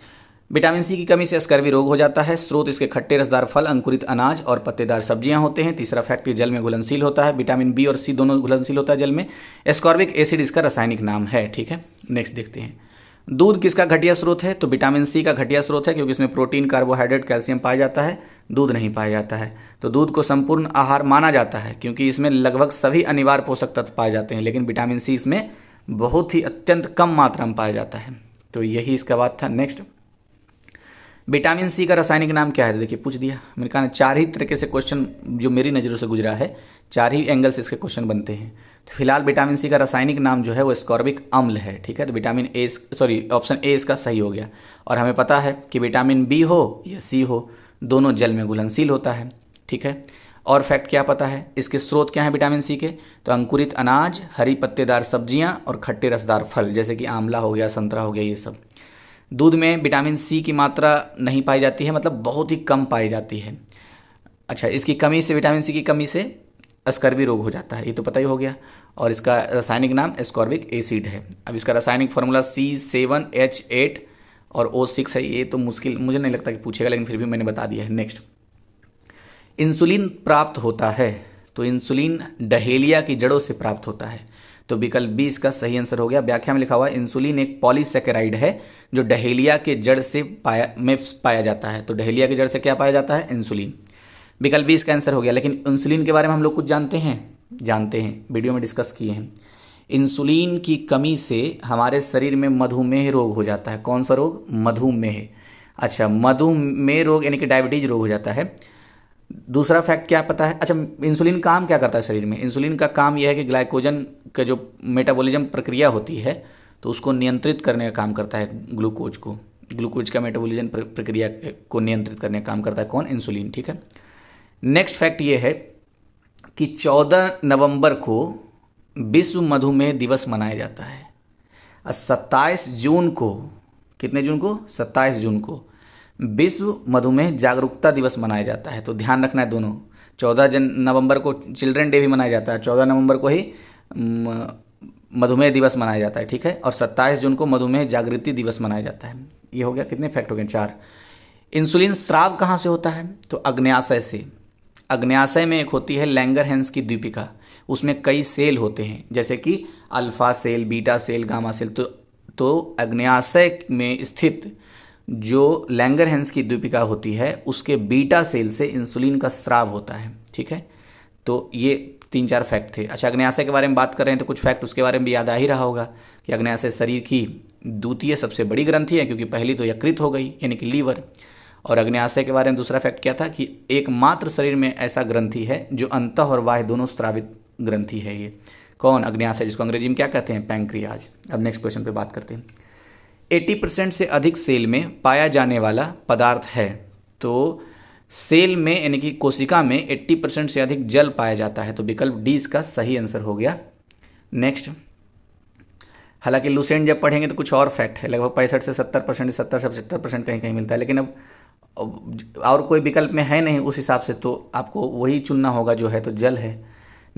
विटामिन सी की कमी से स्कर्वी रोग हो जाता है स्रोत इसके खट्टे रसदार फल अंकुरित अनाज और पत्तेदार सब्जियां होते हैं तीसरा फैक्ट्री जल में घुलनशील होता है विटामिन बी और सी दोनों घुलनशील होता है जल में स्कॉर्बिक एसिड इसका रासायनिक नाम है ठीक है नेक्स्ट देखते हैं दूध किसका घटिया स्रोत है तो विटामिन सी का घटिया स्रोत है क्योंकि इसमें प्रोटीन कार्बोहाइड्रेट कैल्शियम पाया जाता है दूध नहीं पाया जाता है तो दूध को संपूर्ण आहार माना जाता है क्योंकि इसमें लगभग सभी अनिवार्य पोषक तत्व पाए जाते हैं लेकिन विटामिन सी इसमें बहुत ही अत्यंत कम मात्रा में पाया जाता है तो यही इसका बात था नेक्स्ट विटामिन सी का रासायनिक नाम क्या है तो देखिए पूछ दिया मेरे कहा चार ही तरीके से क्वेश्चन जो मेरी नज़रों से गुजरा है चार ही एंगल से इसके क्वेश्चन बनते हैं तो फिलहाल विटामिन सी का रासायनिक नाम जो है वो स्कॉर्बिक अम्ल है ठीक है तो vitamin A sorry option A इसका सही हो गया और हमें पता है कि विटामिन बी हो या सी हो दोनों जल में घुलनशील होता है ठीक है और फैक्ट क्या पता है इसके स्रोत क्या हैं विटामिन सी के तो अंकुरित अनाज हरी पत्तेदार सब्जियां और खट्टे रसदार फल जैसे कि आंवला हो गया संतरा हो गया ये सब दूध में विटामिन सी की मात्रा नहीं पाई जाती है मतलब बहुत ही कम पाई जाती है अच्छा इसकी कमी से विटामिन सी की कमी से अस्कर्वी रोग हो जाता है ये तो पता ही हो गया और इसका रासायनिक नाम एस्कॉर्बिक एसिड है अब इसका रासायनिक formula C seven H eight और ओ सिक्स है ये तो मुश्किल मुझे नहीं लगता कि पूछेगा लेकिन फिर भी मैंने बता दिया है नेक्स्ट इंसुलिन प्राप्त होता है तो इंसुलिन डहेलिया की जड़ों से प्राप्त होता है तो विकल्प बी इसका सही आंसर हो गया व्याख्या में लिखा हुआ इंसुलिन एक पॉलीसेकेराइड है जो डहेलिया के जड़ से पाया में पाया जाता है तो डहेलिया के जड़ से क्या पाया जाता है इंसुलिन विकल्प बी इसका आंसर हो गया लेकिन इंसुलिन के बारे में हम लोग कुछ जानते हैं जानते हैं वीडियो में डिस्कस किए हैं इंसुलिन की कमी से हमारे शरीर में मधुमेह रोग हो जाता है कौन सा रोग मधुमेह अच्छा मधुमेह रोग यानी कि डायबिटीज रोग हो जाता है दूसरा फैक्ट क्या पता है अच्छा इंसुलिन काम क्या करता है शरीर में इंसुलिन का काम यह है कि ग्लाइकोजन का जो मेटाबॉलिज्म प्रक्रिया होती है तो उसको नियंत्रित करने का काम करता है ग्लूकोज को ग्लूकोज का मेटाबॉलिज्म प्रक्रिया को नियंत्रित करने का काम करता है कौन इंसुलिन ठीक है नेक्स्ट फैक्ट ये है कि 14 नवंबर को विश्व मधुमेह दिवस मनाया जाता है और 27 जून को कितने जून को 27 जून को विश्व मधुमेह जागरूकता दिवस मनाया जाता है तो ध्यान रखना है दोनों चौदह जन नवंबर को चिल्ड्रन डे भी मनाया जाता है चौदह नवंबर को ही मधुमेह दिवस मनाया जाता है ठीक है और सत्ताईस जून को मधुमेह जागृति दिवस मनाया जाता है ये हो गया कितने फैक्ट हो गए चार इंसुलिन श्राव कहाँ से होता है तो अग्न्याशय से अग्न्याशय में एक होती है लैंगर हैंस की दीपिका उसमें कई सेल होते हैं जैसे कि alpha cell beta cell gamma cell तो तो अग्न्याशय में स्थित जो लैंगरहेंस की दीपिका होती है उसके बीटा सेल से इंसुलिन का स्राव होता है ठीक है तो ये तीन चार फैक्ट थे अच्छा अग्नयाशय के बारे में बात कर रहे हैं तो कुछ फैक्ट उसके बारे में भी याद आ ही रहा होगा कि अग्नयाशय शरीर की द्वितीय सबसे बड़ी ग्रंथि है क्योंकि पहली तो यकृत हो गई यानी कि लीवर और अग्नयाशय के बारे में दूसरा फैक्ट क्या था कि एकमात्र शरीर में ऐसा ग्रंथि है जो अंत और वाह दोनों स्त्रावित ग्रंथि है ये कौन अग्नयाशय जिसको अंग्रेजी में क्या कहते हैं पैंक्रियाज अब नेक्स्ट क्वेश्चन पे बात करते हैं 80% से अधिक सेल में पाया जाने वाला पदार्थ है तो सेल में यानी कि कोशिका में 80% से अधिक जल पाया जाता है तो विकल्प डी इसका सही आंसर हो गया नेक्स्ट हालांकि लूसेंट जब पढ़ेंगे तो कुछ और फैक्ट है लगभग पैंसठ से सत्तर परसेंट सत्तर से पचहत्तर परसेंट कहीं कहीं मिलता है लेकिन अब और कोई विकल्प में है नहीं उस हिसाब से तो आपको वही चुनना होगा जो है तो जल है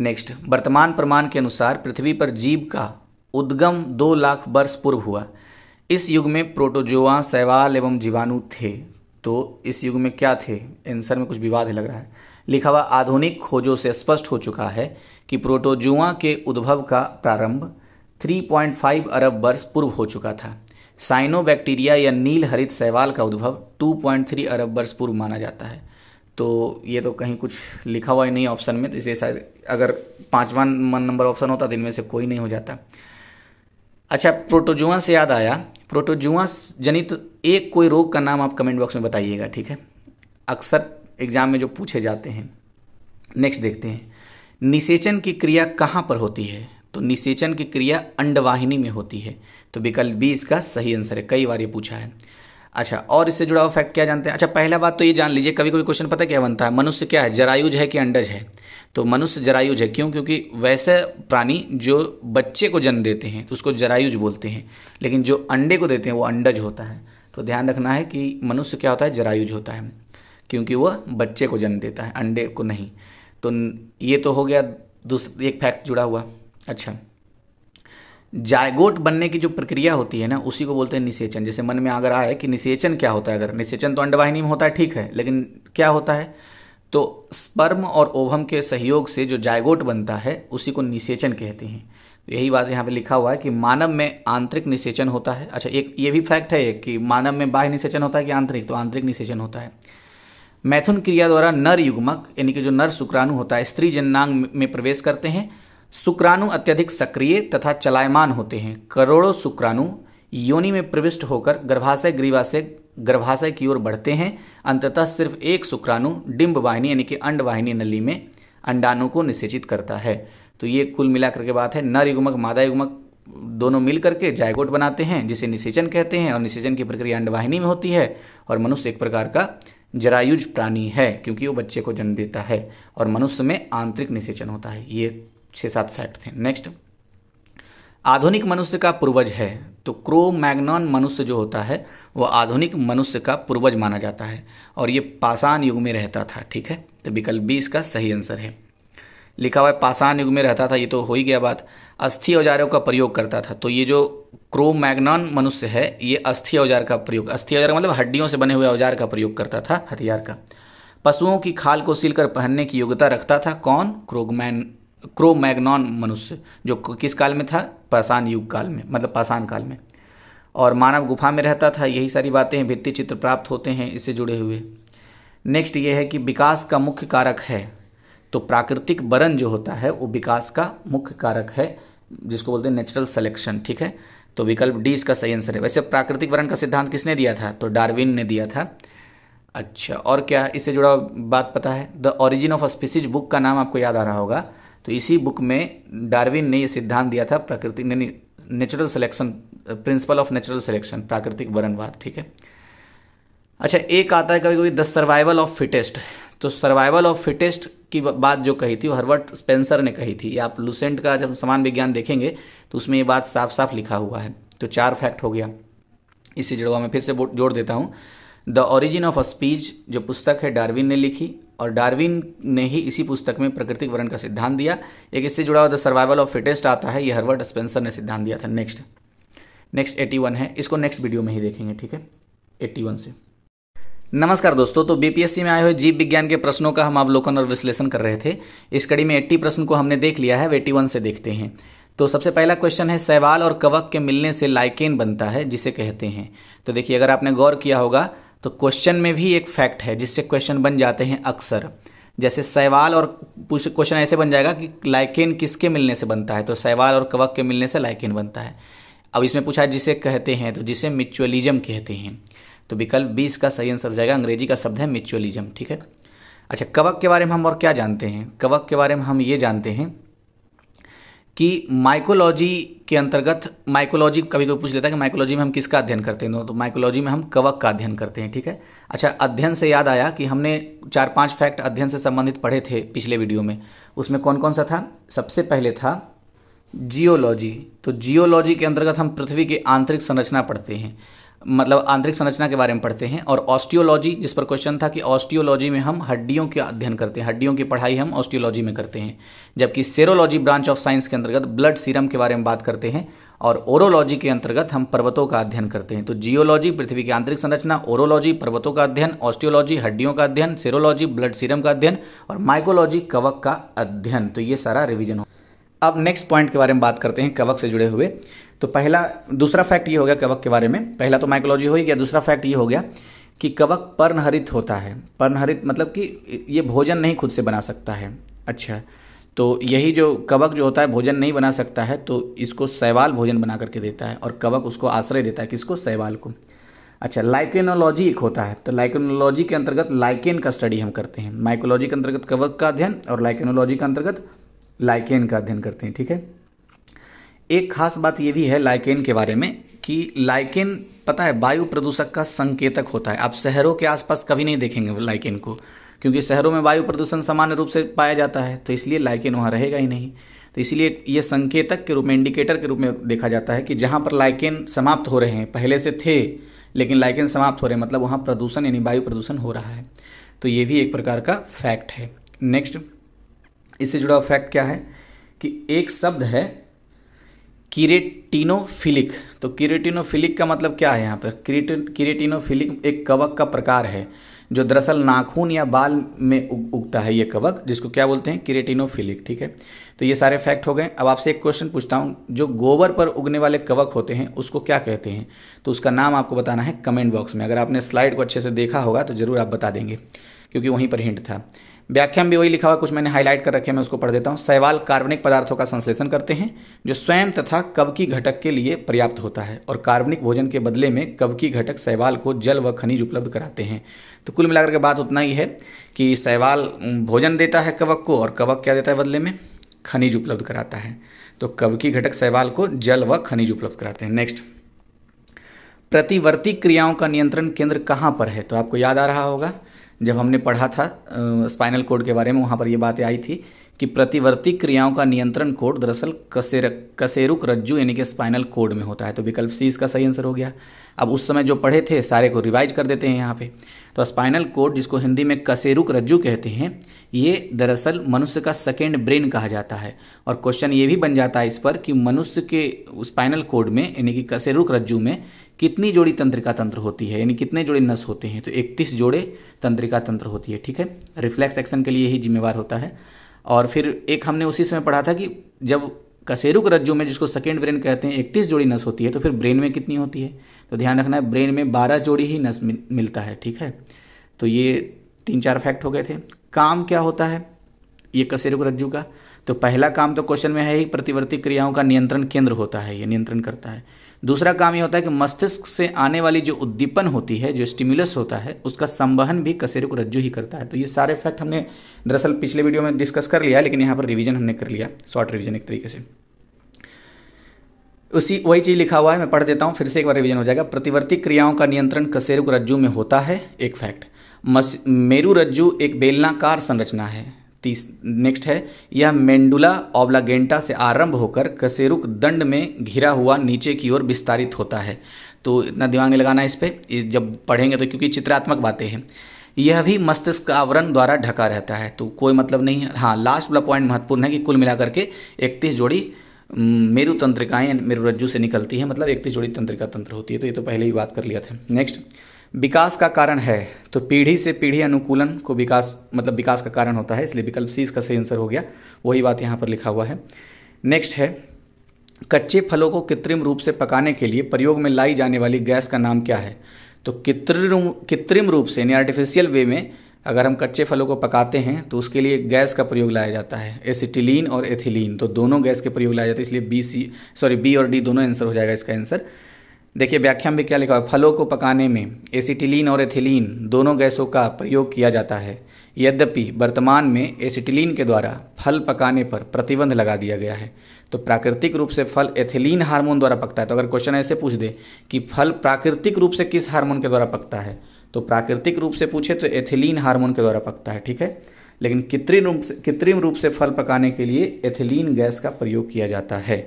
नेक्स्ट वर्तमान प्रमाण के अनुसार पृथ्वी पर जीव का उद्गम दो लाख वर्ष पूर्व हुआ इस युग में प्रोटोजोआ शैवाल एवं जीवाणु थे तो इस युग में क्या थे आंसर में कुछ विवाद लग रहा है लिखा हुआ आधुनिक खोजों से स्पष्ट हो चुका है कि प्रोटोजुआ के उद्भव का प्रारंभ 3.5 अरब वर्ष पूर्व हो चुका था साइनो बैक्टीरिया या नील हरित शैवाल का उद्भव 2.3 अरब वर्ष पूर्व माना जाता है तो ये तो कहीं कुछ लिखा हुआ ही नहीं ऑप्शन में तो इसे शायद अगर पाँचवा नंबर ऑप्शन होता तो इनमें से कोई नहीं हो जाता अच्छा प्रोटोजुआ से याद आया प्रोटोजुआ जनित एक कोई रोग का नाम आप कमेंट बॉक्स में बताइएगा ठीक है अक्सर एग्जाम में जो पूछे जाते हैं नेक्स्ट देखते हैं निषेचन की क्रिया कहाँ पर होती है तो निषेचन की क्रिया अंडवाहिनी में होती है तो विकल्प बी इसका सही आंसर है कई बार ये पूछा है अच्छा और इससे जुड़ा हुआ फैक्ट क्या जानते हैं अच्छा पहला बात तो ये जान लीजिए कभी कभी क्वेश्चन पता क्या बनता है मनुष्य क्या है जरायुज है कि अंडज है तो मनुष्य जरायुज है क्यों क्योंकि वैसे प्राणी जो बच्चे को जन्म देते हैं तो उसको जरायुज बोलते हैं लेकिन जो अंडे को देते हैं वो अंडज होता है तो ध्यान रखना है कि मनुष्य क्या होता है जरायुज होता है क्योंकि वह बच्चे को जन्म देता है अंडे को नहीं तो ये तो हो गया दूसरा एक फैक्ट जुड़ा हुआ अच्छा जायगोट बनने की जो प्रक्रिया होती है ना उसी को बोलते हैं निषेचन जैसे मन में अगर आए कि निषेचन क्या होता है अगर निषेचन तो अंडवाहिनी में होता है ठीक है लेकिन क्या होता है तो स्पर्म और ओवम के सहयोग से जो जायगोट बनता है उसी को निषेचन कहते हैं तो यही बात यहाँ पे लिखा हुआ है कि मानव में आंतरिक निषेचन होता है अच्छा एक ये भी फैक्ट है कि मानव में बाह्य निषेचन होता है कि आंतरिक तो आंतरिक निषेचन होता है मैथुन क्रिया द्वारा नर युग्मक यानी कि जो नर शुक्राणु होता है स्त्री जननांग में प्रवेश करते हैं शुक्राणु अत्यधिक सक्रिय तथा चलायमान होते हैं करोड़ों शुक्राणु योनि में प्रविष्ट होकर गर्भाशय ग्रीवाशय गर्भाशय की ओर बढ़ते हैं अंततः सिर्फ एक शुक्राणु डिम्ब वाहिनी यानी कि अंडवाहिनी नली में अंडाणु को निषेचित करता है तो ये कुल मिलाकर के बात है नर युगमक मादा युगमक दोनों मिल करके जायगोट बनाते हैं जिसे निषेचन कहते हैं और निषेचन की प्रक्रिया अंडवाहिनी में होती है और मनुष्य एक प्रकार का जरायुज प्राणी है क्योंकि वो बच्चे को जन्म देता है और मनुष्य में आंतरिक निषेचन होता है ये छः सात फैक्ट थे नेक्स्ट आधुनिक मनुष्य का पूर्वज है तो क्रो मैग्नॉन मनुष्य जो होता है वह आधुनिक मनुष्य का पूर्वज माना जाता है और ये पाषाण युग में रहता था ठीक है तो विकल्प बी इसका सही आंसर है लिखा हुआ है पाषाण युग में रहता था ये तो हो ही गया बात अस्थि औजारों का प्रयोग करता था तो ये जो क्रो मैग्नॉन मनुष्य है ये अस्थि औजार का प्रयोग अस्थि औजार मतलब हड्डियों से बने हुए औजार का प्रयोग करता था हथियार का पशुओं की खाल को सिलकर पहनने की योग्यता रखता था कौन क्रोगमैन क्रोमैग्नॉन मनुष्य जो किस काल में था पाषाण युग काल में मतलब पाषाण काल में और मानव गुफा में रहता था यही सारी बातें भित्ति चित्र प्राप्त होते हैं इससे जुड़े हुए नेक्स्ट ये है कि विकास का मुख्य कारक है तो प्राकृतिक बरन जो होता है वो विकास का मुख्य कारक है जिसको बोलते हैं नेचुरल सेलेक्शन ठीक है तो विकल्प डी इसका सही आंसर है वैसे प्राकृतिक वरण का सिद्धांत किसने दिया था तो डार्विन ने दिया था अच्छा और क्या इससे जुड़ा बात पता है the origin of species book का नाम आपको याद आ रहा होगा तो इसी बुक में डार्विन ने यह सिद्धांत दिया था प्राकृतिक यानी natural selection principle of natural selection प्राकृतिक वरणवाद ठीक है अच्छा एक आता है कभी कभी द सर्वाइवल ऑफ फिटेस्ट तो सर्वाइवल ऑफ फिटेस्ट की बात जो कही थी वो हर्बर्ट स्पेंसर ने कही थी आप लूसेंट का जब समान विज्ञान देखेंगे तो उसमें ये बात साफ साफ लिखा हुआ है तो चार फैक्ट हो गया इसी जड़वा में फिर से जोड़ देता हूँ the origin of a speech जो पुस्तक है डार्विन ने लिखी और डार्विन ने ही इसी पुस्तक में प्राकृतिक वर्ण का सिद्धांत दिया एक इससे जुड़ा हुआ द सर्वाइवल ऑफ फिटेस्ट आता है ये हर्बर्ट स्पेंसर ने सिद्धांत दिया था नेक्स्ट नेक्स्ट एटी है इसको नेक्स्ट वीडियो में ही देखेंगे ठीक है एट्टी से नमस्कार दोस्तों तो बीपीएससी में आए हुए जीव विज्ञान के प्रश्नों का हम अवलोकन और विश्लेषण कर रहे थे इस कड़ी में एट्टी प्रश्न को हमने देख लिया है अब एट्टी से देखते हैं तो सबसे पहला क्वेश्चन है सवाल और कवक के मिलने से लाइकेन बनता है जिसे कहते हैं तो देखिए अगर आपने गौर किया होगा तो क्वेश्चन में भी एक फैक्ट है जिससे क्वेश्चन बन जाते हैं अक्सर जैसे सहवाल और क्वेश्चन ऐसे बन जाएगा कि लाइकेन किसके मिलने से बनता है तो सहवाल और कवक के मिलने से लाइकेन बनता है अब इसमें पूछा जिसे कहते हैं तो जिसे म्यूचुअलिज्म कहते हैं तो विकल्प बी इसका सही आंसर हो जाएगा अंग्रेजी का शब्द है म्यूचुअलिज्म ठीक है अच्छा कवक के बारे में हम और क्या जानते हैं कवक के बारे में हम ये जानते हैं कि माइकोलॉजी के अंतर्गत माइकोलॉजी कभी कोई पूछ लेता है कि माइकोलॉजी में हम किसका अध्ययन करते हैं तो माइकोलॉजी तो में हम कवक का अध्ययन करते हैं ठीक है अच्छा अध्ययन से याद आया कि हमने चार पांच फैक्ट अध्ययन से संबंधित पढ़े थे पिछले वीडियो में उसमें कौन कौन सा था सबसे पहले था जियोलॉजी तो जियोलॉजी के अंतर्गत हम पृथ्वी की आंतरिक संरचना पढ़ते हैं मतलब आंतरिक संरचना के बारे में पढ़ते हैं और ऑस्टियोलॉजी जिस पर क्वेश्चन था कि ऑस्टियोलॉजी में हम हड्डियों का अध्ययन करते हैं हड्डियों की पढ़ाई हम ऑस्टियोलॉजी में करते हैं जबकि सेरोलॉजी ब्रांच ऑफ साइंस के अंतर्गत ब्लड सीरम के बारे में बात करते हैं और ओरोलॉजी के अंतर्गत हम पर्वतों का अध्ययन करते हैं तो जियोलॉजी पृथ्वी की आंतरिक संरचना ओरोलॉजी पर्वतों का अध्ययन ऑस्टियोलॉजी हड्डियों का अध्ययन सेरोलॉजी ब्लड सीरम का अध्ययन और माइकोलॉजी कवक का अध्ययन तो ये सारा रिविजन हो अब नेक्स्ट पॉइंट के बारे में बात करते हैं कवक से जुड़े हुए तो पहला दूसरा फैक्ट ये हो गया कवक के बारे में पहला तो माइकोलॉजी हो ही गया दूसरा फैक्ट ये हो गया कि कवक पर्णहरित होता है पर्णहरित मतलब कि ये भोजन नहीं खुद से बना सकता है अच्छा तो यही जो कवक जो होता है भोजन नहीं बना सकता है तो इसको सैवाल भोजन बना करके देता है और कवक उसको आश्रय देता है किसको सैवाल को अच्छा लाइकेनोलॉजी एक होता है तो लाइकेनोलॉजी के अंतर्गत लाइकेन का स्टडी हम करते हैं माइकोलॉजी के अंतर्गत कवक का अध्ययन और लाइकेनोलॉजी के अंतर्गत लाइकेन का अध्ययन करते हैं ठीक है एक खास बात ये भी है लाइकेन के बारे में कि लाइकेन पता है वायु प्रदूषक का संकेतक होता है आप शहरों के आसपास कभी नहीं देखेंगे लाइकेन को क्योंकि शहरों में वायु प्रदूषण सामान्य रूप से पाया जाता है तो इसलिए लाइकेन वहाँ रहेगा ही नहीं तो इसलिए ये संकेतक के रूप में इंडिकेटर के रूप में देखा जाता है कि जहाँ पर लाइकेन समाप्त हो रहे हैं पहले से थे लेकिन लाइकेन समाप्त हो रहे हैं मतलब वहाँ प्रदूषण यानी वायु प्रदूषण हो रहा है तो ये भी एक प्रकार का फैक्ट है नेक्स्ट इससे जुड़ा फैक्ट क्या है कि एक शब्द है किरेटिनोफिलिक तो किरेटिनोफिलिक का मतलब क्या है यहाँ पर किरेटिनोफिलिक एक कवक का प्रकार है जो दरअसल नाखून या बाल में उगता है ये कवक जिसको क्या बोलते हैं किरेटिनोफिलिक ठीक है तो ये सारे फैक्ट हो गए अब आपसे एक क्वेश्चन पूछता हूँ जो गोबर पर उगने वाले कवक होते हैं उसको क्या कहते हैं तो उसका नाम आपको बताना है कमेंट बॉक्स में अगर आपने स्लाइड को अच्छे से देखा होगा तो ज़रूर आप बता देंगे क्योंकि वहीं पर हिंट था व्याख्या में भी वही लिखा हुआ कुछ मैंने हाईलाइट कर रखे मैं उसको पढ़ देता हूँ सैवाल कार्बनिक पदार्थों का संश्लेषण करते हैं जो स्वयं तथा कवकी घटक के लिए पर्याप्त होता है और कार्बनिक भोजन के बदले में कवकी घटक सैवाल को जल व खनिज उपलब्ध कराते हैं तो कुल मिलाकर के बात उतना ही है कि सैवाल भोजन देता है कवक को और कवक क्या देता है बदले में खनिज उपलब्ध कराता है तो कवकी घटक सैवाल को जल व खनिज उपलब्ध कराते हैं नेक्स्ट प्रतिवर्ती क्रियाओं का नियंत्रण केंद्र कहाँ पर है तो आपको याद आ रहा होगा जब हमने पढ़ा था स्पाइनल कोड के बारे में वहाँ पर ये बातें आई थी कि प्रतिवर्ती क्रियाओं का नियंत्रण कोड दरअसल कसेर कसेरुक रज्जु यानी कि स्पाइनल कोड में होता है तो विकल्प सी इसका सही आंसर हो गया अब उस समय जो पढ़े थे सारे को रिवाइज कर देते हैं यहाँ पे तो स्पाइनल कोड जिसको हिंदी में कसेरुक रज्जु कहते हैं ये दरअसल मनुष्य का सेकेंड ब्रेन कहा जाता है और क्वेश्चन ये भी बन जाता है इस पर कि मनुष्य के स्पाइनल कोड में यानी कि कसेरुक रज्जु में कितनी जोड़ी तंत्रिका तंत्र होती है यानी कितने जोड़े नस होते हैं तो इकतीस जोड़े तंत्रिका तंत्र होती है ठीक है रिफ्लेक्स एक्शन के लिए ही जिम्मेवार होता है और फिर एक हमने उसी समय पढ़ा था कि जब कसेरुक रज्जु में जिसको सेकेंड ब्रेन कहते हैं इकतीस जोड़ी नस होती है तो फिर ब्रेन में कितनी होती है तो ध्यान रखना है ब्रेन में बारह जोड़ी ही नस मिलता है ठीक है तो ये तीन चार फैक्ट हो गए थे काम क्या होता है ये कसेरुक रज्जु का तो पहला काम तो क्वेश्चन में है ही प्रतिवर्ती क्रियाओं का नियंत्रण केंद्र होता है ये नियंत्रण करता है दूसरा काम ये होता है कि मस्तिष्क से आने वाली जो उद्दीपन होती है जो स्टिमुलस होता है उसका संवहन भी कसेरे को रज्जू ही करता है तो ये सारे फैक्ट हमने दरअसल पिछले वीडियो में डिस्कस कर लिया लेकिन यहाँ पर रिविजन हमने कर लिया शॉर्ट रिविजन एक तरीके से उसी वही चीज़ लिखा हुआ है मैं पढ़ देता हूँ फिर से एक बार रिवीजन हो जाएगा प्रतिवर्ती क्रियाओं का नियंत्रण कसेरुक रज्जु में होता है एक फैक्ट मेरु रज्जु एक बेलनाकार संरचना है तीस नेक्स्ट है यह मेंडुला ओब्लागेंटा से आरंभ होकर कसेरुक दंड में घिरा हुआ नीचे की ओर विस्तारित होता है तो इतना दिमाग नहीं लगाना इस पर जब पढ़ेंगे तो क्योंकि चित्रात्मक बातें हैं यह भी मस्तिष्क आवरण द्वारा ढका रहता है तो कोई मतलब नहीं है हाँ लास्ट वाला पॉइंट महत्वपूर्ण है कि कुल मिलाकर के इकतीस जोड़ी मेरु तंत्रिकाएँ रज्जू से निकलती हैं मतलब इकतीस जोड़ी तंत्रिका तंत्र होती है तो ये तो पहले ही बात कर लिया था नेक्स्ट विकास का कारण है तो पीढ़ी से पीढ़ी अनुकूलन को विकास मतलब विकास का कारण होता है इसलिए विकल्प सी इसका सही आंसर हो गया वही बात यहाँ पर लिखा हुआ है नेक्स्ट है कच्चे फलों को कृत्रिम रूप से पकाने के लिए प्रयोग में लाई जाने वाली गैस का नाम क्या है तो कृत्रिम कृत्रिम रूप से यानी आर्टिफिशियल वे में अगर हम कच्चे फलों को पकाते हैं तो उसके लिए गैस का प्रयोग लाया जाता है एसिटिलीन और एथिलीन तो दोनों गैस के प्रयोग लाया जाता है इसलिए बी सी सॉरी बी और डी दोनों आंसर हो जाएगा इसका आंसर देखिए व्याख्या में क्या लिखा हुआ फलों को पकाने में एसिटिलीन और एथिलीन दोनों गैसों का प्रयोग किया जाता है यद्यपि वर्तमान में एसिटिलीन के द्वारा फल पकाने पर प्रतिबंध लगा दिया गया है तो प्राकृतिक रूप से फल एथिलीन हार्मोन द्वारा पकता है तो अगर क्वेश्चन ऐसे पूछ दे कि फल प्राकृतिक रूप से किस हार्मोन के द्वारा पकता है तो प्राकृतिक रूप से पूछे तो एथिलीन हार्मोन के द्वारा पकता है ठीक है लेकिन कृत्रिम रूप से कृत्रिम रूप से फल पकाने के लिए एथिलीन गैस का प्रयोग किया जाता है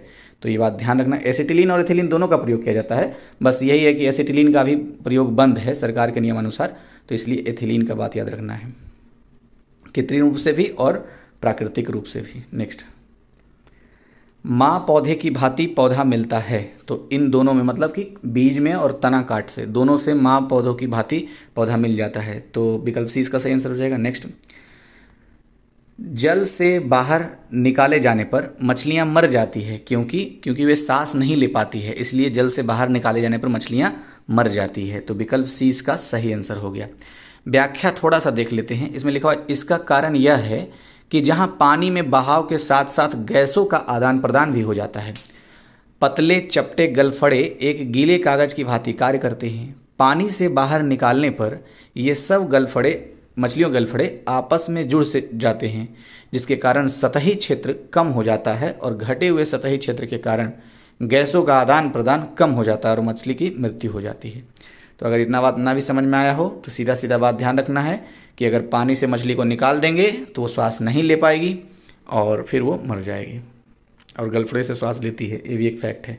तो ये बात ध्यान रखना एसिटिलीन और एथिलीन दोनों का प्रयोग किया जाता है बस यही है कि एसिटिलीन का भी प्रयोग बंद है सरकार के नियमानुसार तो इसलिए एथिलीन का बात याद रखना है कृत्रिम रूप से भी और प्राकृतिक रूप से भी नेक्स्ट माँ पौधे की भांति पौधा मिलता है तो इन दोनों में मतलब कि बीज में और तना काट से दोनों से माँ पौधों की भांति पौधा मिल जाता है तो विकल्प सी इसका सही आंसर हो जाएगा नेक्स्ट जल से बाहर निकाले जाने पर मछलियाँ मर जाती है क्योंकि क्योंकि वे सांस नहीं ले पाती है इसलिए जल से बाहर निकाले जाने पर मछलियाँ मर जाती है तो विकल्प सी इसका सही आंसर हो गया व्याख्या थोड़ा सा देख लेते हैं इसमें लिखा हुआ इसका कारण यह है कि जहाँ पानी में बहाव के साथ साथ गैसों का आदान प्रदान भी हो जाता है पतले चपटे गलफड़े एक गीले कागज की भांति कार्य करते हैं पानी से बाहर निकालने पर ये सब गलफड़े मछलियों गलफड़े आपस में जुड़ से जाते हैं जिसके कारण सतही क्षेत्र कम हो जाता है और घटे हुए सतही क्षेत्र के कारण गैसों का आदान प्रदान कम हो जाता है और मछली की मृत्यु हो जाती है तो अगर इतना बात ना भी समझ में आया हो तो सीधा सीधा बात ध्यान रखना है कि अगर पानी से मछली को निकाल देंगे तो वो श्वास नहीं ले पाएगी और फिर वो मर जाएगी और गलफड़े से श्वास लेती है ये भी एक फैक्ट है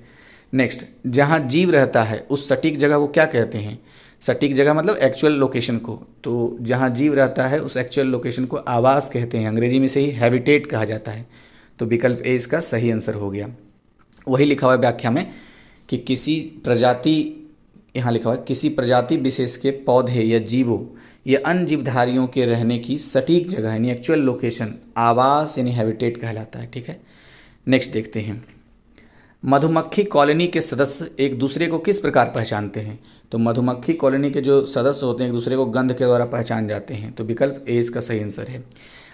नेक्स्ट जहाँ जीव रहता है उस सटीक जगह को क्या कहते हैं सटीक जगह मतलब एक्चुअल लोकेशन को तो जहाँ जीव रहता है उस एक्चुअल लोकेशन को आवास कहते हैं अंग्रेजी में से ही हैबिटेट कहा जाता है तो विकल्प ए इसका सही आंसर हो गया वही लिखा हुआ व्याख्या में कि किसी प्रजाति यहाँ लिखा हुआ किसी प्रजाति विशेष के पौधे या जीवों या अन्य जीवधारियों के रहने की सटीक जगह यानी एक्चुअल लोकेशन आवास यानी हैबिटेट कहलाता है ठीक है नेक्स्ट देखते हैं मधुमक्खी कॉलोनी के सदस्य एक दूसरे को किस प्रकार पहचानते हैं तो मधुमक्खी कॉलोनी के जो सदस्य होते हैं एक दूसरे को गंध के द्वारा पहचान जाते हैं तो विकल्प ए इसका सही आंसर है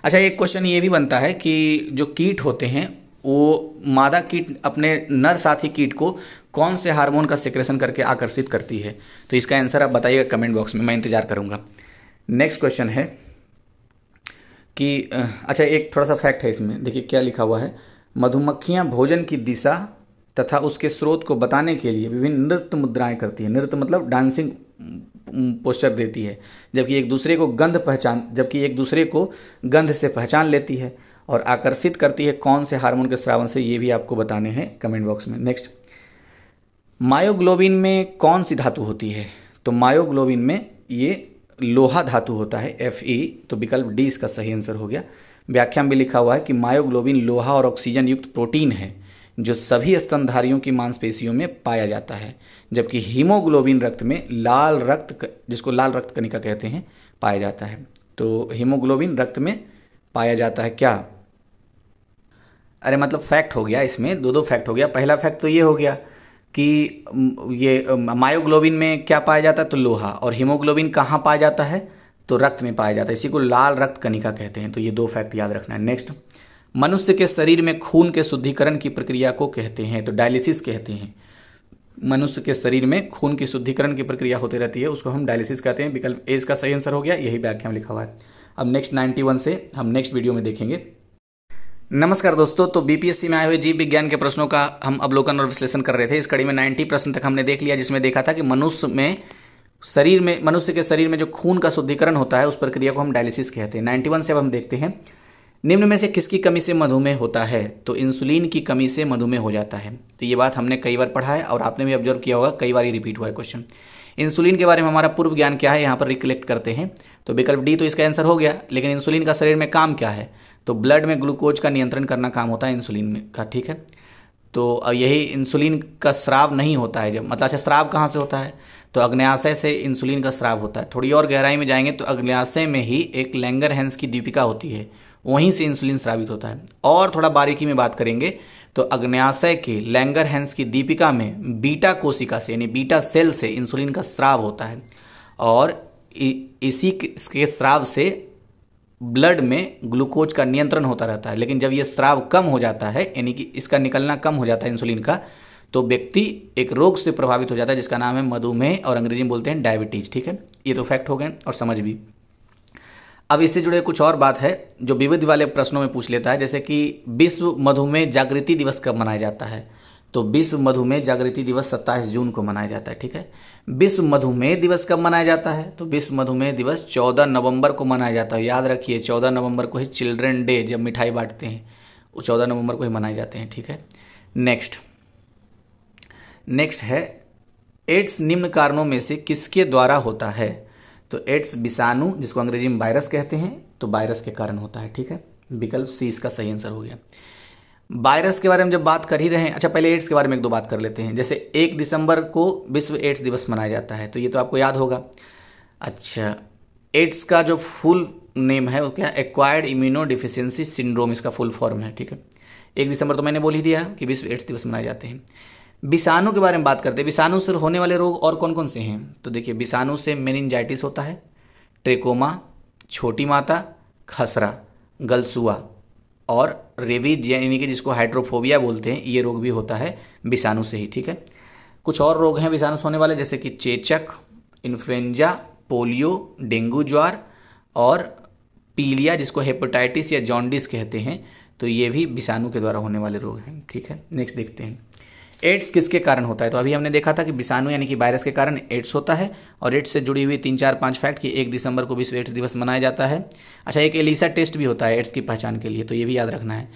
अच्छा एक क्वेश्चन ये भी बनता है कि जो कीट होते हैं वो मादा कीट अपने नर साथी कीट को कौन से हार्मोन का सिक्रेशन करके आकर्षित करती है तो इसका आंसर आप बताइएगा कमेंट बॉक्स में मैं इंतज़ार करूँगा नेक्स्ट क्वेश्चन है कि अच्छा एक थोड़ा सा फैक्ट है इसमें देखिए क्या लिखा हुआ है मधुमक्खियाँ भोजन की दिशा तथा उसके स्रोत को बताने के लिए विभिन्न नृत्य मुद्राएं करती है नृत्य मतलब डांसिंग पोस्टर देती है जबकि एक दूसरे को गंध पहचान जबकि एक दूसरे को गंध से पहचान लेती है और आकर्षित करती है कौन से हार्मोन के श्रावण से ये भी आपको बताने हैं कमेंट बॉक्स में नेक्स्ट मायोग्लोबिन में कौन सी धातु होती है तो मायोग्लोबिन में ये लोहा धातु होता है एफ ई e, तो विकल्प डी इसका सही आंसर हो गया व्याख्या में भी लिखा हुआ है कि मायोग्लोबिन लोहा और ऑक्सीजन युक्त प्रोटीन है जो सभी स्तनधारियों की मांसपेशियों में पाया जाता है जबकि हीमोग्लोबिन रक्त में लाल रक्त जिसको लाल रक्त कणिका कहते हैं पाया जाता है तो हीमोग्लोबिन रक्त में पाया जाता है क्या अरे मतलब फैक्ट हो गया इसमें दो दो फैक्ट हो गया पहला फैक्ट तो ये हो गया कि ये मायोग्लोबिन में क्या पाया जाता है तो लोहा और हीमोग्लोबिन कहाँ पाया जाता है तो रक्त में पाया जाता है इसी को लाल रक्त कणिका कहते हैं तो ये दो फैक्ट याद रखना है नेक्स्ट मनुष्य के शरीर में खून के शुद्धिकरण की प्रक्रिया को कहते हैं तो डायलिसिस कहते हैं मनुष्य के शरीर में खून की शुद्धिकरण की प्रक्रिया होती रहती है उसको हम डायलिसिस कहते हैं विकल्प ए इसका सही आंसर हो गया यही व्याख्या में लिखा हुआ है अब नेक्स्ट वन से हम नेक्स्ट वीडियो में देखेंगे नमस्कार दोस्तों तो बीपीएससी में आए हुए जीव विज्ञान के प्रश्नों का हम अवलोकन और विश्लेषण कर रहे थे इस कड़ी में 90 प्रश्न तक हमने देख लिया जिसमें देखा था कि मनुष्य में शरीर में मनुष्य के शरीर में जो खून का शुद्धिकरण होता है उस प्रक्रिया को हम डायलिसिस कहते हैं 91 से अब हम देखते हैं निम्न में से किसकी कमी से मधुमेह होता है तो इंसुलिन की कमी से मधुमेह हो जाता है तो ये बात हमने कई बार पढ़ा है और आपने भी ऑब्जर्व किया होगा कई बार ये रिपीट हुआ है क्वेश्चन इंसुलिन के बारे में हमारा पूर्व ज्ञान क्या है यहाँ पर रिकलेक्ट करते हैं तो विकल्प डी तो इसका आंसर हो गया लेकिन इंसुलिन का शरीर में काम क्या है तो ब्लड में ग्लूकोज का नियंत्रण करना काम होता है इंसुलिन का ठीक है तो यही इंसुलिन का श्राव नहीं होता है जब मतलब अच्छा श्राव कहाँ से होता है तो अग्नयाशय से इंसुलिन का श्राव होता है थोड़ी और गहराई में जाएंगे तो अग्नयाशय में ही एक लैंगर हैंस की दीपिका होती है वहीं से इंसुलिन स्रावित होता है और थोड़ा बारीकी में बात करेंगे तो अग्न्याशय के लैंगर हैंस की दीपिका में बीटा कोशिका से यानी बीटा सेल से इंसुलिन का स्राव होता है और इसी के स्राव से ब्लड में ग्लूकोज का नियंत्रण होता रहता है लेकिन जब यह स्राव कम हो जाता है यानी कि इसका निकलना कम हो जाता है इंसुलिन का तो व्यक्ति एक रोग से प्रभावित हो जाता है जिसका नाम है मधुमेह और अंग्रेजी में बोलते हैं डायबिटीज ठीक है ये तो फैक्ट हो गए और समझ भी अब इससे जुड़े कुछ और बात है जो विविध वाले प्रश्नों में पूछ लेता है जैसे कि विश्व मधुमेह जागृति दिवस कब मनाया जाता है तो विश्व मधुमेह जागृति दिवस 27 जून को मनाया जाता है ठीक है विश्व मधुमेह दिवस कब मनाया जाता है तो विश्व मधुमेह दिवस 14 नवंबर को मनाया जाता है याद रखिए 14 नवंबर को ही चिल्ड्रन डे जब मिठाई बांटते हैं वो चौदह नवंबर को ही मनाए जाते हैं ठीक है नेक्स्ट नेक्स्ट है एड्स निम्न कारणों में से किसके द्वारा होता है तो एड्स विषाणु जिसको अंग्रेजी में वायरस कहते हैं तो वायरस के कारण होता है ठीक है विकल्प सी इसका सही आंसर हो गया वायरस के बारे में जब बात कर ही रहे हैं अच्छा पहले एड्स के बारे में एक दो बात कर लेते हैं जैसे एक दिसंबर को विश्व एड्स दिवस मनाया जाता है तो ये तो आपको याद होगा अच्छा एड्स का जो फुल नेम है वो क्या एक्वायर्ड इम्यूनो डिफिशियंसी सिंड्रोम इसका फुल फॉर्म है ठीक है एक दिसंबर तो मैंने बोल ही दिया कि विश्व एड्स दिवस मनाए जाते हैं विषाणु के बारे में बात करते हैं विषाणु से होने वाले रोग और कौन कौन से हैं तो देखिए विषाणु से मेनिनजाइटिस होता है ट्रेकोमा छोटी माता खसरा गलसुआ और रेबीज यानी कि जिसको हाइड्रोफोबिया बोलते हैं ये रोग भी होता है विषाणु से ही ठीक है कुछ और रोग हैं विषाणु से होने वाले जैसे कि चेचक इन्फ्लुएंजा पोलियो डेंगू ज्वार और पीलिया जिसको हेपेटाइटिस या जॉन्डिस कहते हैं तो ये भी विषाणु के द्वारा होने वाले रोग हैं ठीक है नेक्स्ट देखते हैं एड्स किसके कारण होता है तो अभी हमने देखा था कि विषाणु यानी कि वायरस के कारण एड्स होता है और एड्स से जुड़ी हुई तीन चार पाँच फैक्ट कि एक दिसंबर को विश्व एड्स दिवस मनाया जाता है अच्छा एक एलिसा टेस्ट भी होता है एड्स की पहचान के लिए तो ये भी याद रखना है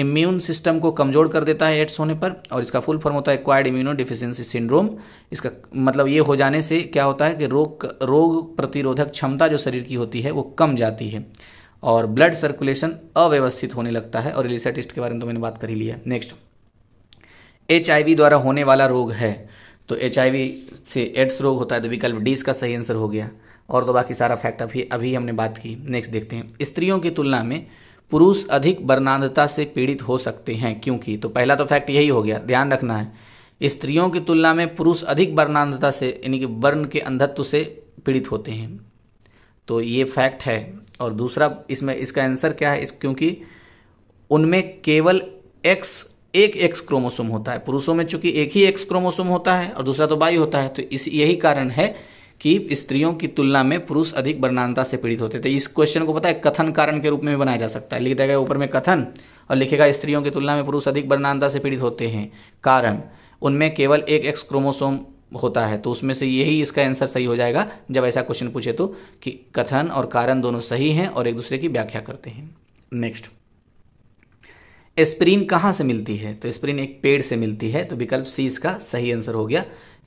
इम्यून सिस्टम को कमजोर कर देता है एड्स होने पर और इसका फुल फॉर्म होता है क्वाइड इम्यूनो डिफिशियंसी सिंड्रोम इसका मतलब ये हो जाने से क्या होता है कि रोग रोग प्रतिरोधक क्षमता जो शरीर की होती है वो कम जाती है और ब्लड सर्कुलेशन अव्यवस्थित होने लगता है और एलिसा टेस्ट के बारे में तो मैंने बात कर ही लिया नेक्स्ट एच द्वारा होने वाला रोग है तो एच से एड्स रोग होता है तो विकल्प डी इसका सही आंसर हो गया और तो बाकी सारा फैक्ट अभी अभी हमने बात की नेक्स्ट देखते हैं स्त्रियों की तुलना में पुरुष अधिक वर्णांधता से पीड़ित हो सकते हैं क्योंकि तो पहला तो फैक्ट यही हो गया ध्यान रखना है स्त्रियों की तुलना में पुरुष अधिक वर्णांधता से यानी कि वर्ण के अंधत्व से पीड़ित होते हैं तो ये फैक्ट है और दूसरा इसमें इसका आंसर क्या है इस क्योंकि उनमें केवल एक्स एक एक्स क्रोमोसोम होता है पुरुषों में चूंकि एक ही एक्स क्रोमोसोम होता है और दूसरा तो बाई होता है तो इस यही कारण है कि स्त्रियों की तुलना में पुरुष अधिक वर्णानता से पीड़ित होते थे तो इस क्वेश्चन को पता है कथन कारण के रूप में भी बनाया जा सकता है लिख देगा ऊपर में कथन और लिखेगा स्त्रियों की तुलना में पुरुष अधिक वर्णानता से पीड़ित होते हैं कारण उनमें केवल एक एक्स क्रोमोसोम होता है तो उसमें से यही इसका आंसर सही हो जाएगा जब ऐसा क्वेश्चन पूछे तो कि कथन और कारण दोनों सही हैं और एक दूसरे की व्याख्या करते हैं नेक्स्ट एस्प्रीन कहाँ से मिलती है तो एस्प्रीन एक पेड़ से मिलती है तो विकल्प सी इसका सही आंसर हो गया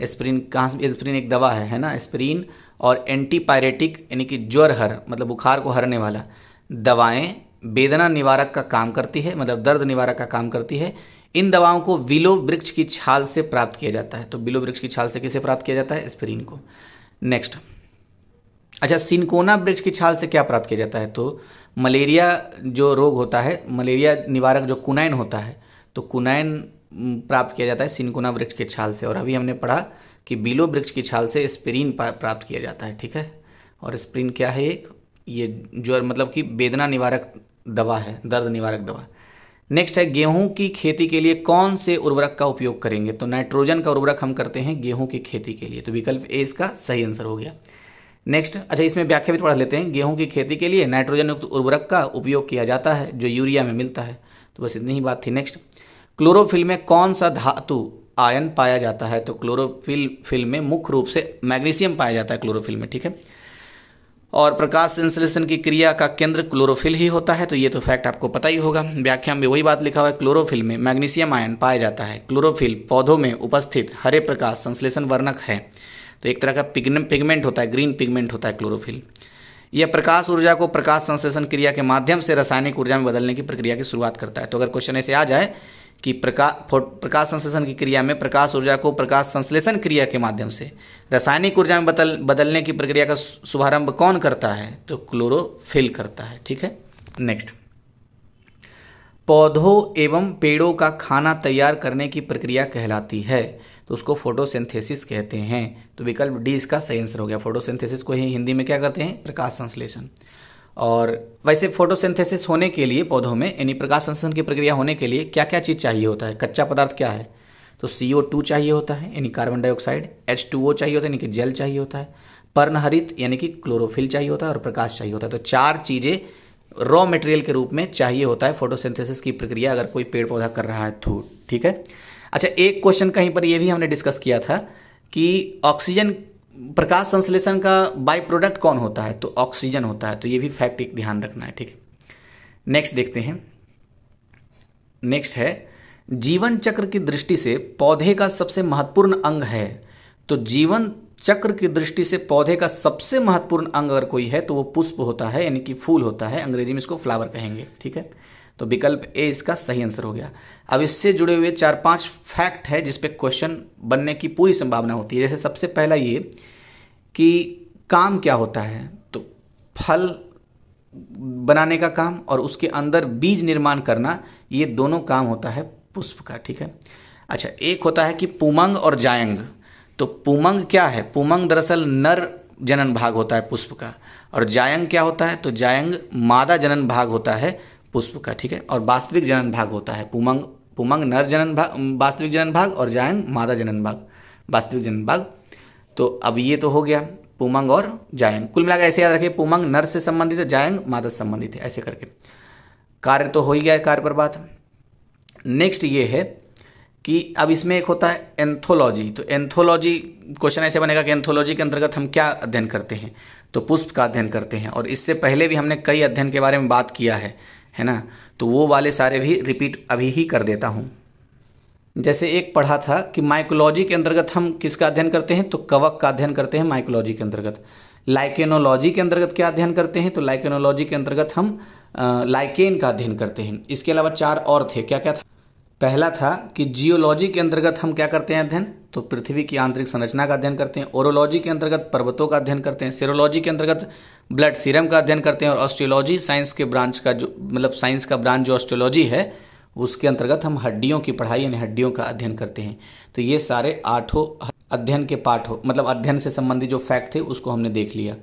स्प्रीन कहाँ से एस्प्रीन एक दवा है है ना स्प्रीन और एंटीपायरेटिक यानी कि ज्वर हर मतलब बुखार को हरने वाला दवाएं वेदना निवारक का काम करती है मतलब दर्द निवारक का काम करती है इन दवाओं को विलो वृक्ष की छाल से प्राप्त किया जाता है तो विलो वृक्ष की छाल से किसे प्राप्त किया जाता है स्प्रीन को नेक्स्ट अच्छा सिनकोना वृक्ष की छाल से क्या प्राप्त किया जाता है तो मलेरिया जो रोग होता है मलेरिया निवारक जो कुनाइन होता है तो कुनाइन प्राप्त किया जाता है सिनकुना वृक्ष के छाल से और अभी हमने पढ़ा कि बिलो वृक्ष की छाल से स्प्रीन प्राप्त किया जाता है ठीक है और स्प्रीन क्या है एक ये जो मतलब कि वेदना निवारक दवा है दर्द निवारक दवा नेक्स्ट है गेहूं की खेती के लिए कौन से उर्वरक का उपयोग करेंगे तो नाइट्रोजन का उर्वरक हम करते हैं गेहूं की खेती के लिए तो विकल्प ए इसका सही आंसर हो गया नेक्स्ट अच्छा इसमें व्याख्या भी पढ़ लेते हैं गेहूं की खेती के लिए नाइट्रोजन युक्त उर्वरक का उपयोग किया जाता है जो यूरिया में मिलता है तो बस इतनी ही बात थी नेक्स्ट क्लोरोफिल में कौन सा धातु आयन पाया जाता है तो क्लोरोफिल फिल में मुख्य रूप से मैग्नीशियम पाया जाता है क्लोरोफिल में ठीक है और प्रकाश संश्लेषण की क्रिया का केंद्र क्लोरोफिल ही होता है तो ये तो फैक्ट आपको पता ही होगा व्याख्या में वही बात लिखा हुआ है क्लोरोफिल में मैग्नीशियम आयन पाया जाता है क्लोरोफिल पौधों में उपस्थित हरे प्रकाश संश्लेषण वर्णक है तो एक तरह का पिगमेंट होता है ग्रीन पिगमेंट होता है क्लोरोफिल यह प्रकाश ऊर्जा को प्रकाश संश्लेषण क्रिया के माध्यम से रासायनिक ऊर्जा में बदलने की प्रक्रिया की शुरुआत करता है तो अगर क्वेश्चन ऐसे आ जाए कि प्रकाश प्रकाश संश्लेषण की क्रिया में प्रकाश ऊर्जा को प्रकाश संश्लेषण क्रिया के माध्यम से रासायनिक ऊर्जा में बदल बदलने की प्रक्रिया का शुभारंभ कौन करता है तो क्लोरोफिल करता है ठीक है नेक्स्ट पौधों एवं पेड़ों का खाना तैयार करने की प्रक्रिया कहलाती है तो उसको फोटोसिंथेसिस कहते हैं तो विकल्प डी इसका सही आंसर हो गया फोटोसिंथेसिस को ही हिंदी में क्या कहते हैं प्रकाश संश्लेषण और वैसे फोटोसिंथेसिस होने के लिए पौधों में यानी प्रकाश संश्लेषण की प्रक्रिया होने के लिए क्या क्या चीज़ चाहिए होता है कच्चा पदार्थ क्या है तो सी चाहिए होता है यानी कार्बन डाइऑक्साइड एच चाहिए होता है यानी कि जल चाहिए होता है पर्णहरित यानी कि क्लोरोफिल चाहिए होता है और प्रकाश चाहिए होता है तो चार चीज़ें रॉ मटेरियल के रूप में चाहिए होता है फोटोसिंथेसिस की प्रक्रिया अगर कोई पेड़ पौधा कर रहा है तो ठीक है अच्छा एक क्वेश्चन कहीं पर यह भी हमने डिस्कस किया था कि ऑक्सीजन प्रकाश संश्लेषण का बाई प्रोडक्ट कौन होता है तो ऑक्सीजन होता है तो ये भी फैक्ट एक ध्यान रखना है ठीक है नेक्स्ट देखते हैं नेक्स्ट है जीवन चक्र की दृष्टि से पौधे का सबसे महत्वपूर्ण अंग है तो जीवन चक्र की दृष्टि से पौधे का सबसे महत्वपूर्ण अंग अगर कोई है तो वो पुष्प होता है यानी कि फूल होता है अंग्रेजी में इसको फ्लावर कहेंगे ठीक है तो विकल्प ए इसका सही आंसर हो गया अब इससे जुड़े हुए चार पांच फैक्ट है जिसपे क्वेश्चन बनने की पूरी संभावना होती है जैसे सबसे पहला ये कि काम क्या होता है तो फल बनाने का काम और उसके अंदर बीज निर्माण करना ये दोनों काम होता है पुष्प का ठीक है अच्छा एक होता है कि पुमंग और जायंग तो पुमंग क्या है पुमंग दरअसल नर जनन भाग होता है पुष्प का और जायंग क्या होता है तो जायंग मादा जनन भाग होता है पुष्प का ठीक है और वास्तविक जनन भाग होता है पुमंग पुमंग नर जनन भाग वास्तविक जनन भाग और जायंग मादा जनन भाग वास्तविक जनन भाग तो अब ये तो हो गया पुमंग और जायंग कुल मिलाकर ऐसे याद रखिए पुमंग नर से संबंधित है जायंग मादा से संबंधित है ऐसे करके कार्य तो हो ही गया है कार्य पर बात नेक्स्ट ये है कि अब इसमें एक होता है एंथोलॉजी तो एंथोलॉजी क्वेश्चन ऐसे बनेगा कि एंथोलॉजी के अंतर्गत हम क्या अध्ययन करते हैं तो पुष्प का अध्ययन करते हैं और इससे पहले भी हमने कई अध्ययन के बारे में बात किया है है ना तो वो वाले सारे भी रिपीट अभी ही कर देता हूँ जैसे एक पढ़ा था कि माइकोलॉजी के अंतर्गत हम किसका अध्ययन करते हैं तो कवक का अध्ययन करते हैं माइकोलॉजी के अंतर्गत लाइकेनोलॉजी के अंतर्गत क्या अध्ययन करते हैं तो लाइकेनोलॉजी के अंतर्गत हम लाइकेन का अध्ययन करते हैं इसके अलावा चार और थे क्या क्या था पहला था कि जियोलॉजी के अंतर्गत हम क्या करते हैं अध्ययन तो पृथ्वी की आंतरिक संरचना का अध्ययन करते हैं ओरोलॉजी के अंतर्गत पर्वतों का अध्ययन करते हैं सेरोलॉजी के अंतर्गत ब्लड सीरम का अध्ययन करते हैं और ऑस्ट्रोलॉजी साइंस के ब्रांच का जो मतलब साइंस का ब्रांच जो ऑस्ट्रियोलॉजी है उसके अंतर्गत हम हड्डियों की पढ़ाई यानी हड्डियों का अध्ययन करते हैं तो ये सारे आठों अध्ययन के पाठ हो मतलब अध्ययन से संबंधित जो फैक्ट थे उसको हमने देख लिया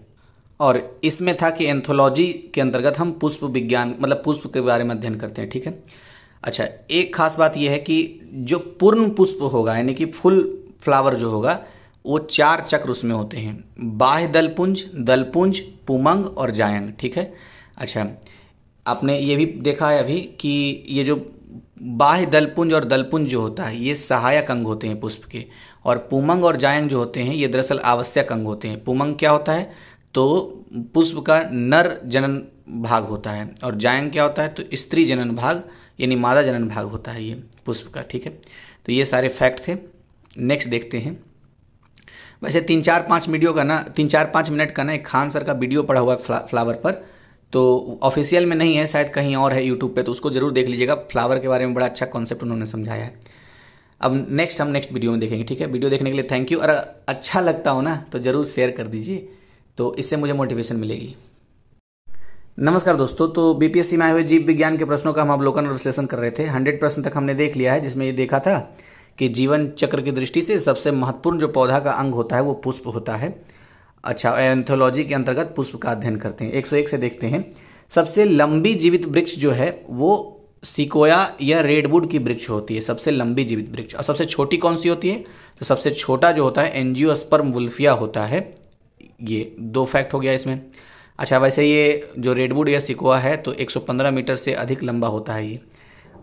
और इसमें था कि एंथोलॉजी के अंतर्गत हम पुष्प विज्ञान मतलब पुष्प के बारे में अध्ययन करते हैं ठीक है अच्छा एक खास बात यह है कि जो पूर्ण पुष्प होगा यानी कि फुल फ्लावर जो होगा वो चार चक्र उसमें होते हैं बाह्य दलपुंज दलपुंज पुमंग और जायंग ठीक है अच्छा आपने ये भी देखा है अभी कि ये जो बाह्य दलपुंज और दलपुंज जो होता है ये सहायक अंग होते हैं पुष्प के और पुमंग और जायंग जो होते हैं ये दरअसल आवश्यक अंग होते हैं पुमंग क्या होता है तो पुष्प का नर जनन भाग होता है और जायंग क्या होता है तो स्त्री जनन भाग यानी मादा जनन भाग होता है ये पुष्प का ठीक है तो ये सारे फैक्ट थे नेक्स्ट देखते हैं वैसे तीन चार पाँच वीडियो का ना तीन चार पाँच मिनट का ना एक खान सर का वीडियो पड़ा हुआ है फ्ला, फ्लावर पर तो ऑफिशियल में नहीं है शायद कहीं और है यूट्यूब पे तो उसको ज़रूर देख लीजिएगा फ्लावर के बारे में बड़ा अच्छा कॉन्सेप्ट उन्होंने समझाया है अब नेक्स्ट हम नेक्स्ट वीडियो में देखेंगे ठीक है वीडियो देखने के लिए थैंक यू और अच्छा लगता हो ना तो ज़रूर शेयर कर दीजिए तो इससे मुझे मोटिवेशन मिलेगी नमस्कार दोस्तों तो बीपीएससी में आए हुए जीव विज्ञान के प्रश्नों का हम अवलोकन और विश्लेषण कर रहे थे हंड्रेड परसेंट तक हमने देख लिया है जिसमें ये देखा था कि जीवन चक्र की दृष्टि से सबसे महत्वपूर्ण जो पौधा का अंग होता है वो पुष्प होता है अच्छा एंथोलॉजी के अंतर्गत पुष्प का अध्ययन करते हैं 101 से देखते हैं सबसे लंबी जीवित वृक्ष जो है वो सिकोया या रेडवुड की वृक्ष होती है सबसे लंबी जीवित वृक्ष और सबसे छोटी कौन सी होती है तो सबसे छोटा जो होता है एनजियोस्पर्म वुल्फिया होता है ये दो फैक्ट हो गया इसमें अच्छा वैसे ये जो रेडवुड या सिकोआ है तो 115 मीटर से अधिक लंबा होता है ये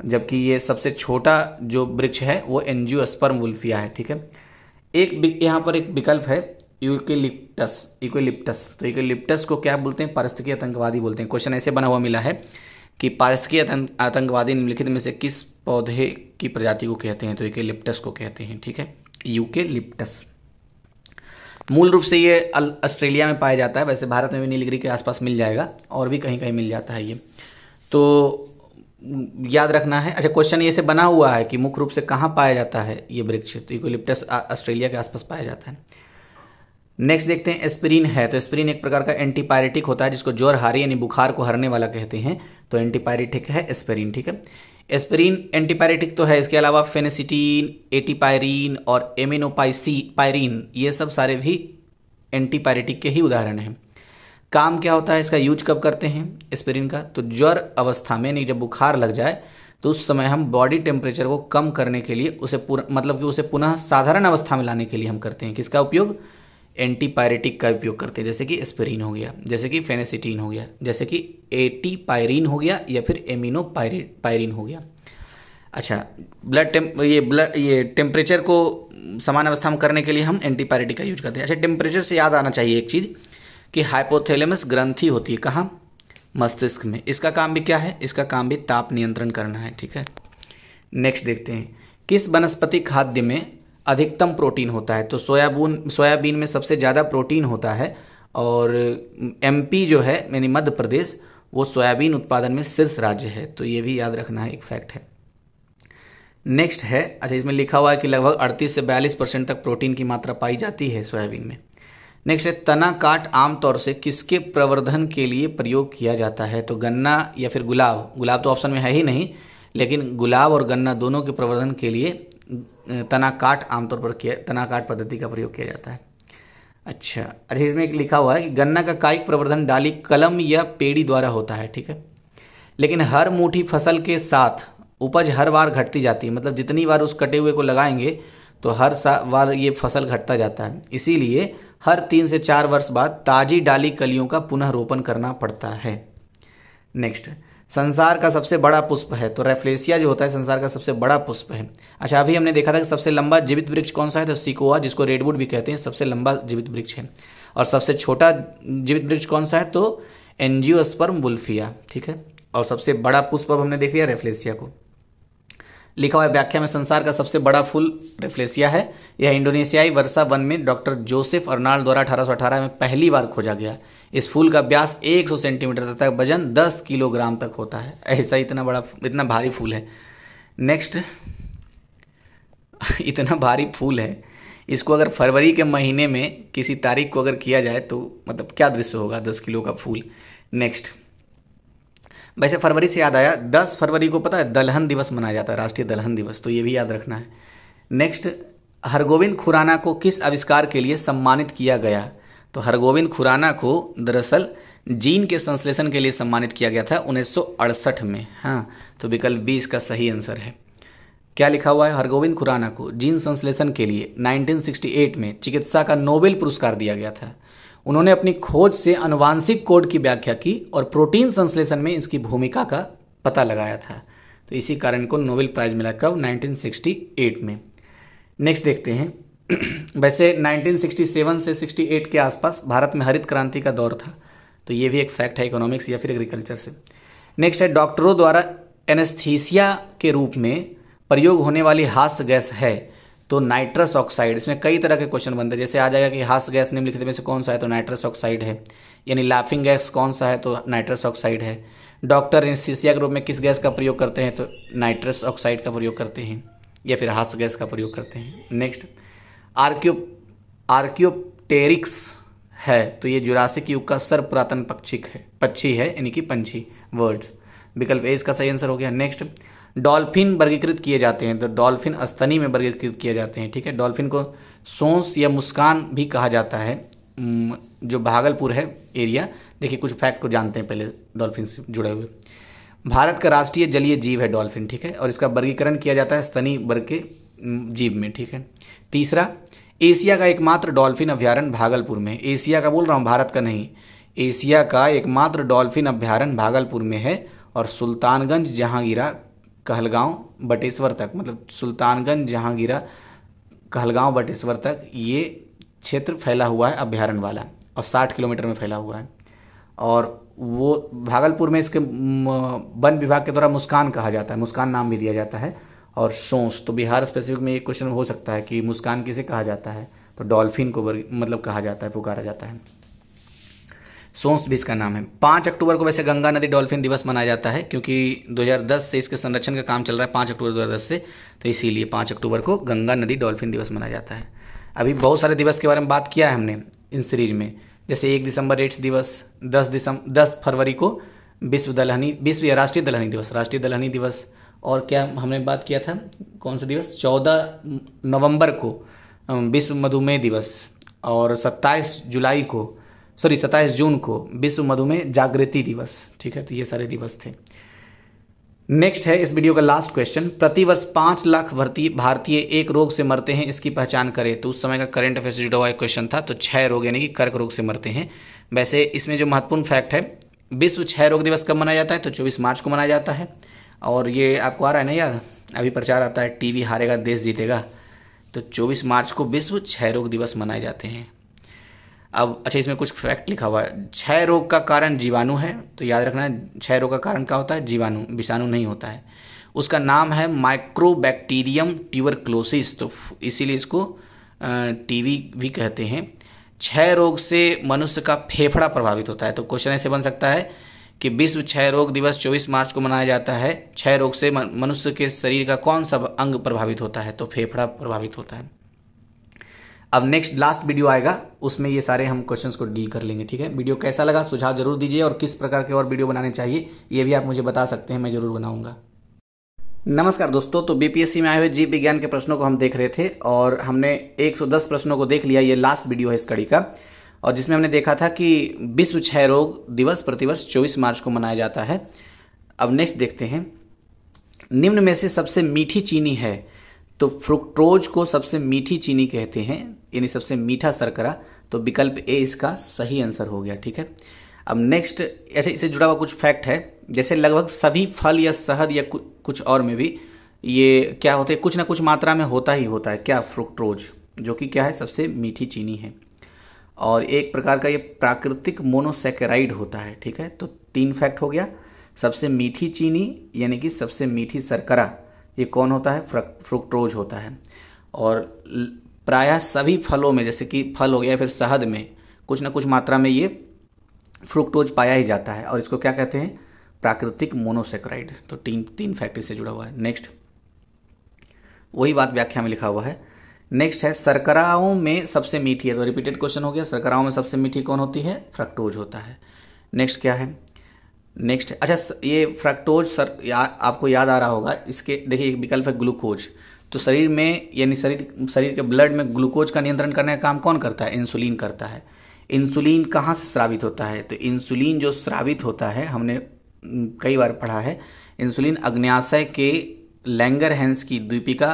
जबकि ये सबसे छोटा जो वृक्ष है वो स्पर्म वुल्फिया है ठीक है एक यहाँ पर एक विकल्प है यूकेलिप्टस इक्विलिप्टस तो इक्विलिप्टस को क्या बोलते हैं पारिस्थिकी आतंकवादी बोलते हैं क्वेश्चन ऐसे बना हुआ मिला है कि पारिस्थिकी आतंकवादी निम्नलिखित में से किस पौधे की प्रजाति को कहते हैं तो यूकेलिप्टस को कहते हैं ठीक है यूकेलिप्टस मूल रूप से ये ऑस्ट्रेलिया में पाया जाता है वैसे भारत में भी नीलगिरी के आसपास मिल जाएगा और भी कहीं कहीं मिल जाता है ये तो याद रखना है अच्छा क्वेश्चन ये से बना हुआ है कि मुख्य रूप से कहाँ पाया जाता है ये वृक्ष तो यूकोलिप्टस ऑस्ट्रेलिया के आसपास पाया जाता है नेक्स्ट देखते हैं एस्पिरिन है तो एस्पिरिन एक प्रकार का एंटीपायरेटिक होता है जिसको हारी यानी बुखार को हरने वाला कहते हैं तो एंटीपायरेटिक है एस्पिरिन ठीक है एस्पिरिन एंटीपायरेटिक तो है इसके अलावा फेनेसिटीन एटीपायरीन और एमिनोपाइसी पायरीन ये सब सारे भी एंटीपायरेटिक के ही उदाहरण हैं काम क्या होता है इसका यूज कब करते हैं एस्पिरिन का तो ज्वर अवस्था में नहीं जब बुखार लग जाए तो उस समय हम बॉडी टेम्परेचर को कम करने के लिए उसे पूरा मतलब कि उसे पुनः साधारण अवस्था में लाने के लिए हम करते हैं किसका उपयोग एंटीपायरेटिक का उपयोग करते हैं जैसे कि एस्पिरिन हो गया जैसे कि फेनेसिटीन हो गया जैसे कि एटीपायरिन हो गया या फिर एमिनो पायरिन हो गया अच्छा ब्लड टेम ये ब्लड ये टेम्परेचर को समान अवस्था में करने के लिए हम एंटीपायरेटिक का यूज करते हैं अच्छा टेम्परेचर से याद आना चाहिए एक चीज़ कि हाइपोथैलेमस ग्रंथि होती है कहाँ मस्तिष्क में इसका काम भी क्या है इसका काम भी ताप नियंत्रण करना है ठीक है नेक्स्ट देखते हैं किस वनस्पति खाद्य में अधिकतम प्रोटीन होता है तो सोयाबून सोयाबीन में सबसे ज़्यादा प्रोटीन होता है और एमपी जो है यानी मध्य प्रदेश वो सोयाबीन उत्पादन में शीर्ष राज्य है तो ये भी याद रखना है एक फैक्ट है नेक्स्ट है अच्छा इसमें लिखा हुआ है कि लगभग 38 से 42 परसेंट तक प्रोटीन की मात्रा पाई जाती है सोयाबीन में नेक्स्ट है तना काट आमतौर से किसके प्रवर्धन के लिए प्रयोग किया जाता है तो गन्ना या फिर गुलाब गुलाब तो ऑप्शन में है ही नहीं लेकिन गुलाब और गन्ना दोनों के प्रवर्धन के लिए तना काट आमतौर पर किया तना काट पद्धति का प्रयोग किया जाता है अच्छा अरे अच्छा, इसमें एक लिखा हुआ है कि गन्ना का कायिक प्रवर्धन डाली कलम या पेड़ी द्वारा होता है ठीक है लेकिन हर मूठी फसल के साथ उपज हर बार घटती जाती है मतलब जितनी बार उस कटे हुए को लगाएंगे तो हर बार ये फसल घटता जाता है इसीलिए हर तीन से चार वर्ष बाद ताजी डाली कलियों का पुनः रोपण करना पड़ता है नेक्स्ट संसार का सबसे बड़ा पुष्प है तो रेफ्लेसिया जो होता है संसार का सबसे बड़ा पुष्प है अच्छा अभी हमने देखा था कि सबसे लंबा जीवित वृक्ष कौन सा है तो सिकोआ जिसको रेडवुड भी कहते हैं सबसे लंबा जीवित वृक्ष है और सबसे छोटा जीवित वृक्ष कौन सा है तो एनजियोस्पर्म बुल्फिया ठीक है और सबसे बड़ा पुष्प अब हमने देख लिया रेफ्लेसिया को लिखा हुआ व्याख्या में संसार का सबसे बड़ा फूल रेफ्लेसिया है यह इंडोनेशियाई वर्षा वन में डॉक्टर जोसेफ अर्नाल्ड द्वारा अठारह में पहली बार खोजा गया इस फूल का व्यास 100 सेंटीमीटर तथा वजन 10 किलोग्राम तक होता है ऐसा इतना बड़ा इतना भारी फूल है नेक्स्ट इतना भारी फूल है इसको अगर फरवरी के महीने में किसी तारीख को अगर किया जाए तो मतलब क्या दृश्य होगा दस किलो का फूल नेक्स्ट वैसे फरवरी से याद आया दस फरवरी को पता है दलहन दिवस मनाया जाता है राष्ट्रीय दलहन दिवस तो ये भी याद रखना है नेक्स्ट हरगोविंद खुराना को किस आविष्कार के लिए सम्मानित किया गया तो हरगोविंद खुराना को दरअसल जीन के संश्लेषण के लिए सम्मानित किया गया था उन्नीस में हाँ तो विकल्प बी इसका सही आंसर है क्या लिखा हुआ है हरगोविंद खुराना को जीन संश्लेषण के लिए 1968 में चिकित्सा का नोबेल पुरस्कार दिया गया था उन्होंने अपनी खोज से अनुवांशिक कोड की व्याख्या की और प्रोटीन संश्लेषण में इसकी भूमिका का पता लगाया था तो इसी कारण को नोबेल प्राइज मिला कब 1968 में नेक्स्ट देखते हैं वैसे 1967 से 68 के आसपास भारत में हरित क्रांति का दौर था तो ये भी एक फैक्ट है इकोनॉमिक्स या फिर एग्रीकल्चर से नेक्स्ट है डॉक्टरों द्वारा एनेस्थीसिया के रूप में प्रयोग होने वाली हास गैस है तो नाइट्रस ऑक्साइड इसमें कई तरह के क्वेश्चन बनते हैं जैसे आ जाएगा कि हास गैस निम्नलिखित में से कौन सा है तो नाइट्रस ऑक्साइड है यानी लाफिंग गैस कौन सा है तो नाइट्रस ऑक्साइड है डॉक्टर एनसीसिया के रूप में किस गैस का प्रयोग करते हैं तो नाइट्रस ऑक्साइड का प्रयोग करते हैं या फिर हास गैस का प्रयोग करते हैं नेक्स्ट आर्क्यो आर्क्योप्टेरिक्स है तो ये जुरासिक युग का सर पुरातन पक्षिक है पक्षी है यानी कि पंछी वर्ड्स विकल्प ए इसका सही आंसर हो गया नेक्स्ट डॉल्फिन वर्गीकृत किए जाते हैं तो डॉल्फिन स्तनी में वर्गीकृत किए जाते हैं ठीक है डॉल्फिन को सोंस या मुस्कान भी कहा जाता है जो भागलपुर है एरिया देखिए कुछ फैक्ट को जानते हैं पहले डॉल्फिन से जुड़े हुए भारत का राष्ट्रीय जलीय जीव है डॉल्फिन ठीक है और इसका वर्गीकरण किया जाता है स्तनी वर्ग के जीव में ठीक है तीसरा एशिया का एकमात्र डॉल्फिन अभ्यारण भागलपुर में एशिया का बोल रहा हूँ भारत का नहीं एशिया का एकमात्र डॉल्फिन अभ्यारण भागलपुर में है और सुल्तानगंज जहांगीरा कहलगांव बटेश्वर तक मतलब सुल्तानगंज जहांगीरा कहलगांव बटेश्वर तक ये क्षेत्र फैला हुआ है अभ्यारण्य वाला और साठ किलोमीटर में फैला हुआ है और वो भागलपुर में इसके वन विभाग के द्वारा मुस्कान कहा जाता है मुस्कान नाम भी दिया जाता है और सोंस तो बिहार स्पेसिफिक में ये क्वेश्चन हो सकता है कि मुस्कान किसे कहा जाता है तो डॉल्फिन को मतलब कहा जाता है पुकारा जाता है सोंस भी इसका नाम है पाँच अक्टूबर को वैसे गंगा नदी डॉल्फिन दिवस मनाया जाता है क्योंकि 2010 से इसके संरक्षण का काम चल रहा है पाँच अक्टूबर 2010 से तो इसीलिए पाँच अक्टूबर को गंगा नदी डॉल्फिन दिवस मनाया जाता है अभी बहुत सारे दिवस के बारे में बात किया है हमने इन सीरीज में जैसे एक दिसंबर एड्स दिवस दस दिसंबर दस फरवरी को विश्व दलहनी विश्व या राष्ट्रीय दलहनी दिवस राष्ट्रीय दलहनी दिवस और क्या हमने बात किया था कौन सा दिवस चौदह नवंबर को विश्व मधुमेह दिवस और सत्ताईस जुलाई को सॉरी सत्ताईस जून को विश्व मधुमेह जागृति दिवस ठीक है तो ये सारे दिवस थे नेक्स्ट है इस वीडियो का लास्ट क्वेश्चन प्रतिवर्ष पाँच लाख भर्ती भारतीय एक रोग से मरते हैं इसकी पहचान करें तो उस समय का करंट अफेयर से जुड़ा हुआ क्वेश्चन था तो छह रोग यानी कि कर्क रोग से मरते हैं वैसे इसमें जो महत्वपूर्ण फैक्ट है विश्व क्षय रोग दिवस कब मनाया जाता है तो चौबीस मार्च को मनाया जाता है और ये आपको आ रहा है ना याद अभी प्रचार आता है टीवी हारेगा देश जीतेगा तो 24 मार्च को विश्व क्षय रोग दिवस मनाए जाते हैं अब अच्छा इसमें कुछ फैक्ट लिखा हुआ है क्षय रोग का कारण जीवाणु है तो याद रखना है क्षय रोग का कारण क्या होता है जीवाणु विषाणु नहीं होता है उसका नाम है माइक्रोबैक्टीरियम ट्यूबरक्लोसिस तो इसीलिए इसको टीवी भी कहते हैं क्षय रोग से मनुष्य का फेफड़ा प्रभावित होता है तो क्वेश्चन ऐसे बन सकता है कि विश्व क्षय रोग दिवस 24 मार्च को मनाया जाता है क्षय रोग से मनुष्य के शरीर का कौन सा अंग प्रभावित होता है तो फेफड़ा प्रभावित होता है अब नेक्स्ट लास्ट वीडियो आएगा उसमें ये सारे हम क्वेश्चंस को डील कर लेंगे ठीक है वीडियो कैसा लगा सुझाव जरूर दीजिए और किस प्रकार के और वीडियो बनाने चाहिए ये भी आप मुझे बता सकते हैं मैं जरूर बनाऊंगा नमस्कार दोस्तों तो बीपीएससी में आए हुए जीव विज्ञान के प्रश्नों को हम देख रहे थे और हमने एक प्रश्नों को देख लिया ये लास्ट वीडियो है इस कड़ी का और जिसमें हमने देखा था कि विश्व क्षय रोग दिवस प्रतिवर्ष चौबीस मार्च को मनाया जाता है अब नेक्स्ट देखते हैं निम्न में से सबसे मीठी चीनी है तो फ्रुक्टोज को सबसे मीठी चीनी कहते हैं यानी सबसे मीठा सरकरा तो विकल्प ए इसका सही आंसर हो गया ठीक है अब नेक्स्ट ऐसे इससे जुड़ा हुआ कुछ फैक्ट है जैसे लगभग सभी फल या शहद या कुछ और में भी ये क्या होते हैं कुछ ना कुछ मात्रा में होता ही होता है क्या फ्रुक्टोज जो कि क्या है सबसे मीठी चीनी है और एक प्रकार का ये प्राकृतिक मोनोसेकेराइड होता है ठीक है तो तीन फैक्ट हो गया सबसे मीठी चीनी यानी कि सबसे मीठी सरकरा ये कौन होता है फ्रुक्टोज होता है और प्रायः सभी फलों में जैसे कि फल हो गया फिर शहद में कुछ ना कुछ मात्रा में ये फ्रुक्टोज पाया ही जाता है और इसको क्या कहते हैं प्राकृतिक मोनोसेक्राइड तो तीन तीन फैक्ट्री से जुड़ा हुआ है नेक्स्ट वही बात व्याख्या में लिखा हुआ है नेक्स्ट है सरकराओं में सबसे मीठी है तो रिपीटेड क्वेश्चन हो गया सरकराओं में सबसे मीठी कौन होती है फ्रक्टोज होता है नेक्स्ट क्या है नेक्स्ट अच्छा ये फ्रक्टोज सर या, आपको याद आ रहा होगा इसके देखिए एक विकल्प है ग्लूकोज तो शरीर में यानी शरीर शरीर के ब्लड में ग्लूकोज का नियंत्रण करने का काम कौन करता है इंसुलिन करता है इंसुलिन कहाँ से स्रावित होता है तो इंसुलिन जो स्रावित होता है हमने कई बार पढ़ा है इंसुलिन अग्न्याशय के लैंगर हैंस की द्वीपिका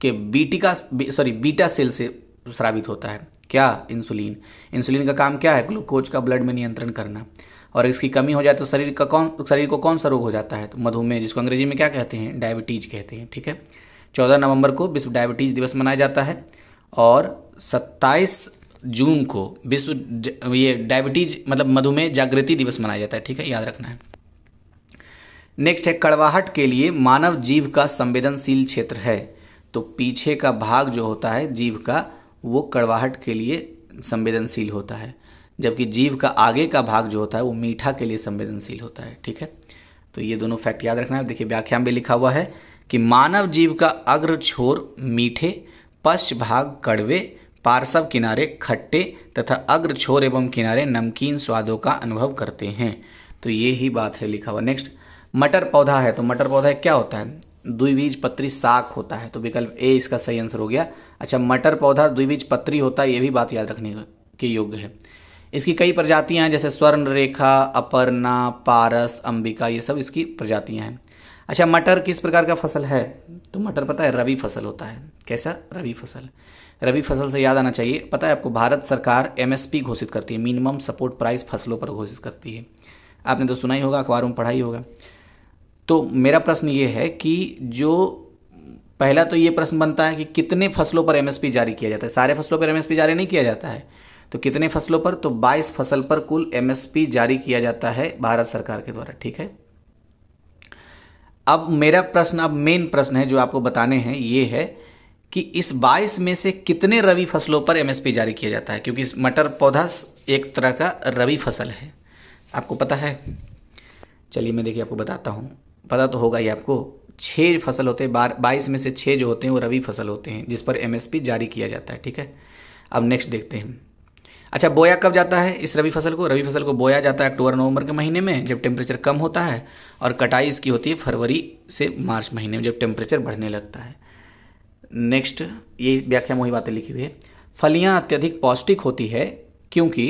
के बीटिका सॉरी बीटा सेल से स्रावित होता है क्या इंसुलिन इंसुलिन का काम क्या है ग्लूकोज का ब्लड में नियंत्रण करना और इसकी कमी हो जाए तो शरीर का कौन शरीर को कौन सा रोग हो जाता है तो मधुमेह जिसको अंग्रेजी में क्या कहते हैं डायबिटीज कहते हैं ठीक है चौदह नवंबर को विश्व डायबिटीज दिवस मनाया जाता है और सत्ताईस जून को विश्व ये डायबिटीज मतलब मधुमेह जागृति दिवस मनाया जाता है ठीक है याद रखना है नेक्स्ट है कड़वाहट के लिए मानव जीव का संवेदनशील क्षेत्र है तो पीछे का भाग जो होता है जीव का वो कड़वाहट के लिए संवेदनशील होता है जबकि जीव का आगे का भाग जो होता है वो मीठा के लिए संवेदनशील होता है ठीक है तो ये दोनों फैक्ट याद रखना है देखिए व्याख्या में भी लिखा हुआ है कि मानव जीव का अग्र छोर मीठे पश्च भाग कड़वे पार्श्व किनारे खट्टे तथा अग्र छोर एवं किनारे नमकीन स्वादों का अनुभव करते हैं तो ये ही बात है लिखा हुआ नेक्स्ट मटर पौधा है तो मटर पौधा क्या होता है द्विबीज पत्री साख होता है तो विकल्प ए इसका सही आंसर हो गया अच्छा मटर पौधा द्विबीज पत्री होता है ये भी बात याद रखने के योग्य है इसकी कई प्रजातियां हैं जैसे स्वर्ण रेखा अपर्णा पारस अंबिका ये सब इसकी प्रजातियां हैं अच्छा मटर किस प्रकार का फसल है तो मटर पता है रबी फसल होता है कैसा रबी फसल रबी फसल से याद आना चाहिए पता है आपको भारत सरकार एमएसपी घोषित करती है मिनिमम सपोर्ट प्राइस फसलों पर घोषित करती है आपने तो सुना ही होगा अखबारों में पढ़ा ही होगा तो मेरा प्रश्न ये है कि जो पहला तो ये प्रश्न बनता है कि कितने फसलों पर एमएसपी जारी किया जाता है सारे फसलों पर एमएसपी जारी नहीं किया जाता है तो कितने फसलों पर तो 22 फसल पर कुल एमएसपी जारी किया जाता है भारत सरकार के द्वारा ठीक है अब मेरा प्रश्न अब मेन प्रश्न है जो आपको बताने हैं ये है कि इस 22 में से कितने रवि फसलों पर एमएसपी जारी किया जाता है क्योंकि इस मटर पौधा एक तरह का रवि फसल है आपको पता है चलिए मैं देखिए आपको बताता हूँ पता तो होगा ही आपको छः फसल होते हैं बाईस में से छः जो होते हैं वो रवि फसल होते हैं जिस पर एमएसपी जारी किया जाता है ठीक है अब नेक्स्ट देखते हैं अच्छा बोया कब जाता है इस रबी फसल को रबी फसल को बोया जाता है अक्टूबर नवंबर के महीने में जब टेम्परेचर कम होता है और कटाई इसकी होती है फरवरी से मार्च महीने में जब टेम्परेचर बढ़ने लगता है नेक्स्ट ये व्याख्या में वही बातें लिखी हुई है फलियाँ अत्यधिक पौष्टिक होती है क्योंकि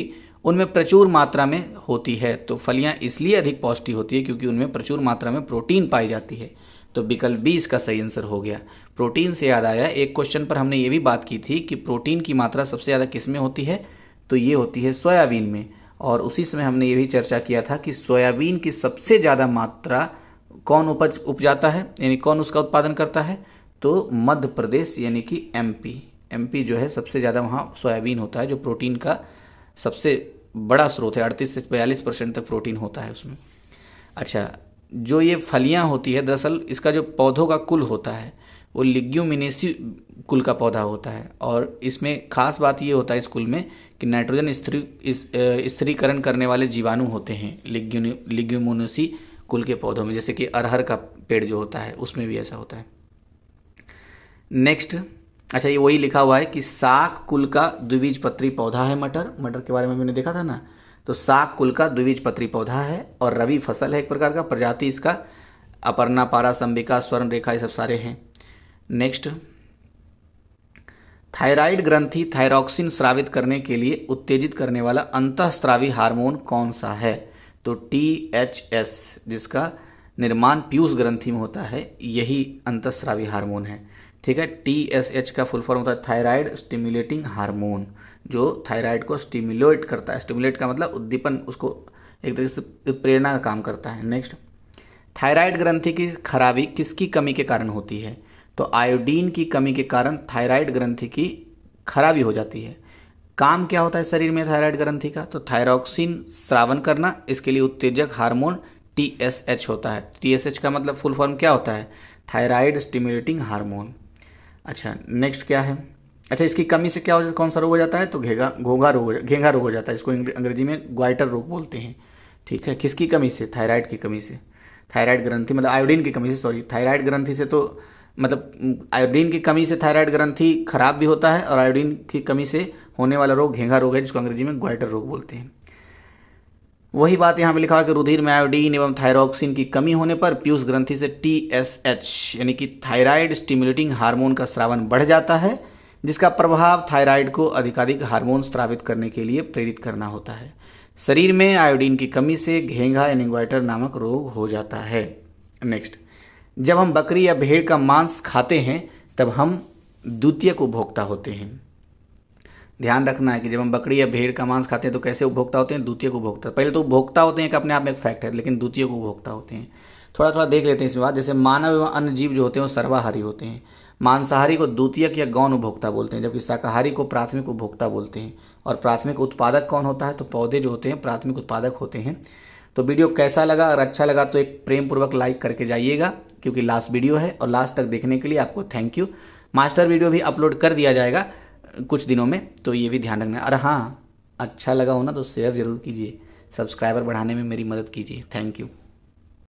उनमें प्रचुर मात्रा में होती है तो फलियाँ इसलिए अधिक पौष्टिक होती है क्योंकि उनमें प्रचुर मात्रा में प्रोटीन पाई जाती है तो विकल्प बी इसका सही आंसर हो गया प्रोटीन से याद आया एक क्वेश्चन पर हमने ये भी बात की थी कि प्रोटीन की मात्रा सबसे ज़्यादा किस में होती है तो ये होती है सोयाबीन में और उसी समय हमने ये भी चर्चा किया था कि सोयाबीन की सबसे ज़्यादा मात्रा कौन उपज उपजाता है यानी कौन उसका उत्पादन करता है तो मध्य प्रदेश यानी कि एमपी एमपी जो है सबसे ज़्यादा वहाँ सोयाबीन होता है जो प्रोटीन का सबसे बड़ा स्रोत है अड़तीस से बयालीस परसेंट तक प्रोटीन होता है उसमें अच्छा जो ये फलियाँ होती है दरअसल इसका जो पौधों का कुल होता है वो लिग्यूमिनेसी कुल का पौधा होता है और इसमें खास बात ये होता है इस कुल में कि नाइट्रोजन स्त्री स्त्रीकरण करने वाले जीवाणु होते हैं लिग्यू कुल के पौधों में जैसे कि अरहर का पेड़ जो होता है उसमें भी ऐसा होता है नेक्स्ट अच्छा ये वही लिखा हुआ है कि साग कुल का द्विवीज पत्री पौधा है मटर मटर के बारे में मैंने देखा था ना तो साख कुल का द्विवीज पत्री पौधा है और रवि फसल है एक प्रकार का प्रजाति इसका अपर्णा पारा संबिका स्वर्ण रेखा ये सब सारे हैं नेक्स्ट थायराइड ग्रंथि थायरॉक्सिन स्रावित करने के लिए उत्तेजित करने वाला अंतःस्रावी हार्मोन कौन सा है तो टी एच एस जिसका निर्माण पीयूष ग्रंथि में होता है यही अंतस्रावी हार्मोन है ठीक है टी एस एच का फुल फॉर्म होता है थायराइड स्टिम्युलेटिंग हार्मोन जो थायराइड को स्टिम्युलेट करता है स्टिम्युलेट का मतलब उद्दीपन उसको एक तरीके से प्रेरणा का काम करता है नेक्स्ट थायराइड ग्रंथि की खराबी किसकी कमी के कारण होती है तो आयोडीन की कमी के कारण थायराइड ग्रंथि की खराबी हो जाती है काम क्या होता है शरीर में थायराइड ग्रंथि का तो थायरोक्सिन श्रावण करना इसके लिए उत्तेजक हार्मोन टी एस एच होता है टी एस एच का मतलब फुल फॉर्म क्या होता है थायराइड स्टिम्युलेटिंग हार्मोन अच्छा नेक्स्ट क्या है अच्छा इसकी कमी से क्या हो जाता कौन सा रोग हो जाता है तो घेगा घोघा रोग घेंगा रोग हो जाता है इसको अंग्रेजी में ग्वाइटर रोग बोलते हैं ठीक है किसकी कमी से थायराइड की कमी से थायराइड ग्रंथि मतलब आयोडीन की कमी से सॉरी थायराइड ग्रंथि से तो मतलब आयोडीन की कमी से थायराइड ग्रंथि खराब भी होता है और आयोडीन की कमी से होने वाला रोग घेंगा रोग है जिसको अंग्रेजी में ग्वाइटर रोग बोलते हैं वही बात यहाँ पे लिखा हुआ कि रुधिर में आयोडीन एवं थायरोक्सिन की कमी होने पर पीयूष ग्रंथि से टी एस एच यानी कि थायराइड स्टिमुलेटिंग हार्मोन का श्रावण बढ़ जाता है जिसका प्रभाव थायराइड को अधिकाधिक हार्मोन स्रावित करने के लिए प्रेरित करना होता है शरीर में आयोडीन की कमी से घेंगा ग्वाइटर नामक रोग हो जाता है नेक्स्ट जब हम बकरी या भेड़ का मांस खाते हैं तब हम द्वितीय को उपभोक्ता होते हैं ध्यान रखना है कि जब हम बकरी या भेड़ का मांस खाते हैं तो कैसे उपभोक्ता होते हैं द्वितीय को उपभोक्ता पहले तो उपभोक्ता होते हैं कि अपने आप में एक फैक्ट है लेकिन द्वितीय को उपभोक्ता होते हैं थोड़ा थोड़ा देख लेते हैं इस बात जैसे मानव एवं अन्य जीव जो होते हैं वो सर्वाहारी होते हैं मांसाहारी को द्वितीयक या गौण उपभोक्ता बोलते हैं जबकि शाकाहारी को प्राथमिक उपभोक्ता बोलते हैं और प्राथमिक उत्पादक कौन होता है तो पौधे जो होते हैं प्राथमिक उत्पादक होते हैं तो वीडियो कैसा लगा और अच्छा लगा तो एक प्रेम पूर्वक लाइक करके जाइएगा क्योंकि लास्ट वीडियो है और लास्ट तक देखने के लिए आपको थैंक यू मास्टर वीडियो भी अपलोड कर दिया जाएगा कुछ दिनों में तो ये भी ध्यान रखना अरे हाँ अच्छा लगा हो ना तो शेयर ज़रूर कीजिए सब्सक्राइबर बढ़ाने में मेरी मदद कीजिए थैंक यू